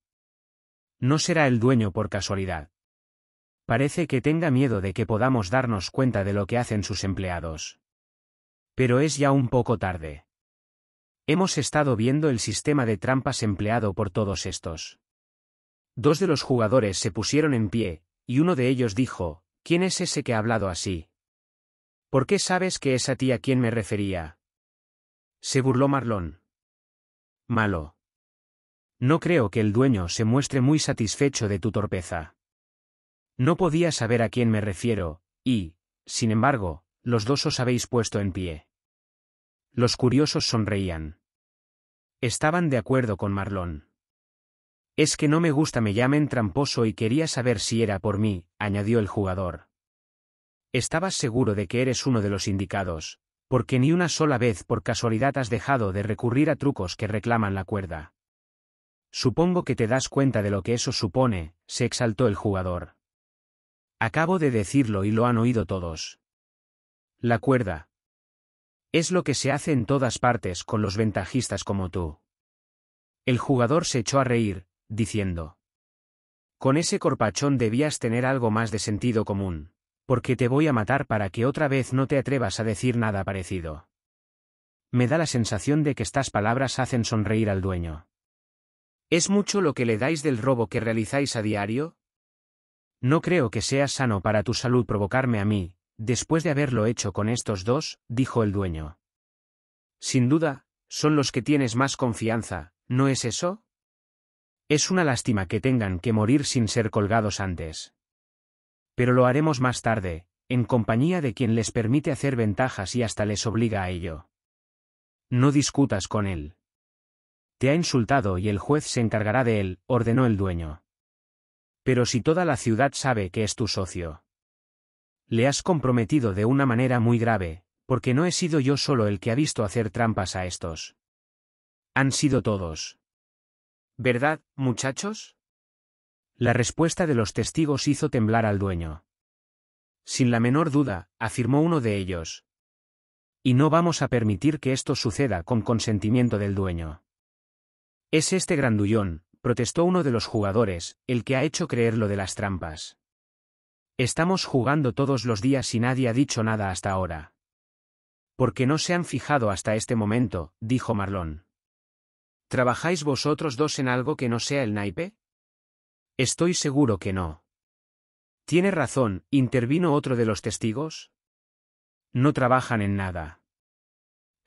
No será el dueño por casualidad. Parece que tenga miedo de que podamos darnos cuenta de lo que hacen sus empleados. Pero es ya un poco tarde. Hemos estado viendo el sistema de trampas empleado por todos estos. Dos de los jugadores se pusieron en pie, y uno de ellos dijo, ¿quién es ese que ha hablado así? ¿Por qué sabes que es a ti a quien me refería? Se burló Marlon. Malo. No creo que el dueño se muestre muy satisfecho de tu torpeza. No podía saber a quién me refiero, y, sin embargo, los dos os habéis puesto en pie. Los curiosos sonreían. Estaban de acuerdo con Marlón. Es que no me gusta me llamen tramposo y quería saber si era por mí, añadió el jugador. Estabas seguro de que eres uno de los indicados, porque ni una sola vez por casualidad has dejado de recurrir a trucos que reclaman la cuerda. Supongo que te das cuenta de lo que eso supone, se exaltó el jugador. Acabo de decirlo y lo han oído todos. La cuerda. Es lo que se hace en todas partes con los ventajistas como tú. El jugador se echó a reír, diciendo. Con ese corpachón debías tener algo más de sentido común, porque te voy a matar para que otra vez no te atrevas a decir nada parecido. Me da la sensación de que estas palabras hacen sonreír al dueño. ¿Es mucho lo que le dais del robo que realizáis a diario? No creo que sea sano para tu salud provocarme a mí, después de haberlo hecho con estos dos, dijo el dueño. Sin duda, son los que tienes más confianza, ¿no es eso? Es una lástima que tengan que morir sin ser colgados antes. Pero lo haremos más tarde, en compañía de quien les permite hacer ventajas y hasta les obliga a ello. No discutas con él. Te ha insultado y el juez se encargará de él, ordenó el dueño. Pero si toda la ciudad sabe que es tu socio. Le has comprometido de una manera muy grave, porque no he sido yo solo el que ha visto hacer trampas a estos. Han sido todos. ¿Verdad, muchachos? La respuesta de los testigos hizo temblar al dueño. Sin la menor duda, afirmó uno de ellos. Y no vamos a permitir que esto suceda con consentimiento del dueño. Es este grandullón, protestó uno de los jugadores, el que ha hecho creer lo de las trampas. Estamos jugando todos los días y nadie ha dicho nada hasta ahora. Porque no se han fijado hasta este momento, dijo Marlón. ¿Trabajáis vosotros dos en algo que no sea el naipe? Estoy seguro que no. Tiene razón, intervino otro de los testigos. No trabajan en nada.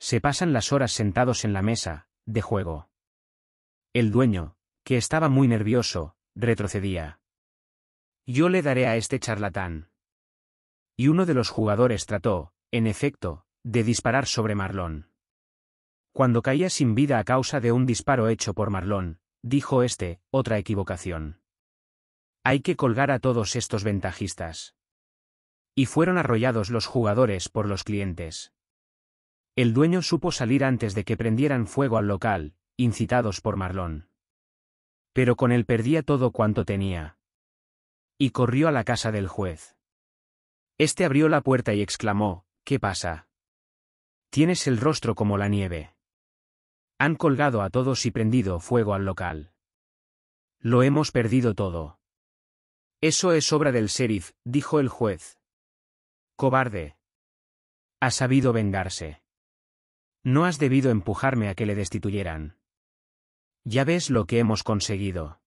Se pasan las horas sentados en la mesa, de juego. El dueño, que estaba muy nervioso, retrocedía. Yo le daré a este charlatán. Y uno de los jugadores trató, en efecto, de disparar sobre marlón Cuando caía sin vida a causa de un disparo hecho por marlón dijo este, otra equivocación. Hay que colgar a todos estos ventajistas. Y fueron arrollados los jugadores por los clientes. El dueño supo salir antes de que prendieran fuego al local, incitados por marlón pero con él perdía todo cuanto tenía. Y corrió a la casa del juez. Este abrió la puerta y exclamó, ¿Qué pasa? Tienes el rostro como la nieve. Han colgado a todos y prendido fuego al local. Lo hemos perdido todo. Eso es obra del sheriff, dijo el juez. Cobarde. Ha sabido vengarse. No has debido empujarme a que le destituyeran. Ya ves lo que hemos conseguido.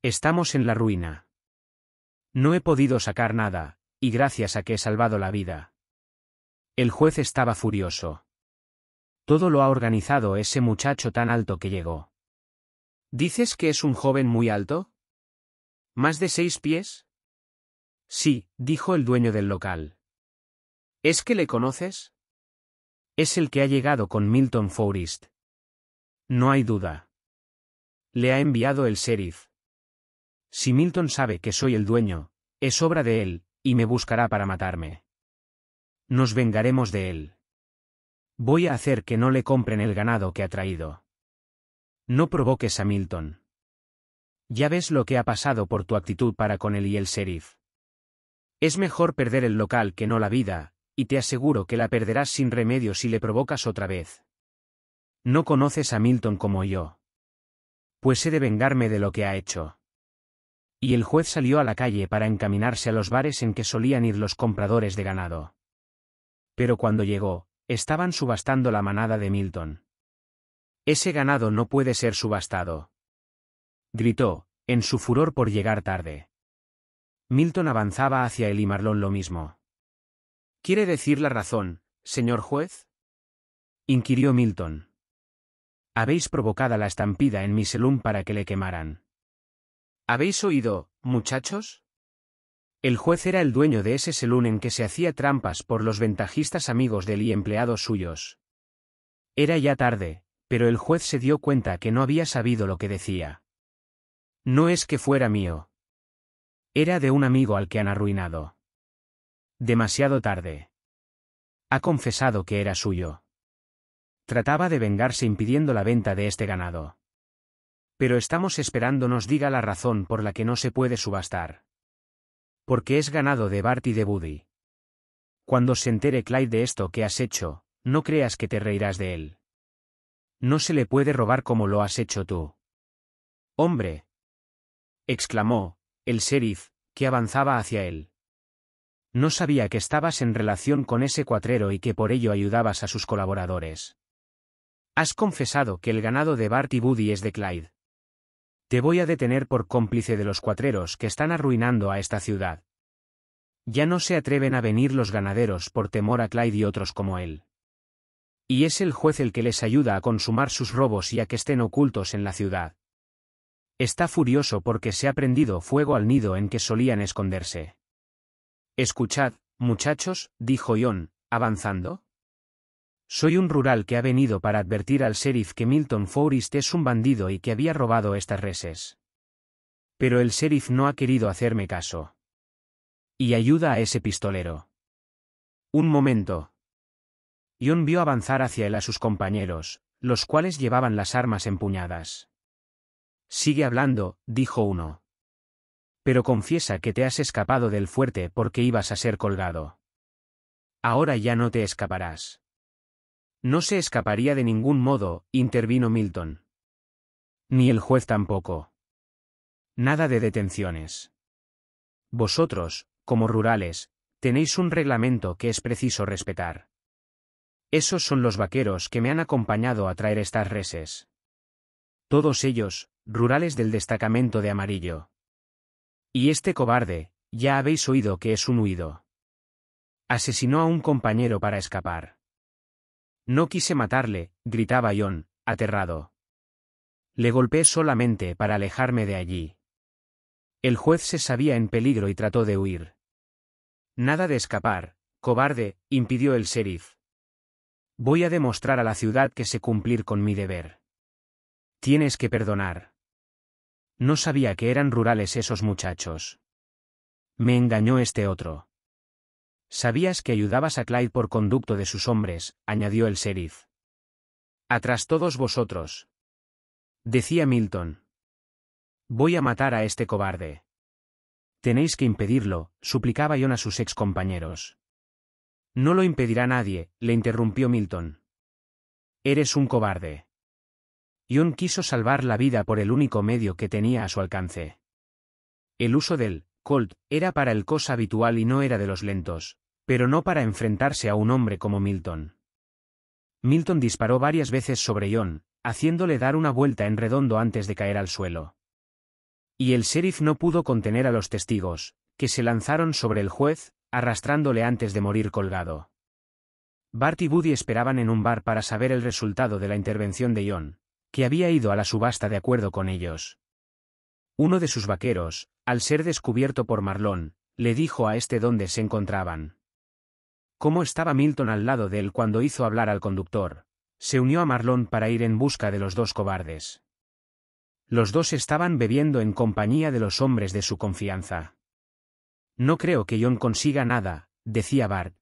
Estamos en la ruina. No he podido sacar nada, y gracias a que he salvado la vida. El juez estaba furioso. Todo lo ha organizado ese muchacho tan alto que llegó. ¿Dices que es un joven muy alto? ¿Más de seis pies? Sí, dijo el dueño del local. ¿Es que le conoces? Es el que ha llegado con Milton Forrest. No hay duda le ha enviado el sheriff. Si Milton sabe que soy el dueño, es obra de él, y me buscará para matarme. Nos vengaremos de él. Voy a hacer que no le compren el ganado que ha traído. No provoques a Milton. Ya ves lo que ha pasado por tu actitud para con él y el sheriff. Es mejor perder el local que no la vida, y te aseguro que la perderás sin remedio si le provocas otra vez. No conoces a Milton como yo pues he de vengarme de lo que ha hecho. Y el juez salió a la calle para encaminarse a los bares en que solían ir los compradores de ganado. Pero cuando llegó, estaban subastando la manada de Milton. Ese ganado no puede ser subastado. Gritó, en su furor por llegar tarde. Milton avanzaba hacia él y lo mismo. ¿Quiere decir la razón, señor juez? inquirió Milton. Habéis provocado la estampida en mi Miselum para que le quemaran. ¿Habéis oído, muchachos? El juez era el dueño de ese selún en que se hacía trampas por los ventajistas amigos del y empleados suyos. Era ya tarde, pero el juez se dio cuenta que no había sabido lo que decía. No es que fuera mío. Era de un amigo al que han arruinado. Demasiado tarde. Ha confesado que era suyo. Trataba de vengarse impidiendo la venta de este ganado. Pero estamos esperando nos diga la razón por la que no se puede subastar. Porque es ganado de Bart y de Buddy. Cuando se entere Clyde de esto que has hecho, no creas que te reirás de él. No se le puede robar como lo has hecho tú. ¡Hombre! exclamó, el sheriff, que avanzaba hacia él. No sabía que estabas en relación con ese cuatrero y que por ello ayudabas a sus colaboradores. Has confesado que el ganado de Bart y Buddy es de Clyde. Te voy a detener por cómplice de los cuatreros que están arruinando a esta ciudad. Ya no se atreven a venir los ganaderos por temor a Clyde y otros como él. Y es el juez el que les ayuda a consumar sus robos y a que estén ocultos en la ciudad. Está furioso porque se ha prendido fuego al nido en que solían esconderse. Escuchad, muchachos, dijo Ion, avanzando. Soy un rural que ha venido para advertir al sheriff que Milton Forrest es un bandido y que había robado estas reses. Pero el sheriff no ha querido hacerme caso. Y ayuda a ese pistolero. Un momento. John vio avanzar hacia él a sus compañeros, los cuales llevaban las armas empuñadas. Sigue hablando, dijo uno. Pero confiesa que te has escapado del fuerte porque ibas a ser colgado. Ahora ya no te escaparás. No se escaparía de ningún modo, intervino Milton. Ni el juez tampoco. Nada de detenciones. Vosotros, como rurales, tenéis un reglamento que es preciso respetar. Esos son los vaqueros que me han acompañado a traer estas reses. Todos ellos, rurales del destacamento de amarillo. Y este cobarde, ya habéis oído que es un huido. Asesinó a un compañero para escapar. No quise matarle, gritaba John, aterrado. Le golpeé solamente para alejarme de allí. El juez se sabía en peligro y trató de huir. Nada de escapar, cobarde, impidió el sheriff. Voy a demostrar a la ciudad que sé cumplir con mi deber. Tienes que perdonar. No sabía que eran rurales esos muchachos. Me engañó este otro. Sabías que ayudabas a Clyde por conducto de sus hombres, añadió el sheriff. Atrás todos vosotros. Decía Milton. Voy a matar a este cobarde. Tenéis que impedirlo, suplicaba John a sus excompañeros. No lo impedirá nadie, le interrumpió Milton. Eres un cobarde. John quiso salvar la vida por el único medio que tenía a su alcance. El uso del Colt, era para el cos habitual y no era de los lentos, pero no para enfrentarse a un hombre como Milton. Milton disparó varias veces sobre John, haciéndole dar una vuelta en redondo antes de caer al suelo. Y el sheriff no pudo contener a los testigos, que se lanzaron sobre el juez, arrastrándole antes de morir colgado. Bart y Woody esperaban en un bar para saber el resultado de la intervención de John, que había ido a la subasta de acuerdo con ellos. Uno de sus vaqueros, al ser descubierto por Marlón, le dijo a este dónde se encontraban. Cómo estaba Milton al lado de él cuando hizo hablar al conductor, se unió a Marlón para ir en busca de los dos cobardes. Los dos estaban bebiendo en compañía de los hombres de su confianza. No creo que John consiga nada, decía Bart.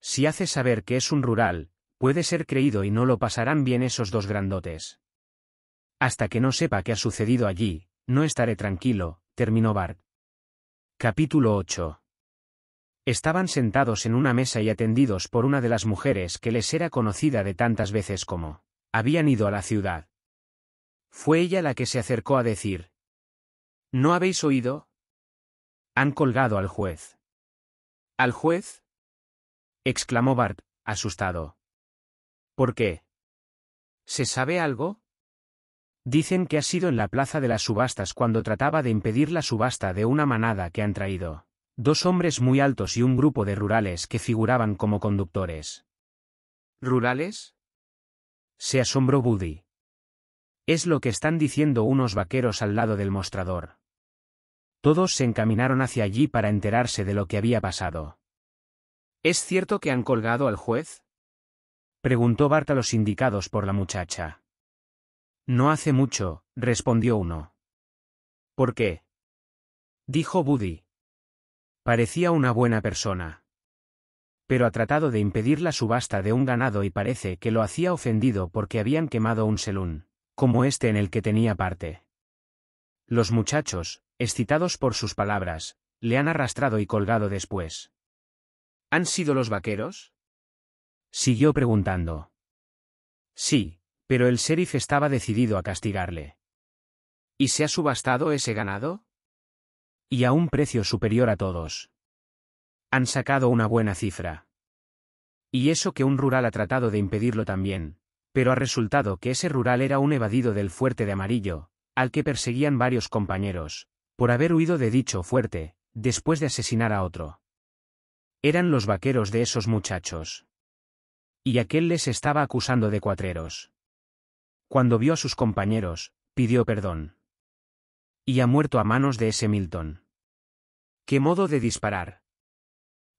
Si hace saber que es un rural, puede ser creído y no lo pasarán bien esos dos grandotes. Hasta que no sepa qué ha sucedido allí, no estaré tranquilo, terminó Bart. Capítulo 8. Estaban sentados en una mesa y atendidos por una de las mujeres que les era conocida de tantas veces como habían ido a la ciudad. Fue ella la que se acercó a decir. ¿No habéis oído? Han colgado al juez. ¿Al juez? exclamó Bart, asustado. ¿Por qué? ¿Se sabe algo? Dicen que ha sido en la plaza de las subastas cuando trataba de impedir la subasta de una manada que han traído. Dos hombres muy altos y un grupo de rurales que figuraban como conductores. ¿Rurales? Se asombró Buddy. Es lo que están diciendo unos vaqueros al lado del mostrador. Todos se encaminaron hacia allí para enterarse de lo que había pasado. ¿Es cierto que han colgado al juez? preguntó Bart a los indicados por la muchacha. No hace mucho, respondió uno. ¿Por qué? Dijo Buddy. Parecía una buena persona. Pero ha tratado de impedir la subasta de un ganado y parece que lo hacía ofendido porque habían quemado un selún, como este en el que tenía parte. Los muchachos, excitados por sus palabras, le han arrastrado y colgado después. ¿Han sido los vaqueros? Siguió preguntando. Sí, pero el sheriff estaba decidido a castigarle. ¿Y se ha subastado ese ganado? Y a un precio superior a todos. Han sacado una buena cifra. Y eso que un rural ha tratado de impedirlo también, pero ha resultado que ese rural era un evadido del fuerte de amarillo, al que perseguían varios compañeros, por haber huido de dicho fuerte, después de asesinar a otro. Eran los vaqueros de esos muchachos. Y aquel les estaba acusando de cuatreros. Cuando vio a sus compañeros, pidió perdón. Y ha muerto a manos de ese Milton. ¡Qué modo de disparar!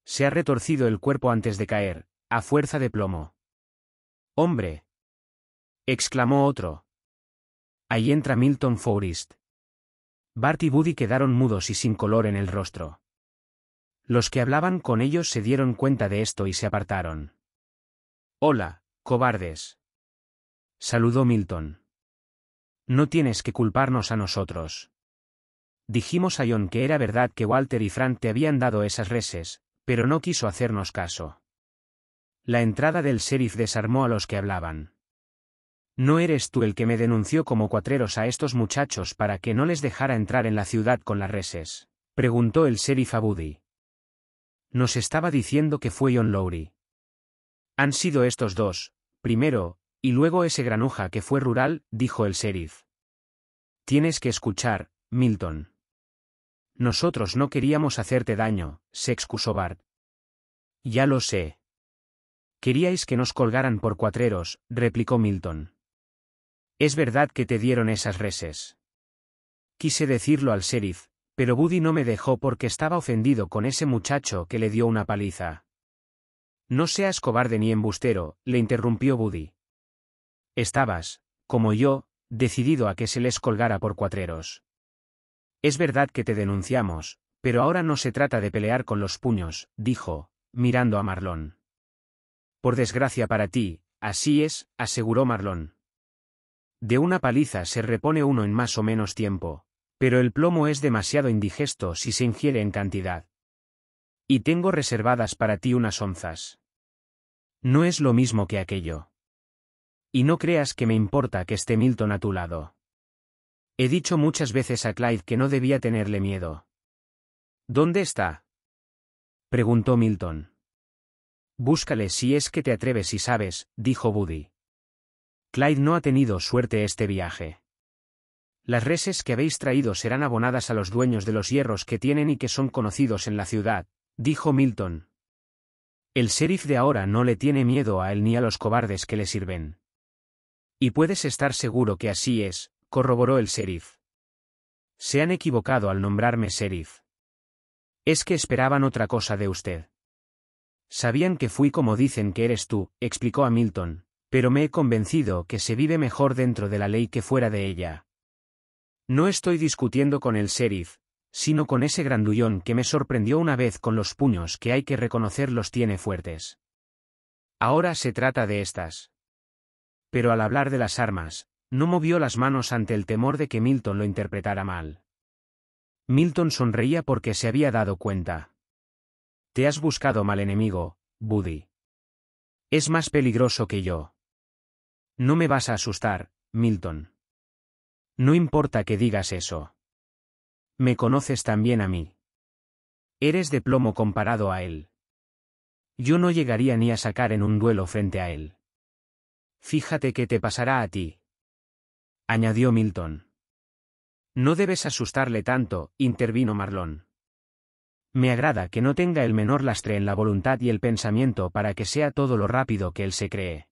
Se ha retorcido el cuerpo antes de caer, a fuerza de plomo. ¡Hombre! exclamó otro. Ahí entra Milton Forrest. Bart y Buddy quedaron mudos y sin color en el rostro. Los que hablaban con ellos se dieron cuenta de esto y se apartaron. Hola, cobardes. Saludó Milton. No tienes que culparnos a nosotros. Dijimos a John que era verdad que Walter y Frank te habían dado esas reses, pero no quiso hacernos caso. La entrada del sheriff desarmó a los que hablaban. No eres tú el que me denunció como cuatreros a estos muchachos para que no les dejara entrar en la ciudad con las reses, preguntó el sheriff a Buddy. Nos estaba diciendo que fue John Lowry. Han sido estos dos, primero, y luego ese granuja que fue rural, dijo el sheriff. Tienes que escuchar, Milton. Nosotros no queríamos hacerte daño, se excusó Bart. Ya lo sé. Queríais que nos colgaran por cuatreros, replicó Milton. Es verdad que te dieron esas reses. Quise decirlo al sheriff, pero Buddy no me dejó porque estaba ofendido con ese muchacho que le dio una paliza. No seas cobarde ni embustero, le interrumpió Buddy. Estabas, como yo, decidido a que se les colgara por cuatreros. Es verdad que te denunciamos, pero ahora no se trata de pelear con los puños, dijo, mirando a Marlón. Por desgracia para ti, así es, aseguró Marlón. De una paliza se repone uno en más o menos tiempo, pero el plomo es demasiado indigesto si se ingiere en cantidad. Y tengo reservadas para ti unas onzas. No es lo mismo que aquello. Y no creas que me importa que esté Milton a tu lado. He dicho muchas veces a Clyde que no debía tenerle miedo. ¿Dónde está? preguntó Milton. Búscale si es que te atreves y sabes, dijo Buddy. Clyde no ha tenido suerte este viaje. Las reses que habéis traído serán abonadas a los dueños de los hierros que tienen y que son conocidos en la ciudad, dijo Milton. El sheriff de ahora no le tiene miedo a él ni a los cobardes que le sirven. Y puedes estar seguro que así es, corroboró el sheriff. Se han equivocado al nombrarme sheriff. Es que esperaban otra cosa de usted. Sabían que fui como dicen que eres tú, explicó a Milton, pero me he convencido que se vive mejor dentro de la ley que fuera de ella. No estoy discutiendo con el sheriff, sino con ese grandullón que me sorprendió una vez con los puños que hay que reconocer los tiene fuertes. Ahora se trata de estas pero al hablar de las armas, no movió las manos ante el temor de que Milton lo interpretara mal. Milton sonreía porque se había dado cuenta. Te has buscado mal enemigo, Buddy. Es más peligroso que yo. No me vas a asustar, Milton. No importa que digas eso. Me conoces también a mí. Eres de plomo comparado a él. Yo no llegaría ni a sacar en un duelo frente a él. Fíjate que te pasará a ti. Añadió Milton. No debes asustarle tanto, intervino Marlon. Me agrada que no tenga el menor lastre en la voluntad y el pensamiento para que sea todo lo rápido que él se cree.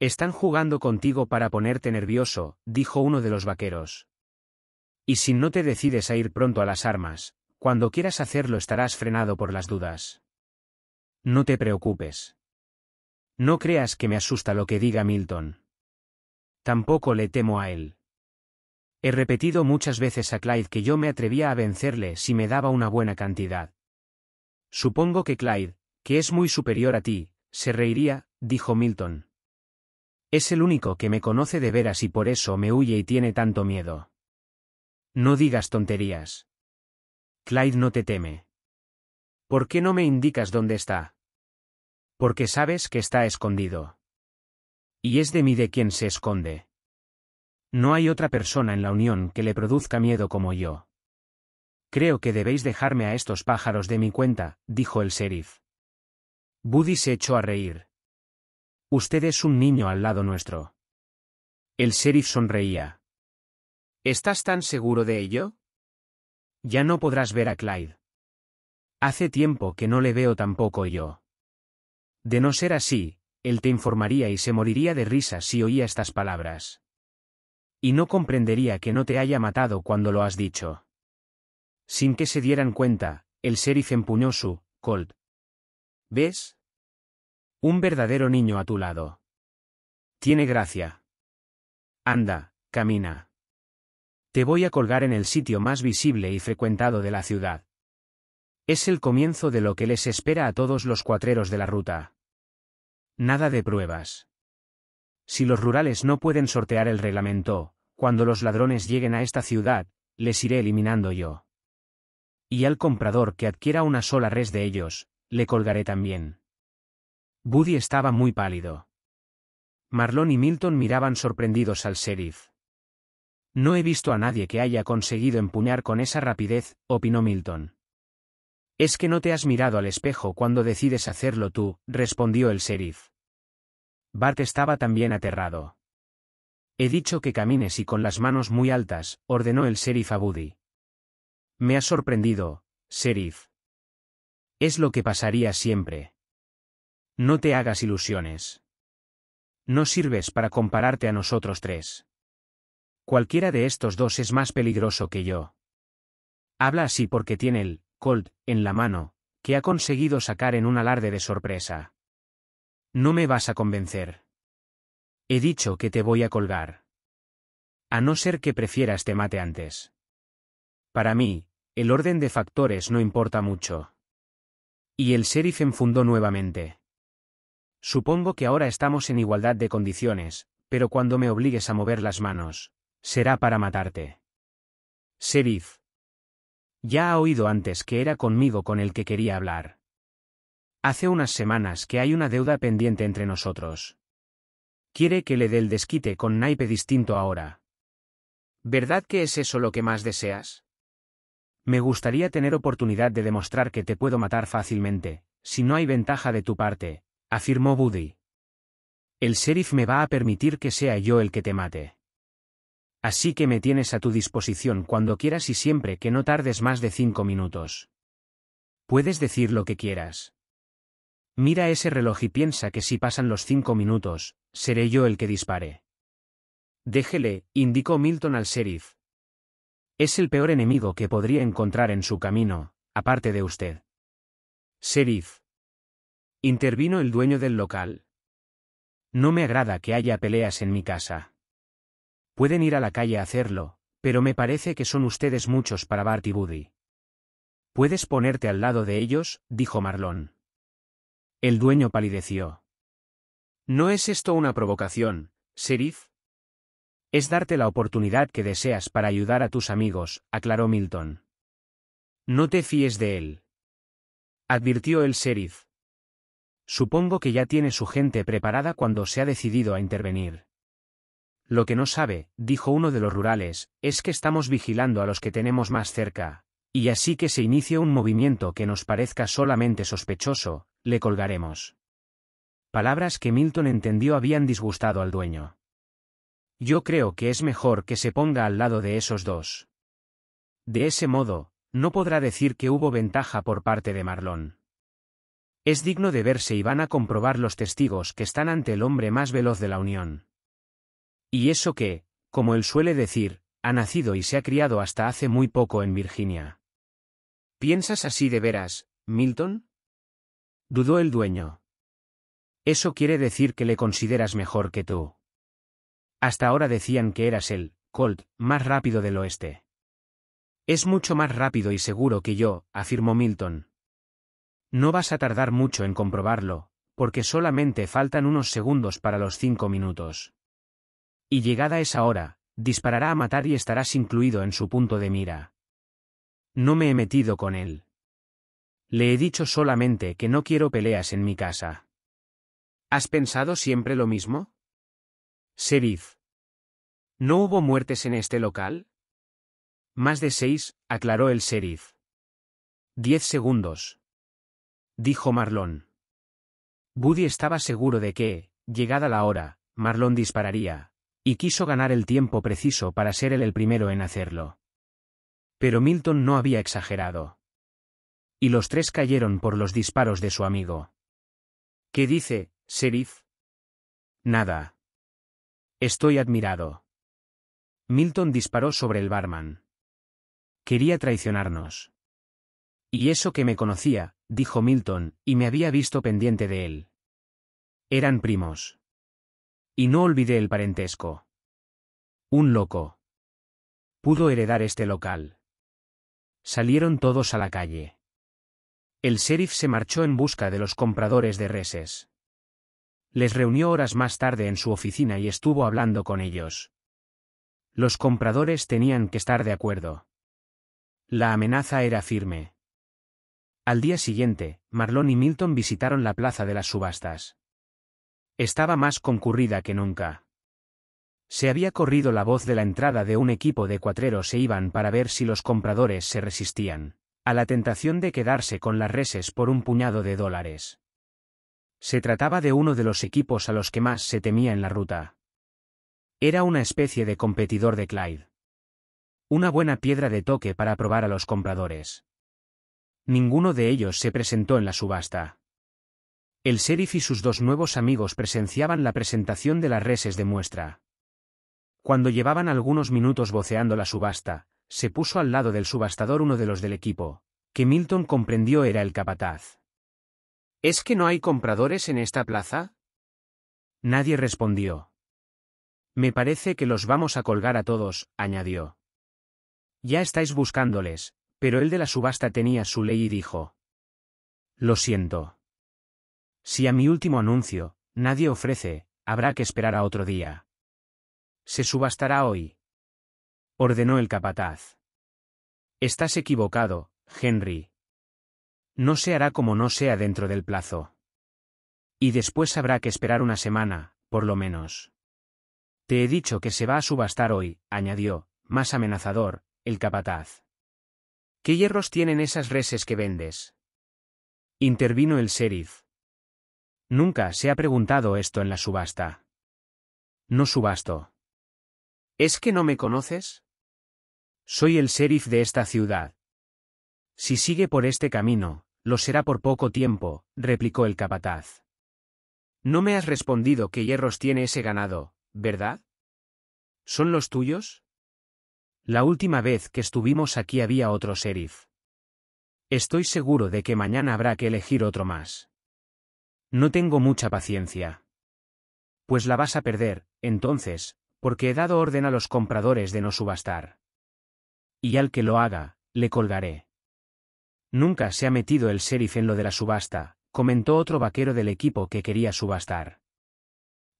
Están jugando contigo para ponerte nervioso, dijo uno de los vaqueros. Y si no te decides a ir pronto a las armas, cuando quieras hacerlo estarás frenado por las dudas. No te preocupes. No creas que me asusta lo que diga Milton. Tampoco le temo a él. He repetido muchas veces a Clyde que yo me atrevía a vencerle si me daba una buena cantidad. Supongo que Clyde, que es muy superior a ti, se reiría, dijo Milton. Es el único que me conoce de veras y por eso me huye y tiene tanto miedo. No digas tonterías. Clyde no te teme. ¿Por qué no me indicas dónde está? Porque sabes que está escondido. Y es de mí de quien se esconde. No hay otra persona en la unión que le produzca miedo como yo. Creo que debéis dejarme a estos pájaros de mi cuenta, dijo el sheriff. Buddy se echó a reír. Usted es un niño al lado nuestro. El sheriff sonreía. ¿Estás tan seguro de ello? Ya no podrás ver a Clyde. Hace tiempo que no le veo tampoco yo. De no ser así, él te informaría y se moriría de risa si oía estas palabras. Y no comprendería que no te haya matado cuando lo has dicho. Sin que se dieran cuenta, el sheriff empuñó su, Colt. ¿Ves? Un verdadero niño a tu lado. Tiene gracia. Anda, camina. Te voy a colgar en el sitio más visible y frecuentado de la ciudad. Es el comienzo de lo que les espera a todos los cuatreros de la ruta. Nada de pruebas. Si los rurales no pueden sortear el reglamento, cuando los ladrones lleguen a esta ciudad, les iré eliminando yo. Y al comprador que adquiera una sola res de ellos, le colgaré también. Buddy estaba muy pálido. Marlon y Milton miraban sorprendidos al sheriff. No he visto a nadie que haya conseguido empuñar con esa rapidez, opinó Milton. Es que no te has mirado al espejo cuando decides hacerlo tú, respondió el sheriff. Bart estaba también aterrado. He dicho que camines y con las manos muy altas, ordenó el sheriff a Me has sorprendido, sheriff. Es lo que pasaría siempre. No te hagas ilusiones. No sirves para compararte a nosotros tres. Cualquiera de estos dos es más peligroso que yo. Habla así porque tiene el Colt, en la mano, que ha conseguido sacar en un alarde de sorpresa. No me vas a convencer. He dicho que te voy a colgar. A no ser que prefieras te mate antes. Para mí, el orden de factores no importa mucho. Y el sheriff enfundó nuevamente. Supongo que ahora estamos en igualdad de condiciones, pero cuando me obligues a mover las manos, será para matarte. Sheriff, ya ha oído antes que era conmigo con el que quería hablar. Hace unas semanas que hay una deuda pendiente entre nosotros. Quiere que le dé el desquite con naipe distinto ahora. ¿Verdad que es eso lo que más deseas? Me gustaría tener oportunidad de demostrar que te puedo matar fácilmente, si no hay ventaja de tu parte, afirmó Buddy. El sheriff me va a permitir que sea yo el que te mate. Así que me tienes a tu disposición cuando quieras y siempre que no tardes más de cinco minutos. Puedes decir lo que quieras. Mira ese reloj y piensa que si pasan los cinco minutos, seré yo el que dispare. Déjele, indicó Milton al sheriff. Es el peor enemigo que podría encontrar en su camino, aparte de usted. Sheriff. Intervino el dueño del local. No me agrada que haya peleas en mi casa. Pueden ir a la calle a hacerlo, pero me parece que son ustedes muchos para Barty Buddy. ¿Puedes ponerte al lado de ellos? dijo Marlon. El dueño palideció. ¿No es esto una provocación, sheriff? Es darte la oportunidad que deseas para ayudar a tus amigos, aclaró Milton. No te fíes de él. Advirtió el sheriff. Supongo que ya tiene su gente preparada cuando se ha decidido a intervenir. Lo que no sabe, dijo uno de los rurales, es que estamos vigilando a los que tenemos más cerca. Y así que se inicie un movimiento que nos parezca solamente sospechoso, le colgaremos. Palabras que Milton entendió habían disgustado al dueño. Yo creo que es mejor que se ponga al lado de esos dos. De ese modo, no podrá decir que hubo ventaja por parte de Marlón. Es digno de verse y van a comprobar los testigos que están ante el hombre más veloz de la Unión. Y eso que, como él suele decir, ha nacido y se ha criado hasta hace muy poco en Virginia. ¿Piensas así de veras, Milton? Dudó el dueño. Eso quiere decir que le consideras mejor que tú. Hasta ahora decían que eras el, Colt, más rápido del oeste. Es mucho más rápido y seguro que yo, afirmó Milton. No vas a tardar mucho en comprobarlo, porque solamente faltan unos segundos para los cinco minutos. Y llegada esa hora, disparará a matar y estarás incluido en su punto de mira. No me he metido con él. Le he dicho solamente que no quiero peleas en mi casa. ¿Has pensado siempre lo mismo? Serif. ¿No hubo muertes en este local? Más de seis, aclaró el sheriff. Diez segundos. Dijo Marlon. Buddy estaba seguro de que, llegada la hora, Marlon dispararía, y quiso ganar el tiempo preciso para ser él el primero en hacerlo. Pero Milton no había exagerado. Y los tres cayeron por los disparos de su amigo. ¿Qué dice, sheriff? Nada. Estoy admirado. Milton disparó sobre el barman. Quería traicionarnos. Y eso que me conocía, dijo Milton, y me había visto pendiente de él. Eran primos. Y no olvidé el parentesco. Un loco. Pudo heredar este local. Salieron todos a la calle. El sheriff se marchó en busca de los compradores de reses. Les reunió horas más tarde en su oficina y estuvo hablando con ellos. Los compradores tenían que estar de acuerdo. La amenaza era firme. Al día siguiente, Marlon y Milton visitaron la plaza de las subastas estaba más concurrida que nunca. Se había corrido la voz de la entrada de un equipo de cuatreros e iban para ver si los compradores se resistían a la tentación de quedarse con las reses por un puñado de dólares. Se trataba de uno de los equipos a los que más se temía en la ruta. Era una especie de competidor de Clyde. Una buena piedra de toque para probar a los compradores. Ninguno de ellos se presentó en la subasta. El sheriff y sus dos nuevos amigos presenciaban la presentación de las reses de muestra. Cuando llevaban algunos minutos voceando la subasta, se puso al lado del subastador uno de los del equipo, que Milton comprendió era el capataz. ¿Es que no hay compradores en esta plaza? Nadie respondió. Me parece que los vamos a colgar a todos, añadió. Ya estáis buscándoles, pero el de la subasta tenía su ley y dijo. Lo siento. Si a mi último anuncio, nadie ofrece, habrá que esperar a otro día. Se subastará hoy. Ordenó el capataz. Estás equivocado, Henry. No se hará como no sea dentro del plazo. Y después habrá que esperar una semana, por lo menos. Te he dicho que se va a subastar hoy, añadió, más amenazador, el capataz. ¿Qué hierros tienen esas reses que vendes? Intervino el sheriff. Nunca se ha preguntado esto en la subasta. No subasto. ¿Es que no me conoces? Soy el sheriff de esta ciudad. Si sigue por este camino, lo será por poco tiempo, replicó el capataz. No me has respondido qué hierros tiene ese ganado, ¿verdad? ¿Son los tuyos? La última vez que estuvimos aquí había otro sheriff. Estoy seguro de que mañana habrá que elegir otro más. No tengo mucha paciencia. Pues la vas a perder, entonces, porque he dado orden a los compradores de no subastar. Y al que lo haga, le colgaré. Nunca se ha metido el sheriff en lo de la subasta, comentó otro vaquero del equipo que quería subastar.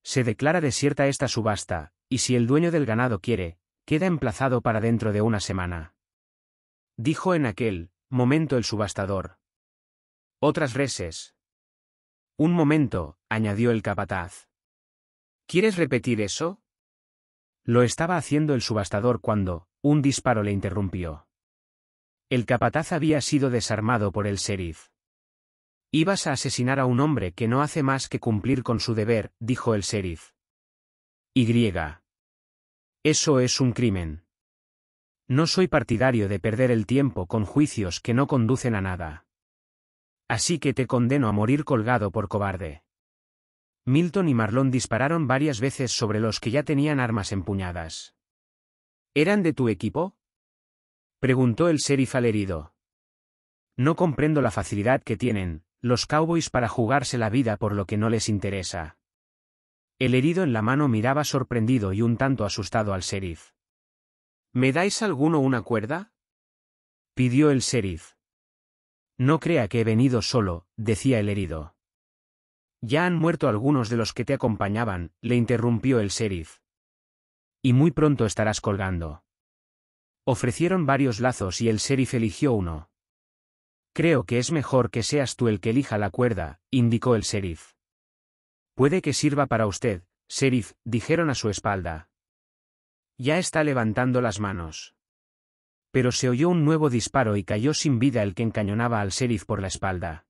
Se declara desierta esta subasta, y si el dueño del ganado quiere, queda emplazado para dentro de una semana. Dijo en aquel momento el subastador. Otras reses, un momento, añadió el capataz. ¿Quieres repetir eso? Lo estaba haciendo el subastador cuando, un disparo le interrumpió. El capataz había sido desarmado por el sheriff. Ibas a asesinar a un hombre que no hace más que cumplir con su deber, dijo el sheriff. Y. Eso es un crimen. No soy partidario de perder el tiempo con juicios que no conducen a nada. Así que te condeno a morir colgado por cobarde. Milton y Marlon dispararon varias veces sobre los que ya tenían armas empuñadas. ¿Eran de tu equipo? Preguntó el sheriff al herido. No comprendo la facilidad que tienen, los cowboys para jugarse la vida por lo que no les interesa. El herido en la mano miraba sorprendido y un tanto asustado al sheriff. ¿Me dais alguno una cuerda? pidió el sheriff. No crea que he venido solo, decía el herido. Ya han muerto algunos de los que te acompañaban, le interrumpió el sheriff. Y muy pronto estarás colgando. Ofrecieron varios lazos y el sheriff eligió uno. Creo que es mejor que seas tú el que elija la cuerda, indicó el sheriff. Puede que sirva para usted, sheriff, dijeron a su espalda. Ya está levantando las manos. Pero se oyó un nuevo disparo y cayó sin vida el que encañonaba al sheriff por la espalda.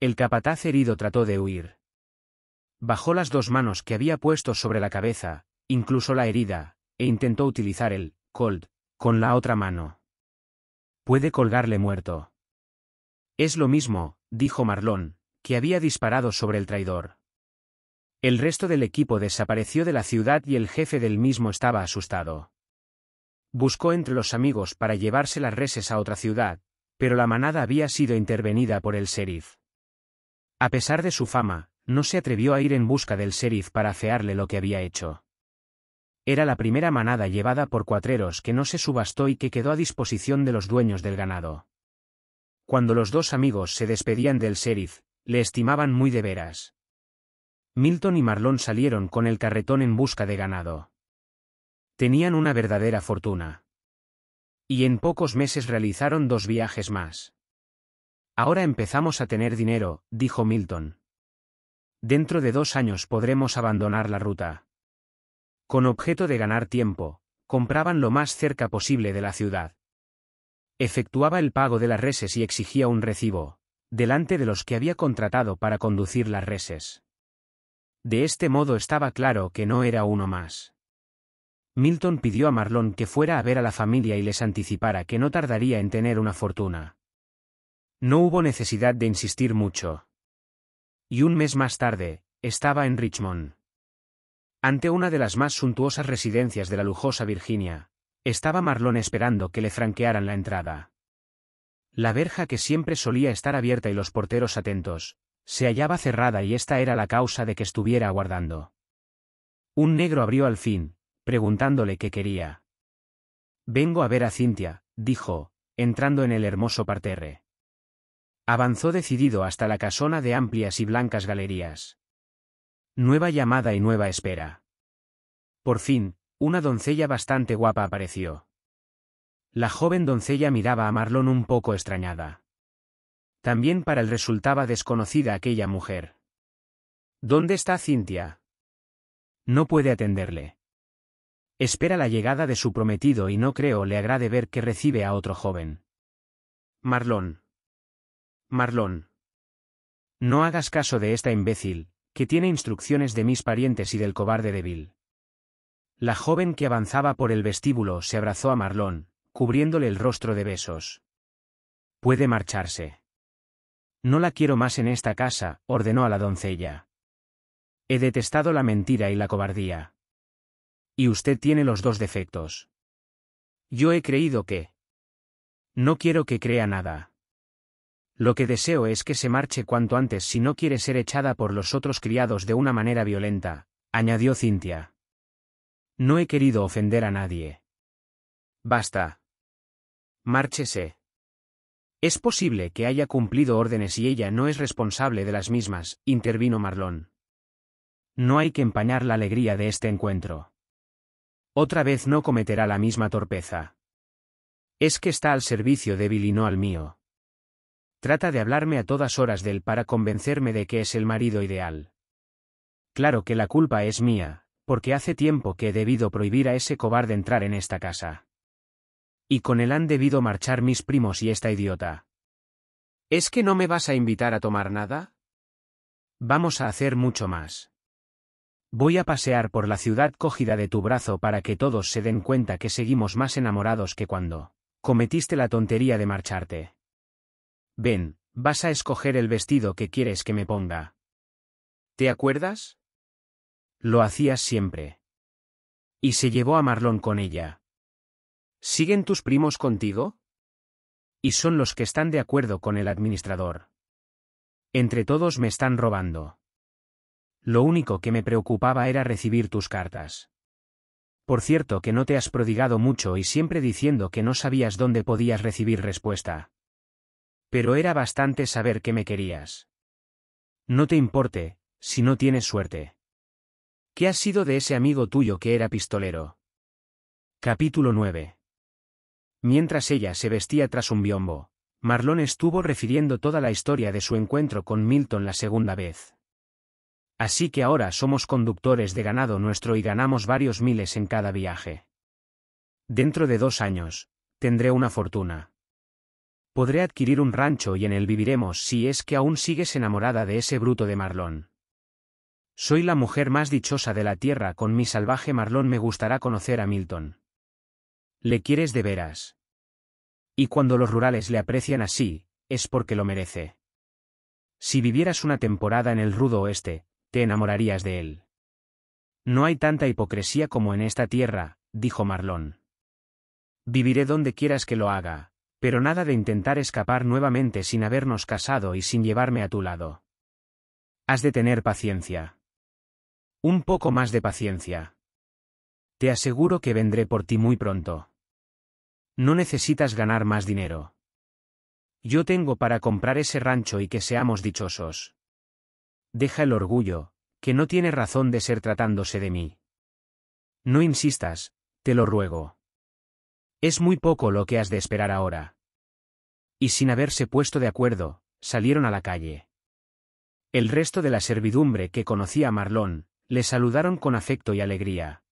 El capataz herido trató de huir. Bajó las dos manos que había puesto sobre la cabeza, incluso la herida, e intentó utilizar el cold con la otra mano. Puede colgarle muerto. Es lo mismo, dijo Marlón, que había disparado sobre el traidor. El resto del equipo desapareció de la ciudad y el jefe del mismo estaba asustado. Buscó entre los amigos para llevarse las reses a otra ciudad, pero la manada había sido intervenida por el sheriff. A pesar de su fama, no se atrevió a ir en busca del sheriff para afearle lo que había hecho. Era la primera manada llevada por cuatreros que no se subastó y que quedó a disposición de los dueños del ganado. Cuando los dos amigos se despedían del sheriff, le estimaban muy de veras. Milton y Marlon salieron con el carretón en busca de ganado. Tenían una verdadera fortuna. Y en pocos meses realizaron dos viajes más. Ahora empezamos a tener dinero, dijo Milton. Dentro de dos años podremos abandonar la ruta. Con objeto de ganar tiempo, compraban lo más cerca posible de la ciudad. Efectuaba el pago de las reses y exigía un recibo, delante de los que había contratado para conducir las reses. De este modo estaba claro que no era uno más. Milton pidió a Marlon que fuera a ver a la familia y les anticipara que no tardaría en tener una fortuna. No hubo necesidad de insistir mucho. Y un mes más tarde, estaba en Richmond. Ante una de las más suntuosas residencias de la lujosa Virginia, estaba Marlon esperando que le franquearan la entrada. La verja que siempre solía estar abierta y los porteros atentos, se hallaba cerrada y esta era la causa de que estuviera aguardando. Un negro abrió al fin, preguntándole qué quería. Vengo a ver a Cintia, dijo, entrando en el hermoso parterre. Avanzó decidido hasta la casona de amplias y blancas galerías. Nueva llamada y nueva espera. Por fin, una doncella bastante guapa apareció. La joven doncella miraba a Marlon un poco extrañada. También para él resultaba desconocida aquella mujer. ¿Dónde está Cintia? No puede atenderle. Espera la llegada de su prometido y no creo le agrade ver que recibe a otro joven. Marlón. Marlón. No hagas caso de esta imbécil, que tiene instrucciones de mis parientes y del cobarde débil. La joven que avanzaba por el vestíbulo se abrazó a Marlón, cubriéndole el rostro de besos. Puede marcharse. No la quiero más en esta casa, ordenó a la doncella. He detestado la mentira y la cobardía. Y usted tiene los dos defectos. Yo he creído que... No quiero que crea nada. Lo que deseo es que se marche cuanto antes si no quiere ser echada por los otros criados de una manera violenta, añadió Cintia. No he querido ofender a nadie. Basta. Márchese. Es posible que haya cumplido órdenes y ella no es responsable de las mismas, intervino Marlón. No hay que empañar la alegría de este encuentro. Otra vez no cometerá la misma torpeza. Es que está al servicio débil y no al mío. Trata de hablarme a todas horas de él para convencerme de que es el marido ideal. Claro que la culpa es mía, porque hace tiempo que he debido prohibir a ese cobarde entrar en esta casa. Y con él han debido marchar mis primos y esta idiota. ¿Es que no me vas a invitar a tomar nada? Vamos a hacer mucho más. Voy a pasear por la ciudad cogida de tu brazo para que todos se den cuenta que seguimos más enamorados que cuando cometiste la tontería de marcharte. Ven, vas a escoger el vestido que quieres que me ponga. ¿Te acuerdas? Lo hacías siempre. Y se llevó a Marlon con ella. ¿Siguen tus primos contigo? Y son los que están de acuerdo con el administrador. Entre todos me están robando. Lo único que me preocupaba era recibir tus cartas. Por cierto que no te has prodigado mucho y siempre diciendo que no sabías dónde podías recibir respuesta. Pero era bastante saber que me querías. No te importe, si no tienes suerte. ¿Qué has sido de ese amigo tuyo que era pistolero? Capítulo 9. Mientras ella se vestía tras un biombo, Marlon estuvo refiriendo toda la historia de su encuentro con Milton la segunda vez. Así que ahora somos conductores de ganado nuestro y ganamos varios miles en cada viaje. Dentro de dos años, tendré una fortuna. Podré adquirir un rancho y en él viviremos si es que aún sigues enamorada de ese bruto de Marlón. Soy la mujer más dichosa de la tierra, con mi salvaje Marlón me gustará conocer a Milton. Le quieres de veras. Y cuando los rurales le aprecian así, es porque lo merece. Si vivieras una temporada en el rudo oeste, te enamorarías de él. No hay tanta hipocresía como en esta tierra, dijo Marlón. Viviré donde quieras que lo haga, pero nada de intentar escapar nuevamente sin habernos casado y sin llevarme a tu lado. Has de tener paciencia. Un poco más de paciencia. Te aseguro que vendré por ti muy pronto. No necesitas ganar más dinero. Yo tengo para comprar ese rancho y que seamos dichosos. Deja el orgullo, que no tiene razón de ser tratándose de mí. No insistas, te lo ruego. Es muy poco lo que has de esperar ahora. Y sin haberse puesto de acuerdo, salieron a la calle. El resto de la servidumbre que conocía a Marlón, le saludaron con afecto y alegría.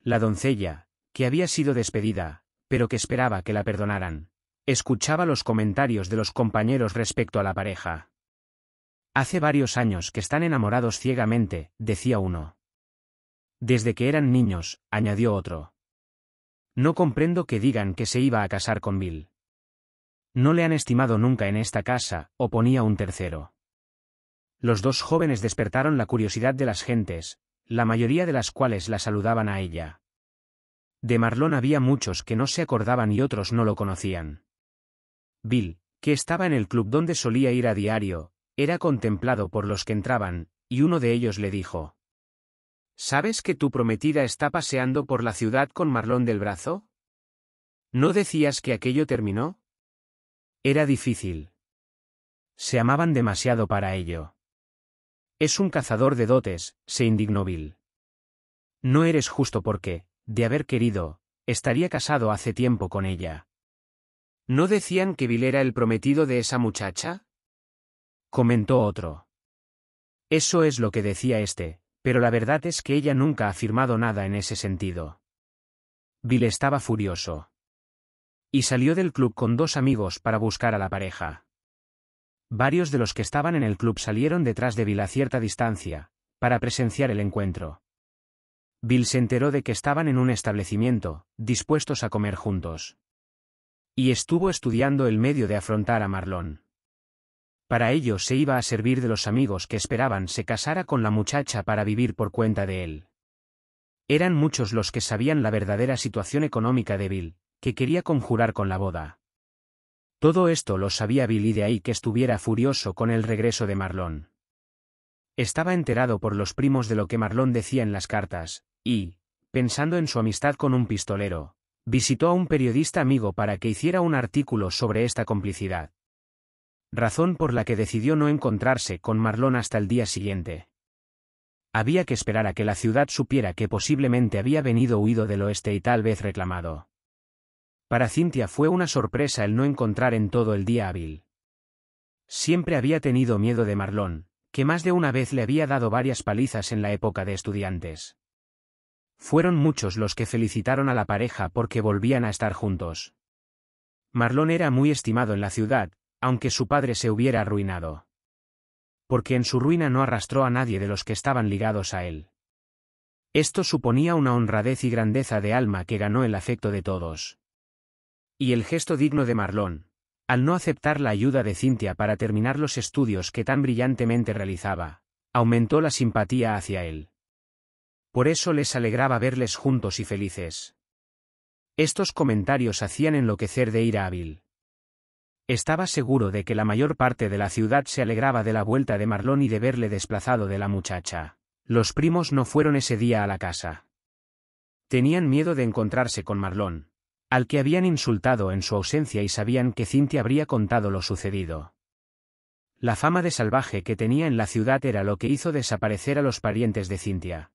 La doncella, que había sido despedida, pero que esperaba que la perdonaran, escuchaba los comentarios de los compañeros respecto a la pareja. Hace varios años que están enamorados ciegamente, decía uno. Desde que eran niños, añadió otro. No comprendo que digan que se iba a casar con Bill. No le han estimado nunca en esta casa, oponía un tercero. Los dos jóvenes despertaron la curiosidad de las gentes, la mayoría de las cuales la saludaban a ella. De Marlon había muchos que no se acordaban y otros no lo conocían. Bill, que estaba en el club donde solía ir a diario, era contemplado por los que entraban, y uno de ellos le dijo, ¿Sabes que tu prometida está paseando por la ciudad con Marlón del brazo? ¿No decías que aquello terminó? Era difícil. Se amaban demasiado para ello. Es un cazador de dotes, se indignó Bill. No eres justo porque, de haber querido, estaría casado hace tiempo con ella. ¿No decían que Bill era el prometido de esa muchacha? comentó otro. Eso es lo que decía este, pero la verdad es que ella nunca ha afirmado nada en ese sentido. Bill estaba furioso. Y salió del club con dos amigos para buscar a la pareja. Varios de los que estaban en el club salieron detrás de Bill a cierta distancia, para presenciar el encuentro. Bill se enteró de que estaban en un establecimiento, dispuestos a comer juntos. Y estuvo estudiando el medio de afrontar a Marlon. Para ello se iba a servir de los amigos que esperaban se casara con la muchacha para vivir por cuenta de él. Eran muchos los que sabían la verdadera situación económica de Bill, que quería conjurar con la boda. Todo esto lo sabía Bill y de ahí que estuviera furioso con el regreso de Marlon. Estaba enterado por los primos de lo que Marlon decía en las cartas, y, pensando en su amistad con un pistolero, visitó a un periodista amigo para que hiciera un artículo sobre esta complicidad razón por la que decidió no encontrarse con Marlon hasta el día siguiente. Había que esperar a que la ciudad supiera que posiblemente había venido huido del oeste y tal vez reclamado. Para Cintia fue una sorpresa el no encontrar en todo el día hábil. Siempre había tenido miedo de Marlon, que más de una vez le había dado varias palizas en la época de estudiantes. Fueron muchos los que felicitaron a la pareja porque volvían a estar juntos. Marlon era muy estimado en la ciudad, aunque su padre se hubiera arruinado. Porque en su ruina no arrastró a nadie de los que estaban ligados a él. Esto suponía una honradez y grandeza de alma que ganó el afecto de todos. Y el gesto digno de Marlón, al no aceptar la ayuda de Cintia para terminar los estudios que tan brillantemente realizaba, aumentó la simpatía hacia él. Por eso les alegraba verles juntos y felices. Estos comentarios hacían enloquecer de ira hábil. Estaba seguro de que la mayor parte de la ciudad se alegraba de la vuelta de Marlón y de verle desplazado de la muchacha. Los primos no fueron ese día a la casa. Tenían miedo de encontrarse con Marlón, al que habían insultado en su ausencia y sabían que Cintia habría contado lo sucedido. La fama de salvaje que tenía en la ciudad era lo que hizo desaparecer a los parientes de Cintia.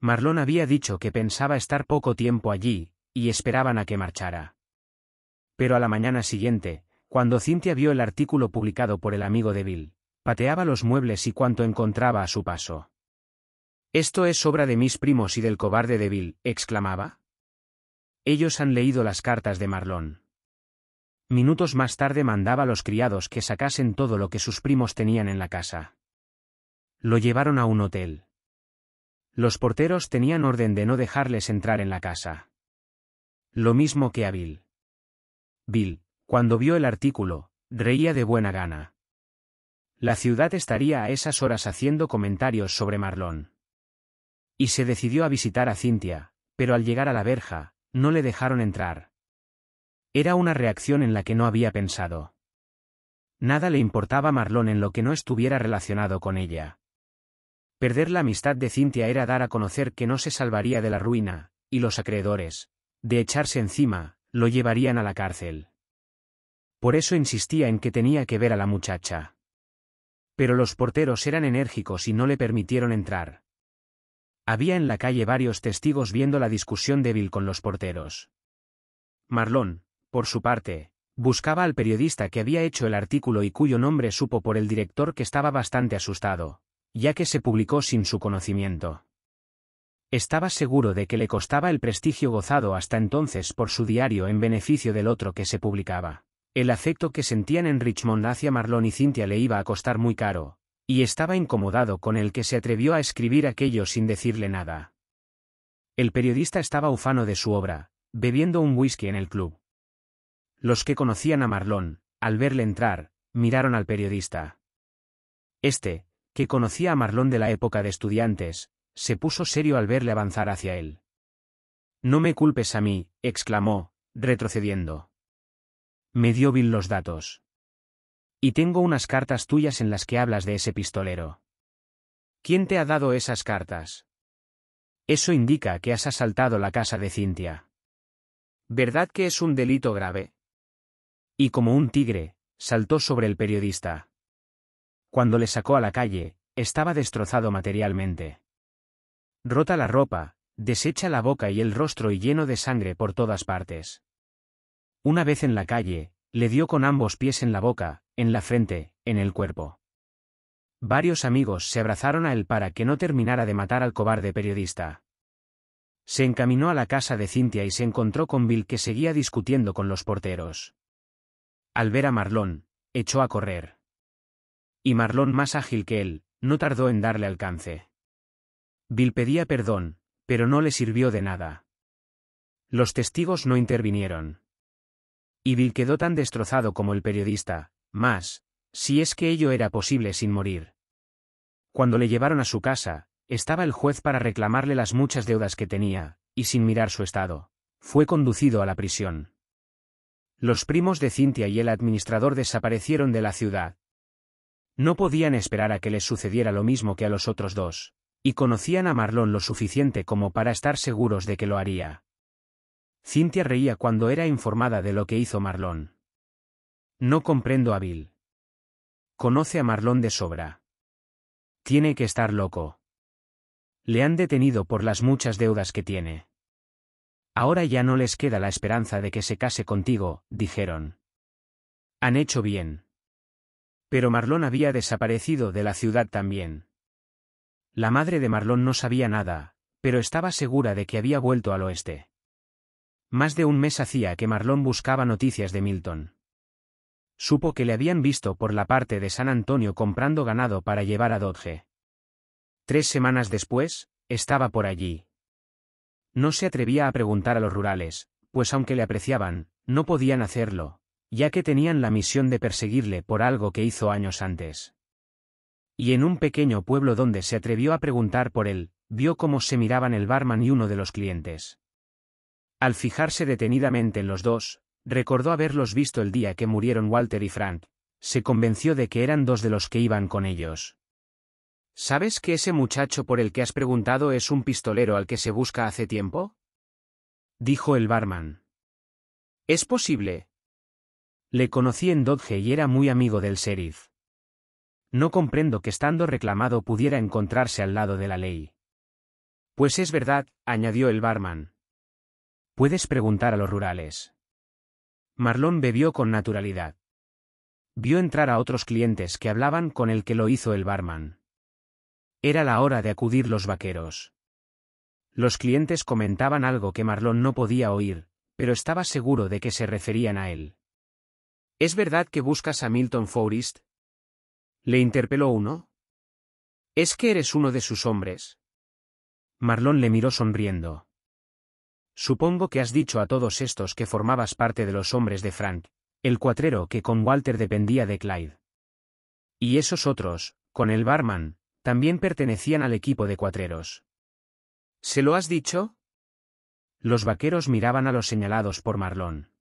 Marlón había dicho que pensaba estar poco tiempo allí, y esperaban a que marchara. Pero a la mañana siguiente, cuando Cintia vio el artículo publicado por el amigo de Bill, pateaba los muebles y cuanto encontraba a su paso. Esto es obra de mis primos y del cobarde de Bill, exclamaba. Ellos han leído las cartas de Marlón. Minutos más tarde mandaba a los criados que sacasen todo lo que sus primos tenían en la casa. Lo llevaron a un hotel. Los porteros tenían orden de no dejarles entrar en la casa. Lo mismo que a Bill. Bill, cuando vio el artículo, reía de buena gana. La ciudad estaría a esas horas haciendo comentarios sobre Marlon. Y se decidió a visitar a Cintia, pero al llegar a la verja, no le dejaron entrar. Era una reacción en la que no había pensado. Nada le importaba a Marlon en lo que no estuviera relacionado con ella. Perder la amistad de Cintia era dar a conocer que no se salvaría de la ruina, y los acreedores, de echarse encima, lo llevarían a la cárcel. Por eso insistía en que tenía que ver a la muchacha. Pero los porteros eran enérgicos y no le permitieron entrar. Había en la calle varios testigos viendo la discusión débil con los porteros. Marlón, por su parte, buscaba al periodista que había hecho el artículo y cuyo nombre supo por el director que estaba bastante asustado, ya que se publicó sin su conocimiento. Estaba seguro de que le costaba el prestigio gozado hasta entonces por su diario en beneficio del otro que se publicaba. El afecto que sentían en Richmond hacia Marlon y Cynthia le iba a costar muy caro, y estaba incomodado con el que se atrevió a escribir aquello sin decirle nada. El periodista estaba ufano de su obra, bebiendo un whisky en el club. Los que conocían a Marlon, al verle entrar, miraron al periodista. Este, que conocía a Marlon de la época de estudiantes, se puso serio al verle avanzar hacia él. No me culpes a mí, exclamó, retrocediendo. Me dio Bill los datos. Y tengo unas cartas tuyas en las que hablas de ese pistolero. ¿Quién te ha dado esas cartas? Eso indica que has asaltado la casa de Cintia. ¿Verdad que es un delito grave? Y como un tigre, saltó sobre el periodista. Cuando le sacó a la calle, estaba destrozado materialmente. Rota la ropa, desecha la boca y el rostro y lleno de sangre por todas partes. Una vez en la calle, le dio con ambos pies en la boca, en la frente, en el cuerpo. Varios amigos se abrazaron a él para que no terminara de matar al cobarde periodista. Se encaminó a la casa de Cintia y se encontró con Bill que seguía discutiendo con los porteros. Al ver a Marlon, echó a correr. Y Marlon, más ágil que él, no tardó en darle alcance. Bill pedía perdón, pero no le sirvió de nada. Los testigos no intervinieron. Y Bill quedó tan destrozado como el periodista, más, si es que ello era posible sin morir. Cuando le llevaron a su casa, estaba el juez para reclamarle las muchas deudas que tenía, y sin mirar su estado, fue conducido a la prisión. Los primos de Cintia y el administrador desaparecieron de la ciudad. No podían esperar a que les sucediera lo mismo que a los otros dos y conocían a Marlon lo suficiente como para estar seguros de que lo haría. Cynthia reía cuando era informada de lo que hizo Marlon. No comprendo a Bill. Conoce a Marlon de sobra. Tiene que estar loco. Le han detenido por las muchas deudas que tiene. Ahora ya no les queda la esperanza de que se case contigo, dijeron. Han hecho bien. Pero Marlon había desaparecido de la ciudad también. La madre de Marlon no sabía nada, pero estaba segura de que había vuelto al oeste. Más de un mes hacía que Marlon buscaba noticias de Milton. Supo que le habían visto por la parte de San Antonio comprando ganado para llevar a Dodge. Tres semanas después, estaba por allí. No se atrevía a preguntar a los rurales, pues aunque le apreciaban, no podían hacerlo, ya que tenían la misión de perseguirle por algo que hizo años antes y en un pequeño pueblo donde se atrevió a preguntar por él, vio cómo se miraban el barman y uno de los clientes. Al fijarse detenidamente en los dos, recordó haberlos visto el día que murieron Walter y Frank, se convenció de que eran dos de los que iban con ellos. ¿Sabes que ese muchacho por el que has preguntado es un pistolero al que se busca hace tiempo? dijo el barman. Es posible. Le conocí en Dodge y era muy amigo del sheriff. No comprendo que estando reclamado pudiera encontrarse al lado de la ley. Pues es verdad, añadió el barman. Puedes preguntar a los rurales. Marlon bebió con naturalidad. Vio entrar a otros clientes que hablaban con el que lo hizo el barman. Era la hora de acudir los vaqueros. Los clientes comentaban algo que Marlon no podía oír, pero estaba seguro de que se referían a él. ¿Es verdad que buscas a Milton Forrest? Le interpeló uno. Es que eres uno de sus hombres. Marlon le miró sonriendo. Supongo que has dicho a todos estos que formabas parte de los hombres de Frank, el cuatrero que con Walter dependía de Clyde. Y esos otros, con el barman, también pertenecían al equipo de cuatreros. ¿Se lo has dicho? Los vaqueros miraban a los señalados por Marlon.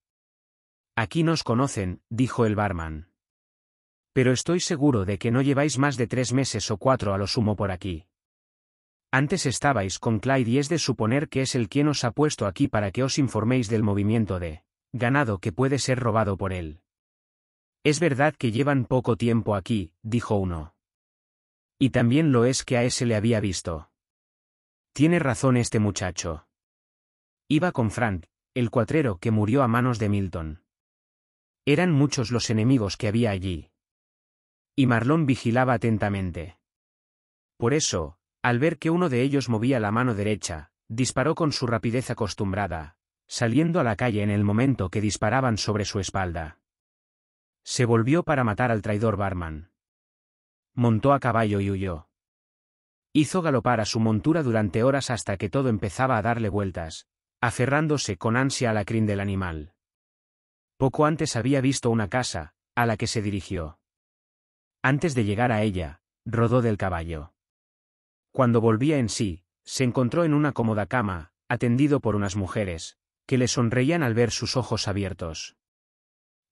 Aquí nos conocen, dijo el barman pero estoy seguro de que no lleváis más de tres meses o cuatro a lo sumo por aquí. Antes estabais con Clyde y es de suponer que es el quien os ha puesto aquí para que os informéis del movimiento de ganado que puede ser robado por él. Es verdad que llevan poco tiempo aquí, dijo uno. Y también lo es que a ese le había visto. Tiene razón este muchacho. Iba con Frank, el cuatrero que murió a manos de Milton. Eran muchos los enemigos que había allí y Marlón vigilaba atentamente. Por eso, al ver que uno de ellos movía la mano derecha, disparó con su rapidez acostumbrada, saliendo a la calle en el momento que disparaban sobre su espalda. Se volvió para matar al traidor Barman. Montó a caballo y huyó. Hizo galopar a su montura durante horas hasta que todo empezaba a darle vueltas, aferrándose con ansia a la crin del animal. Poco antes había visto una casa, a la que se dirigió. Antes de llegar a ella, rodó del caballo. Cuando volvía en sí, se encontró en una cómoda cama, atendido por unas mujeres, que le sonreían al ver sus ojos abiertos.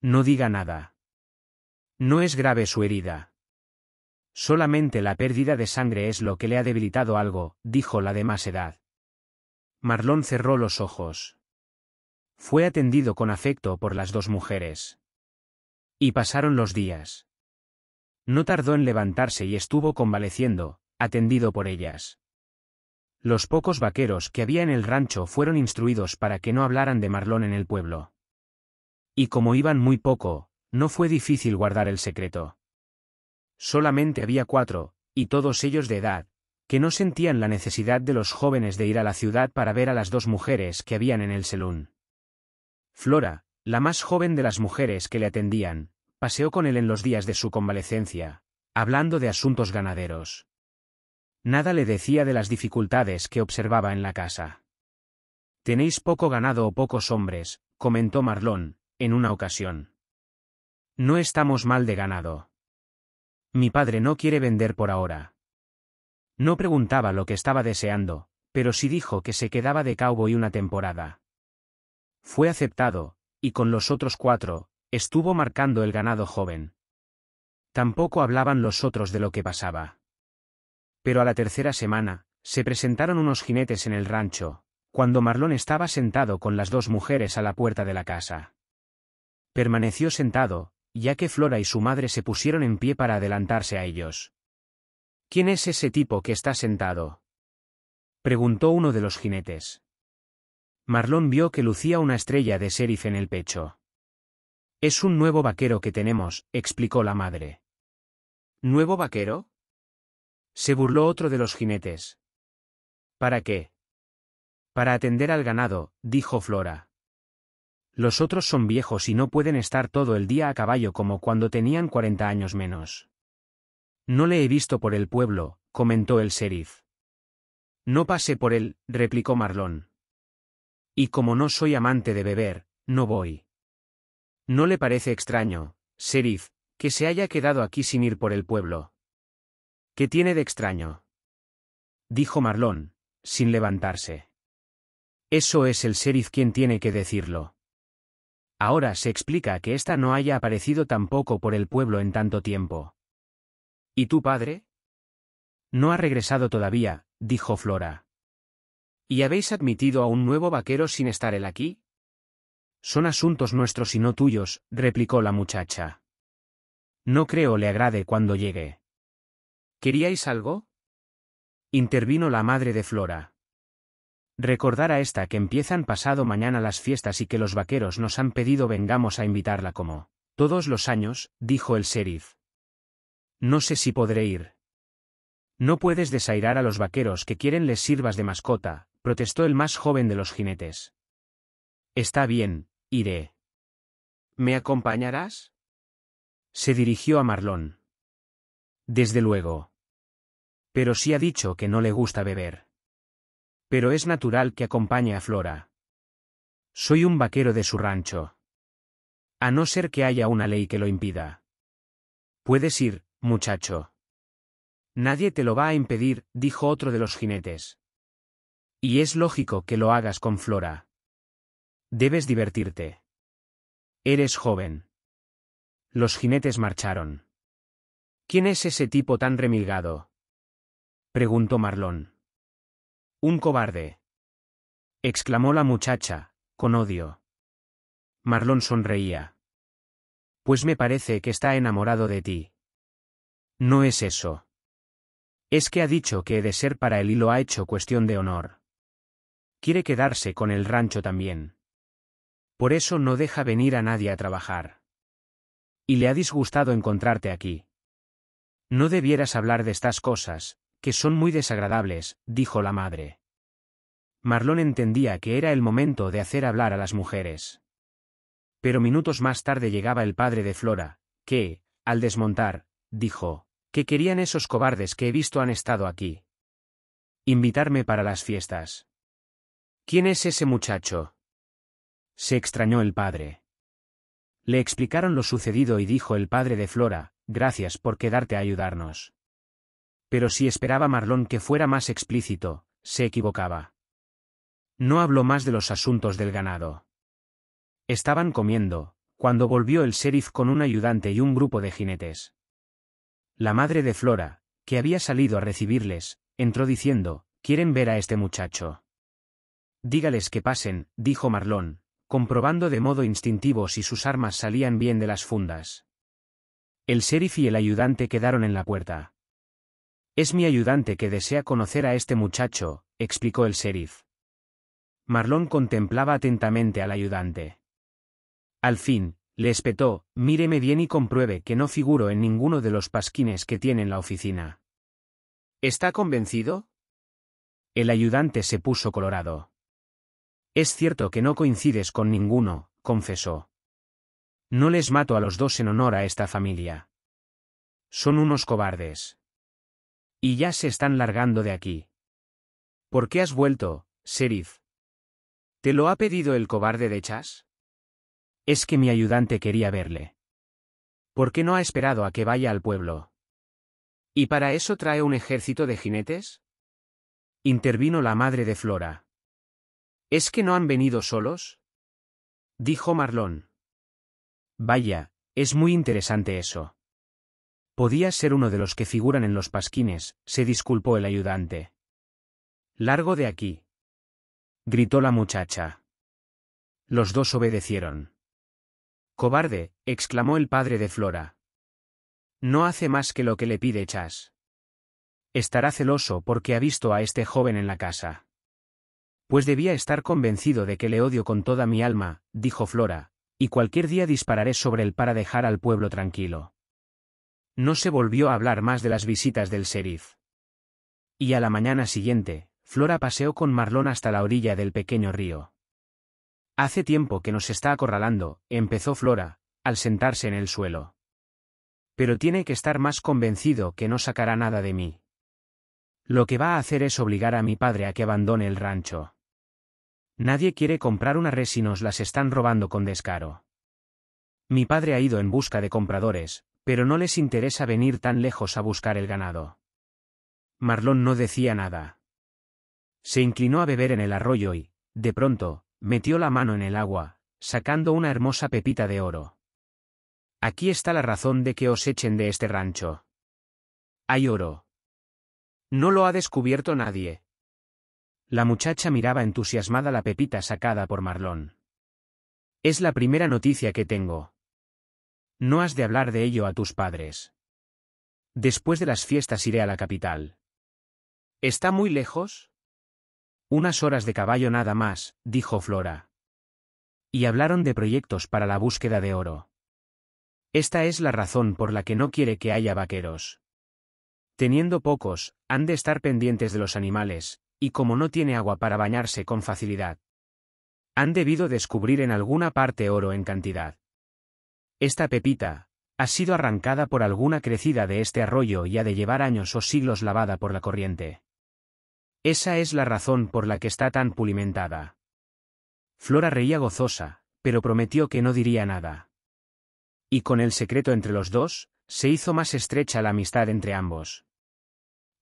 No diga nada. No es grave su herida. Solamente la pérdida de sangre es lo que le ha debilitado algo, dijo la de más edad. Marlon cerró los ojos. Fue atendido con afecto por las dos mujeres. Y pasaron los días. No tardó en levantarse y estuvo convaleciendo, atendido por ellas. Los pocos vaqueros que había en el rancho fueron instruidos para que no hablaran de Marlón en el pueblo. Y como iban muy poco, no fue difícil guardar el secreto. Solamente había cuatro, y todos ellos de edad, que no sentían la necesidad de los jóvenes de ir a la ciudad para ver a las dos mujeres que habían en el salón. Flora, la más joven de las mujeres que le atendían, Paseó con él en los días de su convalecencia, hablando de asuntos ganaderos. Nada le decía de las dificultades que observaba en la casa. Tenéis poco ganado o pocos hombres, comentó Marlón, en una ocasión. No estamos mal de ganado. Mi padre no quiere vender por ahora. No preguntaba lo que estaba deseando, pero sí dijo que se quedaba de y una temporada. Fue aceptado, y con los otros cuatro, Estuvo marcando el ganado joven. Tampoco hablaban los otros de lo que pasaba. Pero a la tercera semana, se presentaron unos jinetes en el rancho, cuando Marlón estaba sentado con las dos mujeres a la puerta de la casa. Permaneció sentado, ya que Flora y su madre se pusieron en pie para adelantarse a ellos. ¿Quién es ese tipo que está sentado? preguntó uno de los jinetes. Marlón vio que lucía una estrella de sheriff en el pecho. Es un nuevo vaquero que tenemos, explicó la madre. ¿Nuevo vaquero? Se burló otro de los jinetes. ¿Para qué? Para atender al ganado, dijo Flora. Los otros son viejos y no pueden estar todo el día a caballo como cuando tenían cuarenta años menos. No le he visto por el pueblo, comentó el sheriff. No pasé por él, replicó Marlón. Y como no soy amante de beber, no voy. No le parece extraño, Serif, que se haya quedado aquí sin ir por el pueblo. ¿Qué tiene de extraño? Dijo Marlón, sin levantarse. Eso es el sheriff quien tiene que decirlo. Ahora se explica que ésta no haya aparecido tampoco por el pueblo en tanto tiempo. ¿Y tu padre? No ha regresado todavía, dijo Flora. ¿Y habéis admitido a un nuevo vaquero sin estar él aquí? Son asuntos nuestros y no tuyos, replicó la muchacha. No creo le agrade cuando llegue. ¿Queríais algo? intervino la madre de Flora. Recordar a esta que empiezan pasado mañana las fiestas y que los vaqueros nos han pedido vengamos a invitarla como todos los años, dijo el sheriff. No sé si podré ir. No puedes desairar a los vaqueros que quieren les sirvas de mascota, protestó el más joven de los jinetes. Está bien, iré. ¿Me acompañarás? Se dirigió a Marlon. Desde luego. Pero sí ha dicho que no le gusta beber. Pero es natural que acompañe a Flora. Soy un vaquero de su rancho. A no ser que haya una ley que lo impida. Puedes ir, muchacho. Nadie te lo va a impedir, dijo otro de los jinetes. Y es lógico que lo hagas con Flora. Debes divertirte. Eres joven. Los jinetes marcharon. ¿Quién es ese tipo tan remilgado? preguntó Marlón. Un cobarde. exclamó la muchacha, con odio. Marlón sonreía. Pues me parece que está enamorado de ti. No es eso. Es que ha dicho que he de ser para él y lo ha hecho cuestión de honor. Quiere quedarse con el rancho también. Por eso no deja venir a nadie a trabajar. Y le ha disgustado encontrarte aquí. No debieras hablar de estas cosas, que son muy desagradables, dijo la madre. Marlón entendía que era el momento de hacer hablar a las mujeres. Pero minutos más tarde llegaba el padre de Flora, que, al desmontar, dijo, que querían esos cobardes que he visto han estado aquí. Invitarme para las fiestas. ¿Quién es ese muchacho? Se extrañó el padre. Le explicaron lo sucedido y dijo el padre de Flora, gracias por quedarte a ayudarnos. Pero si esperaba Marlón que fuera más explícito, se equivocaba. No habló más de los asuntos del ganado. Estaban comiendo, cuando volvió el sheriff con un ayudante y un grupo de jinetes. La madre de Flora, que había salido a recibirles, entró diciendo, quieren ver a este muchacho. Dígales que pasen, dijo Marlón, comprobando de modo instintivo si sus armas salían bien de las fundas. El sheriff y el ayudante quedaron en la puerta. Es mi ayudante que desea conocer a este muchacho, explicó el sheriff. marlón contemplaba atentamente al ayudante. Al fin, le espetó, míreme bien y compruebe que no figuro en ninguno de los pasquines que tiene en la oficina. ¿Está convencido? El ayudante se puso colorado. Es cierto que no coincides con ninguno, confesó. No les mato a los dos en honor a esta familia. Son unos cobardes. Y ya se están largando de aquí. ¿Por qué has vuelto, Serif? ¿Te lo ha pedido el cobarde de Chas? Es que mi ayudante quería verle. ¿Por qué no ha esperado a que vaya al pueblo? ¿Y para eso trae un ejército de jinetes? Intervino la madre de Flora. ¿Es que no han venido solos? dijo Marlón. Vaya, es muy interesante eso. Podía ser uno de los que figuran en los pasquines, se disculpó el ayudante. Largo de aquí. gritó la muchacha. Los dos obedecieron. Cobarde, exclamó el padre de Flora. No hace más que lo que le pide Chas. Estará celoso porque ha visto a este joven en la casa. Pues debía estar convencido de que le odio con toda mi alma, dijo Flora, y cualquier día dispararé sobre él para dejar al pueblo tranquilo. No se volvió a hablar más de las visitas del sheriff. Y a la mañana siguiente, Flora paseó con Marlón hasta la orilla del pequeño río. Hace tiempo que nos está acorralando, empezó Flora, al sentarse en el suelo. Pero tiene que estar más convencido que no sacará nada de mí. Lo que va a hacer es obligar a mi padre a que abandone el rancho. Nadie quiere comprar una res y nos las están robando con descaro. Mi padre ha ido en busca de compradores, pero no les interesa venir tan lejos a buscar el ganado. Marlón no decía nada. Se inclinó a beber en el arroyo y, de pronto, metió la mano en el agua, sacando una hermosa pepita de oro. Aquí está la razón de que os echen de este rancho. Hay oro. No lo ha descubierto nadie, la muchacha miraba entusiasmada la pepita sacada por Marlón. Es la primera noticia que tengo. No has de hablar de ello a tus padres. Después de las fiestas iré a la capital. ¿Está muy lejos? Unas horas de caballo nada más, dijo Flora. Y hablaron de proyectos para la búsqueda de oro. Esta es la razón por la que no quiere que haya vaqueros. Teniendo pocos, han de estar pendientes de los animales, y como no tiene agua para bañarse con facilidad, han debido descubrir en alguna parte oro en cantidad. Esta pepita, ha sido arrancada por alguna crecida de este arroyo y ha de llevar años o siglos lavada por la corriente. Esa es la razón por la que está tan pulimentada. Flora reía gozosa, pero prometió que no diría nada. Y con el secreto entre los dos, se hizo más estrecha la amistad entre ambos.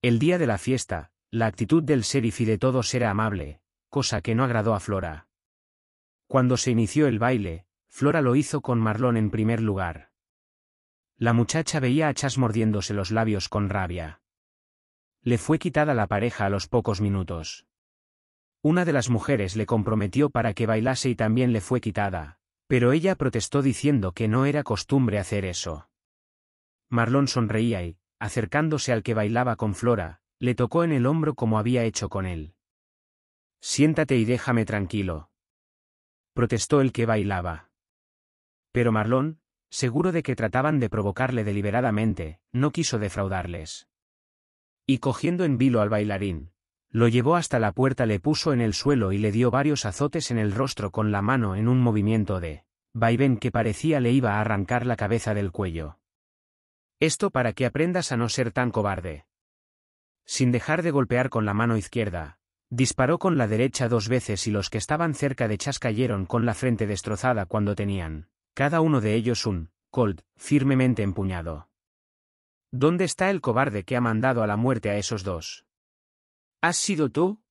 El día de la fiesta, la actitud del sheriff y de todos era amable, cosa que no agradó a Flora. Cuando se inició el baile, Flora lo hizo con Marlón en primer lugar. La muchacha veía a Chas mordiéndose los labios con rabia. Le fue quitada la pareja a los pocos minutos. Una de las mujeres le comprometió para que bailase y también le fue quitada, pero ella protestó diciendo que no era costumbre hacer eso. Marlón sonreía y, acercándose al que bailaba con Flora, le tocó en el hombro como había hecho con él. Siéntate y déjame tranquilo. Protestó el que bailaba. Pero marlón seguro de que trataban de provocarle deliberadamente, no quiso defraudarles. Y cogiendo en vilo al bailarín, lo llevó hasta la puerta, le puso en el suelo y le dio varios azotes en el rostro con la mano en un movimiento de vaivén que parecía le iba a arrancar la cabeza del cuello. Esto para que aprendas a no ser tan cobarde sin dejar de golpear con la mano izquierda, disparó con la derecha dos veces y los que estaban cerca de Chas cayeron con la frente destrozada cuando tenían, cada uno de ellos un, Colt, firmemente empuñado. ¿Dónde está el cobarde que ha mandado a la muerte a esos dos? ¿Has sido tú?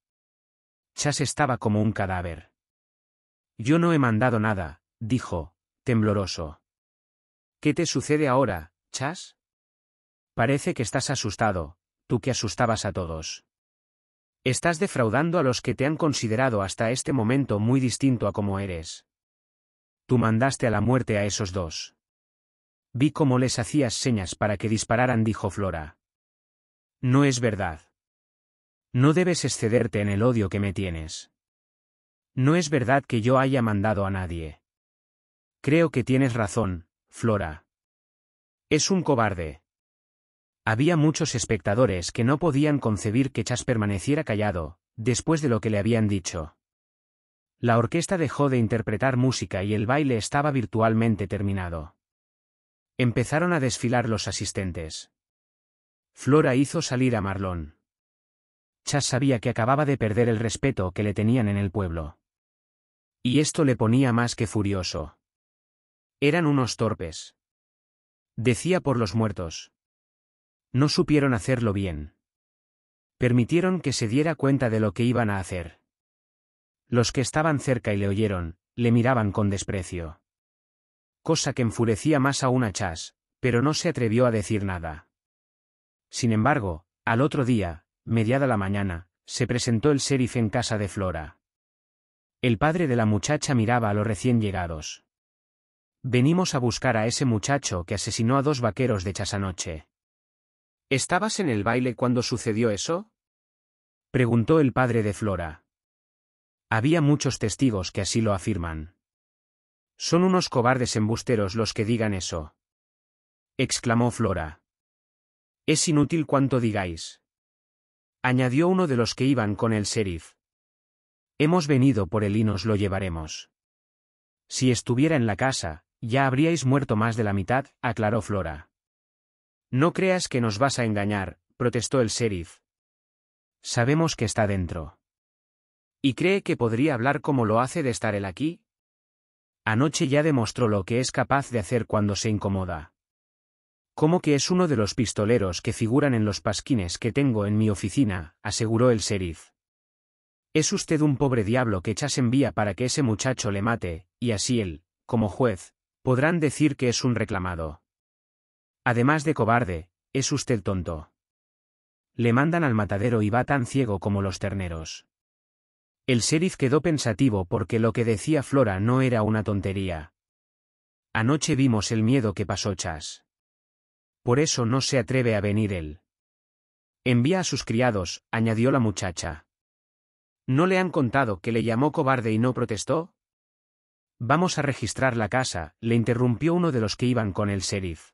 Chas estaba como un cadáver. Yo no he mandado nada, dijo, tembloroso. ¿Qué te sucede ahora, Chas? Parece que estás asustado, tú que asustabas a todos. Estás defraudando a los que te han considerado hasta este momento muy distinto a como eres. Tú mandaste a la muerte a esos dos. Vi cómo les hacías señas para que dispararan, dijo Flora. No es verdad. No debes excederte en el odio que me tienes. No es verdad que yo haya mandado a nadie. Creo que tienes razón, Flora. Es un cobarde. Había muchos espectadores que no podían concebir que Chas permaneciera callado, después de lo que le habían dicho. La orquesta dejó de interpretar música y el baile estaba virtualmente terminado. Empezaron a desfilar los asistentes. Flora hizo salir a Marlon. Chas sabía que acababa de perder el respeto que le tenían en el pueblo. Y esto le ponía más que furioso. Eran unos torpes. Decía por los muertos. No supieron hacerlo bien. Permitieron que se diera cuenta de lo que iban a hacer. Los que estaban cerca y le oyeron, le miraban con desprecio. Cosa que enfurecía más a una Chas, pero no se atrevió a decir nada. Sin embargo, al otro día, mediada la mañana, se presentó el sheriff en casa de Flora. El padre de la muchacha miraba a los recién llegados. Venimos a buscar a ese muchacho que asesinó a dos vaqueros de Chasanoche. ¿Estabas en el baile cuando sucedió eso? preguntó el padre de Flora. Había muchos testigos que así lo afirman. Son unos cobardes embusteros los que digan eso. exclamó Flora. Es inútil cuanto digáis. añadió uno de los que iban con el sheriff. Hemos venido por él y nos lo llevaremos. Si estuviera en la casa, ya habríais muerto más de la mitad, aclaró Flora. No creas que nos vas a engañar, protestó el sheriff. Sabemos que está dentro. ¿Y cree que podría hablar como lo hace de estar él aquí? Anoche ya demostró lo que es capaz de hacer cuando se incomoda. «¿Cómo que es uno de los pistoleros que figuran en los pasquines que tengo en mi oficina, aseguró el sheriff. Es usted un pobre diablo que echas en vía para que ese muchacho le mate, y así él, como juez, podrán decir que es un reclamado. Además de cobarde, es usted tonto. Le mandan al matadero y va tan ciego como los terneros. El sheriff quedó pensativo porque lo que decía Flora no era una tontería. Anoche vimos el miedo que pasó Chas. Por eso no se atreve a venir él. Envía a sus criados, añadió la muchacha. ¿No le han contado que le llamó cobarde y no protestó? Vamos a registrar la casa, le interrumpió uno de los que iban con el sheriff.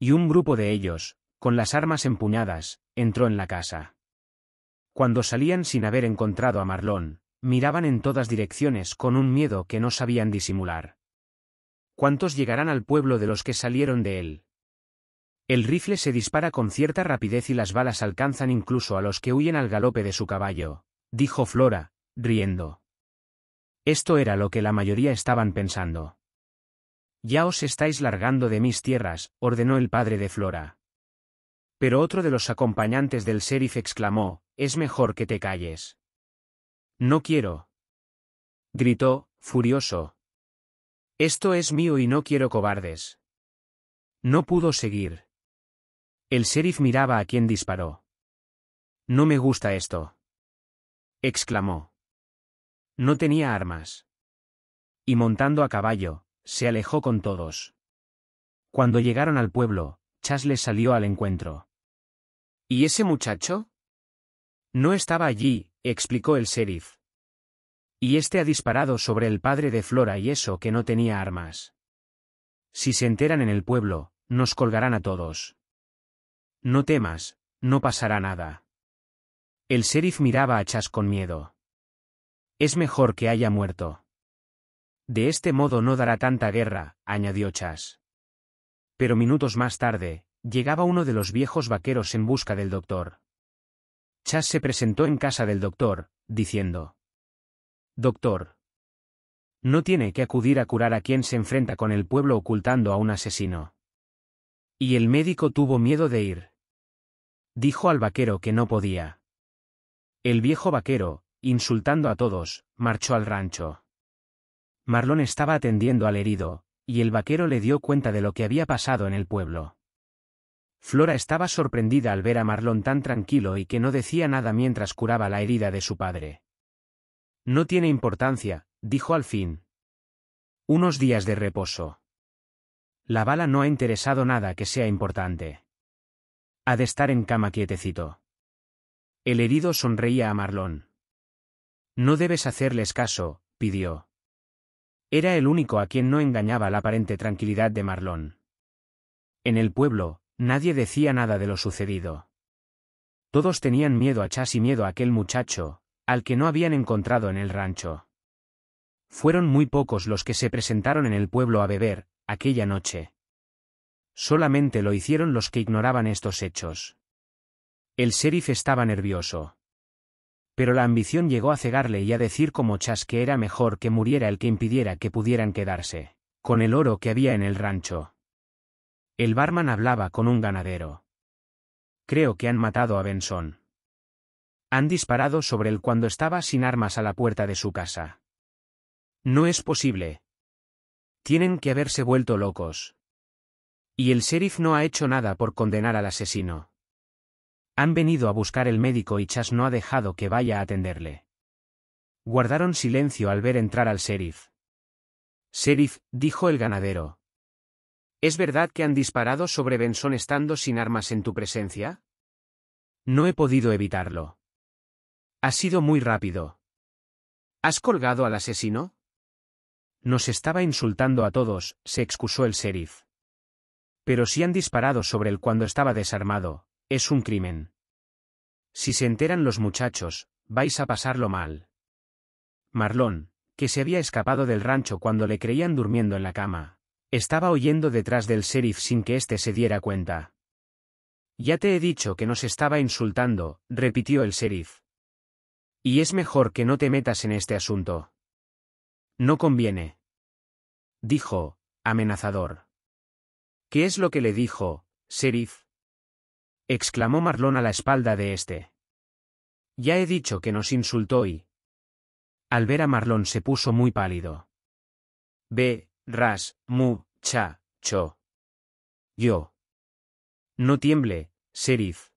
Y un grupo de ellos, con las armas empuñadas, entró en la casa. Cuando salían sin haber encontrado a Marlón, miraban en todas direcciones con un miedo que no sabían disimular. ¿Cuántos llegarán al pueblo de los que salieron de él? El rifle se dispara con cierta rapidez y las balas alcanzan incluso a los que huyen al galope de su caballo, dijo Flora, riendo. Esto era lo que la mayoría estaban pensando. Ya os estáis largando de mis tierras, ordenó el padre de Flora. Pero otro de los acompañantes del sheriff exclamó, es mejor que te calles. No quiero. Gritó, furioso. Esto es mío y no quiero cobardes. No pudo seguir. El sheriff miraba a quien disparó. No me gusta esto. Exclamó. No tenía armas. Y montando a caballo, se alejó con todos. Cuando llegaron al pueblo, Chas le salió al encuentro. ¿Y ese muchacho? No estaba allí, explicó el sheriff. Y este ha disparado sobre el padre de Flora y eso que no tenía armas. Si se enteran en el pueblo, nos colgarán a todos. No temas, no pasará nada. El sheriff miraba a Chas con miedo. Es mejor que haya muerto. De este modo no dará tanta guerra, añadió Chas. Pero minutos más tarde, llegaba uno de los viejos vaqueros en busca del doctor. Chas se presentó en casa del doctor, diciendo. Doctor. No tiene que acudir a curar a quien se enfrenta con el pueblo ocultando a un asesino. Y el médico tuvo miedo de ir. Dijo al vaquero que no podía. El viejo vaquero, insultando a todos, marchó al rancho. Marlon estaba atendiendo al herido, y el vaquero le dio cuenta de lo que había pasado en el pueblo. Flora estaba sorprendida al ver a Marlon tan tranquilo y que no decía nada mientras curaba la herida de su padre. No tiene importancia, dijo al fin. Unos días de reposo. La bala no ha interesado nada que sea importante. Ha de estar en cama quietecito. El herido sonreía a Marlon. No debes hacerles caso, pidió. Era el único a quien no engañaba la aparente tranquilidad de Marlón. En el pueblo, nadie decía nada de lo sucedido. Todos tenían miedo a Chas y miedo a aquel muchacho, al que no habían encontrado en el rancho. Fueron muy pocos los que se presentaron en el pueblo a beber, aquella noche. Solamente lo hicieron los que ignoraban estos hechos. El sheriff estaba nervioso pero la ambición llegó a cegarle y a decir como Chas que era mejor que muriera el que impidiera que pudieran quedarse, con el oro que había en el rancho. El barman hablaba con un ganadero. Creo que han matado a Benson. Han disparado sobre él cuando estaba sin armas a la puerta de su casa. No es posible. Tienen que haberse vuelto locos. Y el sheriff no ha hecho nada por condenar al asesino. Han venido a buscar el médico y Chas no ha dejado que vaya a atenderle. Guardaron silencio al ver entrar al sheriff. Sheriff, dijo el ganadero. ¿Es verdad que han disparado sobre Benson estando sin armas en tu presencia? No he podido evitarlo. Ha sido muy rápido. ¿Has colgado al asesino? Nos estaba insultando a todos, se excusó el sheriff. Pero si han disparado sobre él cuando estaba desarmado, es un crimen. Si se enteran los muchachos, vais a pasarlo mal. Marlón, que se había escapado del rancho cuando le creían durmiendo en la cama, estaba oyendo detrás del sheriff sin que éste se diera cuenta. Ya te he dicho que nos estaba insultando, repitió el sheriff. Y es mejor que no te metas en este asunto. No conviene. Dijo, amenazador. ¿Qué es lo que le dijo, sheriff? exclamó Marlón a la espalda de este. Ya he dicho que nos insultó y... Al ver a Marlón se puso muy pálido. Ve, ras, mu, cha, cho. Yo. No tiemble, sheriff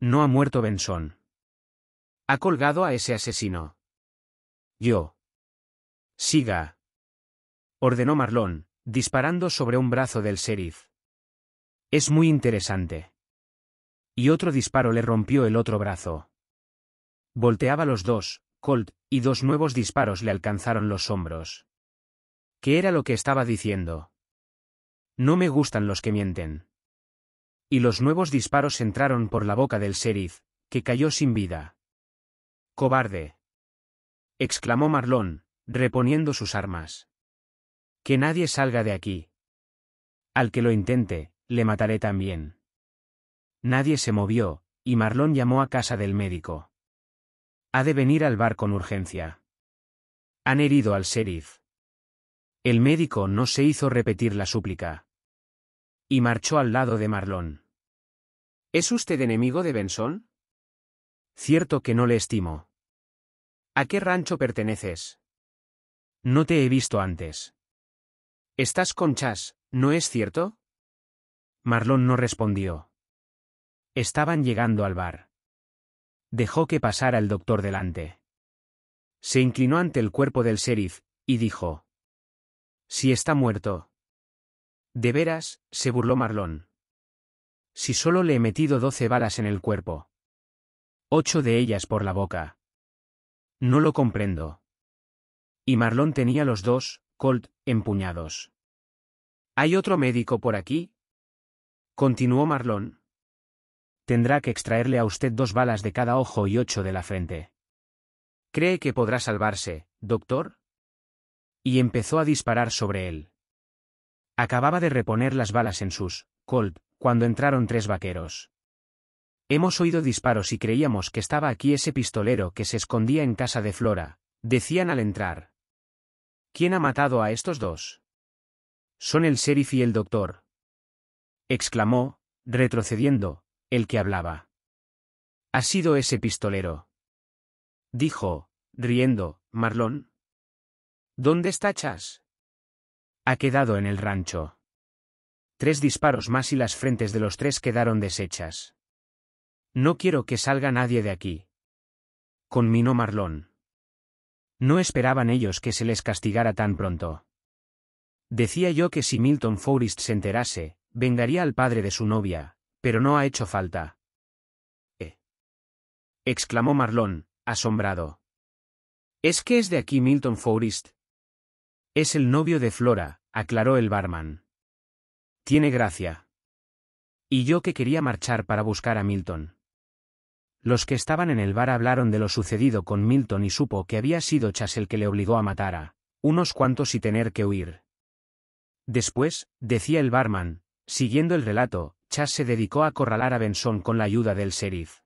No ha muerto Benson. Ha colgado a ese asesino. Yo. Siga. Ordenó Marlón, disparando sobre un brazo del sheriff. Es muy interesante y otro disparo le rompió el otro brazo. Volteaba los dos, Colt, y dos nuevos disparos le alcanzaron los hombros. ¿Qué era lo que estaba diciendo? No me gustan los que mienten. Y los nuevos disparos entraron por la boca del sheriff, que cayó sin vida. Cobarde. exclamó Marlón, reponiendo sus armas. Que nadie salga de aquí. Al que lo intente, le mataré también. Nadie se movió, y Marlón llamó a casa del médico. Ha de venir al bar con urgencia. Han herido al sheriff. El médico no se hizo repetir la súplica. Y marchó al lado de Marlón. ¿Es usted enemigo de Benson? Cierto que no le estimo. ¿A qué rancho perteneces? No te he visto antes. Estás con Chas, ¿no es cierto? Marlón no respondió. Estaban llegando al bar. Dejó que pasara el doctor delante. Se inclinó ante el cuerpo del sheriff, y dijo. Si está muerto. De veras, se burló Marlón. Si solo le he metido doce balas en el cuerpo. Ocho de ellas por la boca. No lo comprendo. Y Marlón tenía los dos, Colt, empuñados. ¿Hay otro médico por aquí? Continuó Marlón tendrá que extraerle a usted dos balas de cada ojo y ocho de la frente. ¿Cree que podrá salvarse, doctor? Y empezó a disparar sobre él. Acababa de reponer las balas en sus, Colt, cuando entraron tres vaqueros. Hemos oído disparos y creíamos que estaba aquí ese pistolero que se escondía en casa de Flora, decían al entrar. ¿Quién ha matado a estos dos? Son el sheriff y el doctor. exclamó, retrocediendo, el que hablaba. Ha sido ese pistolero. Dijo, riendo, Marlon. ¿Dónde está Chas? Ha quedado en el rancho. Tres disparos más y las frentes de los tres quedaron deshechas. No quiero que salga nadie de aquí. Conminó Marlón. No esperaban ellos que se les castigara tan pronto. Decía yo que si Milton Forrest se enterase, vengaría al padre de su novia, pero no ha hecho falta. ¿Eh? exclamó Marlon, asombrado. ¿Es que es de aquí Milton Faurist? Es el novio de Flora, aclaró el barman. Tiene gracia. Y yo que quería marchar para buscar a Milton. Los que estaban en el bar hablaron de lo sucedido con Milton y supo que había sido Chas el que le obligó a matar a unos cuantos y tener que huir. Después, decía el barman, siguiendo el relato, se dedicó a corralar a Benson con la ayuda del sheriff.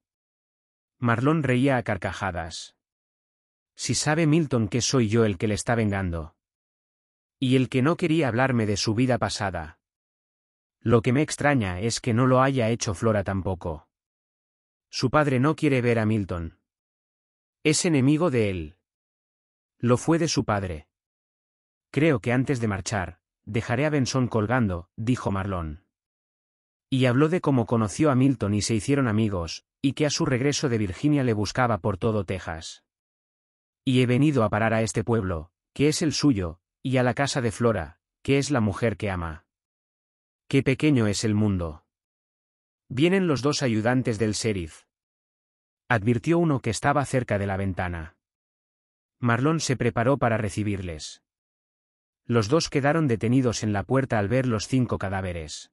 Marlon reía a carcajadas. Si sabe Milton que soy yo el que le está vengando. Y el que no quería hablarme de su vida pasada. Lo que me extraña es que no lo haya hecho Flora tampoco. Su padre no quiere ver a Milton. Es enemigo de él. Lo fue de su padre. Creo que antes de marchar, dejaré a Benson colgando, dijo Marlon y habló de cómo conoció a Milton y se hicieron amigos, y que a su regreso de Virginia le buscaba por todo Texas. Y he venido a parar a este pueblo, que es el suyo, y a la casa de Flora, que es la mujer que ama. Qué pequeño es el mundo. Vienen los dos ayudantes del sheriff. Advirtió uno que estaba cerca de la ventana. Marlon se preparó para recibirles. Los dos quedaron detenidos en la puerta al ver los cinco cadáveres.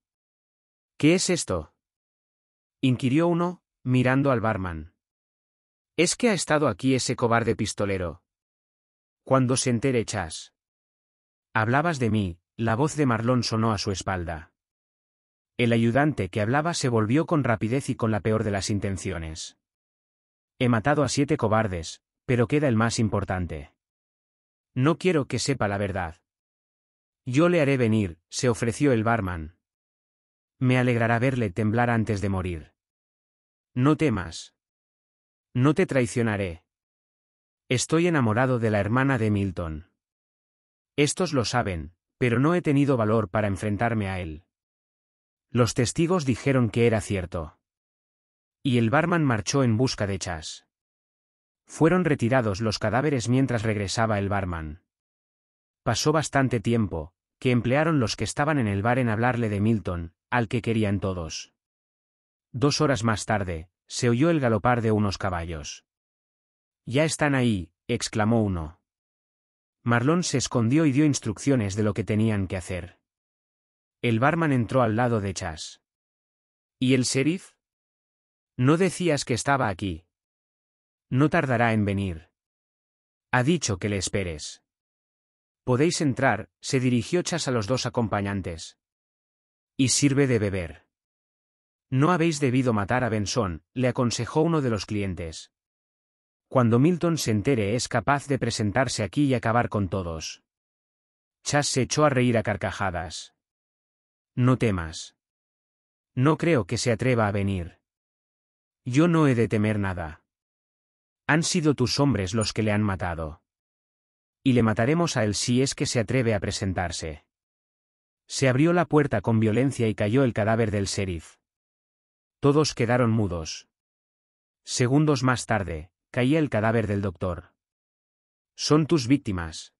¿Qué es esto? inquirió uno, mirando al barman. ¿Es que ha estado aquí ese cobarde pistolero? Cuando se entere, Chas. Hablabas de mí, la voz de Marlón sonó a su espalda. El ayudante que hablaba se volvió con rapidez y con la peor de las intenciones. He matado a siete cobardes, pero queda el más importante. No quiero que sepa la verdad. Yo le haré venir, se ofreció el barman. Me alegrará verle temblar antes de morir. No temas. No te traicionaré. Estoy enamorado de la hermana de Milton. Estos lo saben, pero no he tenido valor para enfrentarme a él. Los testigos dijeron que era cierto. Y el barman marchó en busca de Chas. Fueron retirados los cadáveres mientras regresaba el barman. Pasó bastante tiempo, que emplearon los que estaban en el bar en hablarle de Milton, al que querían todos. Dos horas más tarde, se oyó el galopar de unos caballos. Ya están ahí, exclamó uno. Marlón se escondió y dio instrucciones de lo que tenían que hacer. El barman entró al lado de Chas. ¿Y el sheriff? No decías que estaba aquí. No tardará en venir. Ha dicho que le esperes. Podéis entrar, se dirigió Chas a los dos acompañantes y sirve de beber. No habéis debido matar a Benson, le aconsejó uno de los clientes. Cuando Milton se entere es capaz de presentarse aquí y acabar con todos. Chas se echó a reír a carcajadas. No temas. No creo que se atreva a venir. Yo no he de temer nada. Han sido tus hombres los que le han matado. Y le mataremos a él si es que se atreve a presentarse. Se abrió la puerta con violencia y cayó el cadáver del sheriff. Todos quedaron mudos. Segundos más tarde, caía el cadáver del doctor. Son tus víctimas.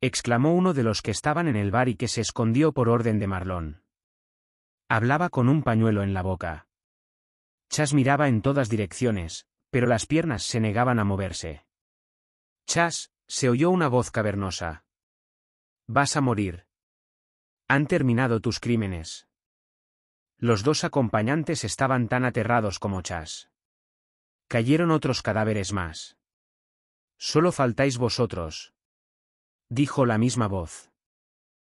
exclamó uno de los que estaban en el bar y que se escondió por orden de Marlón. Hablaba con un pañuelo en la boca. Chas miraba en todas direcciones, pero las piernas se negaban a moverse. Chas, se oyó una voz cavernosa. Vas a morir. Han terminado tus crímenes. Los dos acompañantes estaban tan aterrados como Chas. Cayeron otros cadáveres más. Solo faltáis vosotros. Dijo la misma voz.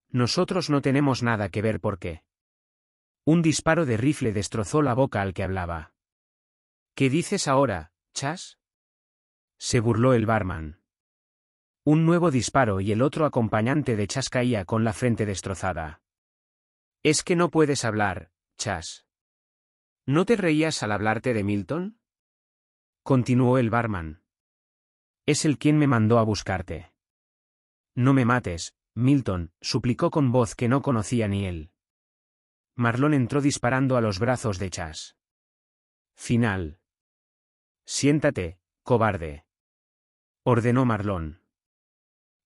Nosotros no tenemos nada que ver ¿por qué? Un disparo de rifle destrozó la boca al que hablaba. ¿Qué dices ahora, Chas? Se burló el barman. Un nuevo disparo y el otro acompañante de Chas caía con la frente destrozada. Es que no puedes hablar, Chas. ¿No te reías al hablarte de Milton? Continuó el barman. Es el quien me mandó a buscarte. No me mates, Milton, suplicó con voz que no conocía ni él. Marlon entró disparando a los brazos de Chas. Final. Siéntate, cobarde. Ordenó Marlon.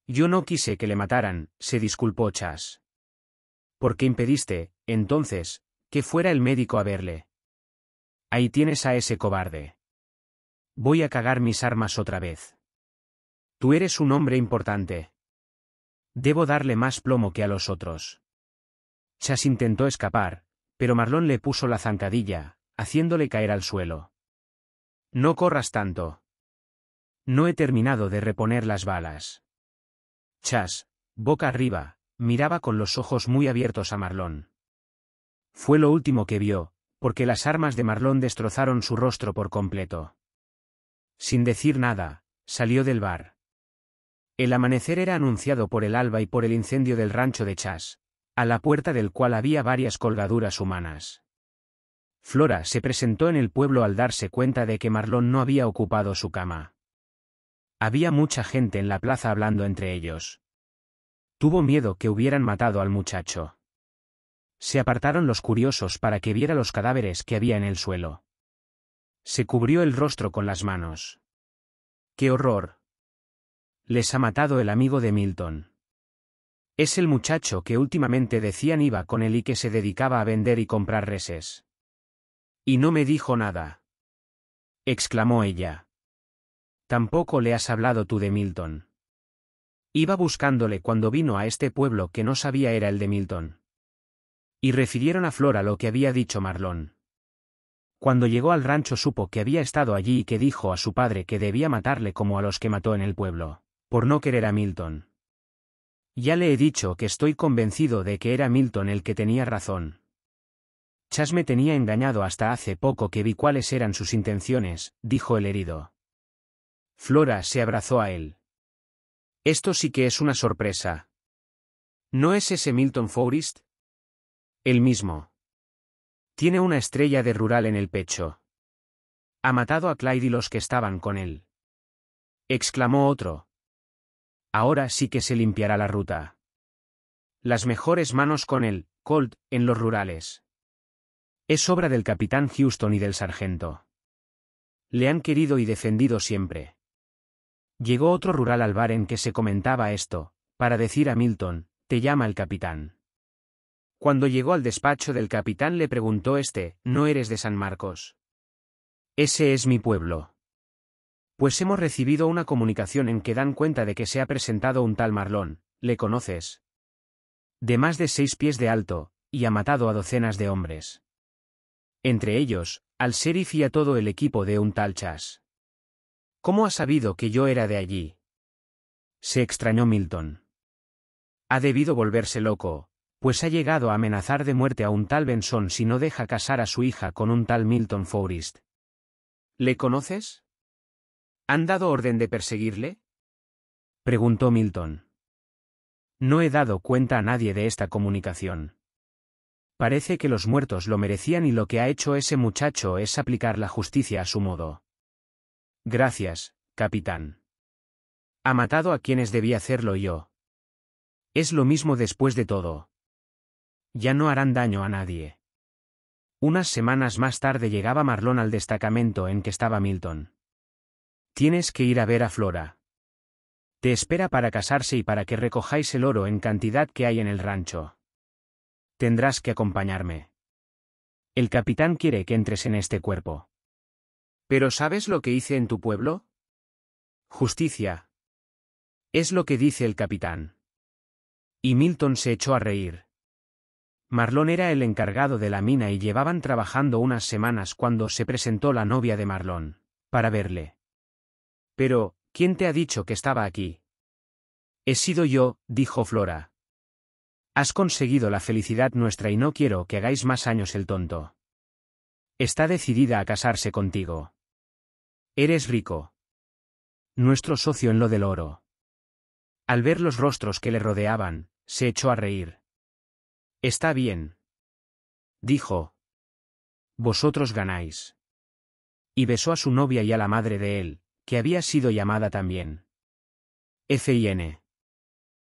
Yo no quise que le mataran, se disculpó Chas. ¿Por qué impediste, entonces, que fuera el médico a verle? Ahí tienes a ese cobarde. Voy a cagar mis armas otra vez. Tú eres un hombre importante. Debo darle más plomo que a los otros. Chas intentó escapar, pero Marlon le puso la zancadilla, haciéndole caer al suelo. No corras tanto. No he terminado de reponer las balas. Chas, boca arriba, miraba con los ojos muy abiertos a Marlón. Fue lo último que vio, porque las armas de Marlón destrozaron su rostro por completo. Sin decir nada, salió del bar. El amanecer era anunciado por el alba y por el incendio del rancho de Chas, a la puerta del cual había varias colgaduras humanas. Flora se presentó en el pueblo al darse cuenta de que Marlón no había ocupado su cama. Había mucha gente en la plaza hablando entre ellos. Tuvo miedo que hubieran matado al muchacho. Se apartaron los curiosos para que viera los cadáveres que había en el suelo. Se cubrió el rostro con las manos. ¡Qué horror! Les ha matado el amigo de Milton. Es el muchacho que últimamente decían iba con él y que se dedicaba a vender y comprar reses. Y no me dijo nada. exclamó ella. Tampoco le has hablado tú de Milton. Iba buscándole cuando vino a este pueblo que no sabía era el de Milton. Y refirieron a Flora lo que había dicho Marlón. Cuando llegó al rancho supo que había estado allí y que dijo a su padre que debía matarle como a los que mató en el pueblo, por no querer a Milton. Ya le he dicho que estoy convencido de que era Milton el que tenía razón. Chas me tenía engañado hasta hace poco que vi cuáles eran sus intenciones, dijo el herido. Flora se abrazó a él. Esto sí que es una sorpresa. ¿No es ese Milton Forrest? El mismo. Tiene una estrella de rural en el pecho. Ha matado a Clyde y los que estaban con él. Exclamó otro. Ahora sí que se limpiará la ruta. Las mejores manos con él, Colt, en los rurales. Es obra del capitán Houston y del sargento. Le han querido y defendido siempre. Llegó otro rural al bar en que se comentaba esto, para decir a Milton, te llama el capitán. Cuando llegó al despacho del capitán le preguntó este, ¿no eres de San Marcos? Ese es mi pueblo. Pues hemos recibido una comunicación en que dan cuenta de que se ha presentado un tal Marlón, ¿le conoces? De más de seis pies de alto, y ha matado a docenas de hombres. Entre ellos, al sheriff y a todo el equipo de un tal Chas. ¿Cómo ha sabido que yo era de allí? Se extrañó Milton. Ha debido volverse loco, pues ha llegado a amenazar de muerte a un tal Benson si no deja casar a su hija con un tal Milton Forrest. ¿Le conoces? ¿Han dado orden de perseguirle? Preguntó Milton. No he dado cuenta a nadie de esta comunicación. Parece que los muertos lo merecían y lo que ha hecho ese muchacho es aplicar la justicia a su modo. Gracias, capitán. Ha matado a quienes debía hacerlo yo. Es lo mismo después de todo. Ya no harán daño a nadie. Unas semanas más tarde llegaba Marlón al destacamento en que estaba Milton. Tienes que ir a ver a Flora. Te espera para casarse y para que recojáis el oro en cantidad que hay en el rancho. Tendrás que acompañarme. El capitán quiere que entres en este cuerpo. Pero ¿sabes lo que hice en tu pueblo? Justicia. Es lo que dice el capitán. Y Milton se echó a reír. Marlon era el encargado de la mina y llevaban trabajando unas semanas cuando se presentó la novia de Marlon, para verle. Pero, ¿quién te ha dicho que estaba aquí? He sido yo, dijo Flora. Has conseguido la felicidad nuestra y no quiero que hagáis más años el tonto. Está decidida a casarse contigo. Eres rico. Nuestro socio en lo del oro. Al ver los rostros que le rodeaban, se echó a reír. Está bien. Dijo. Vosotros ganáis. Y besó a su novia y a la madre de él, que había sido llamada también. N.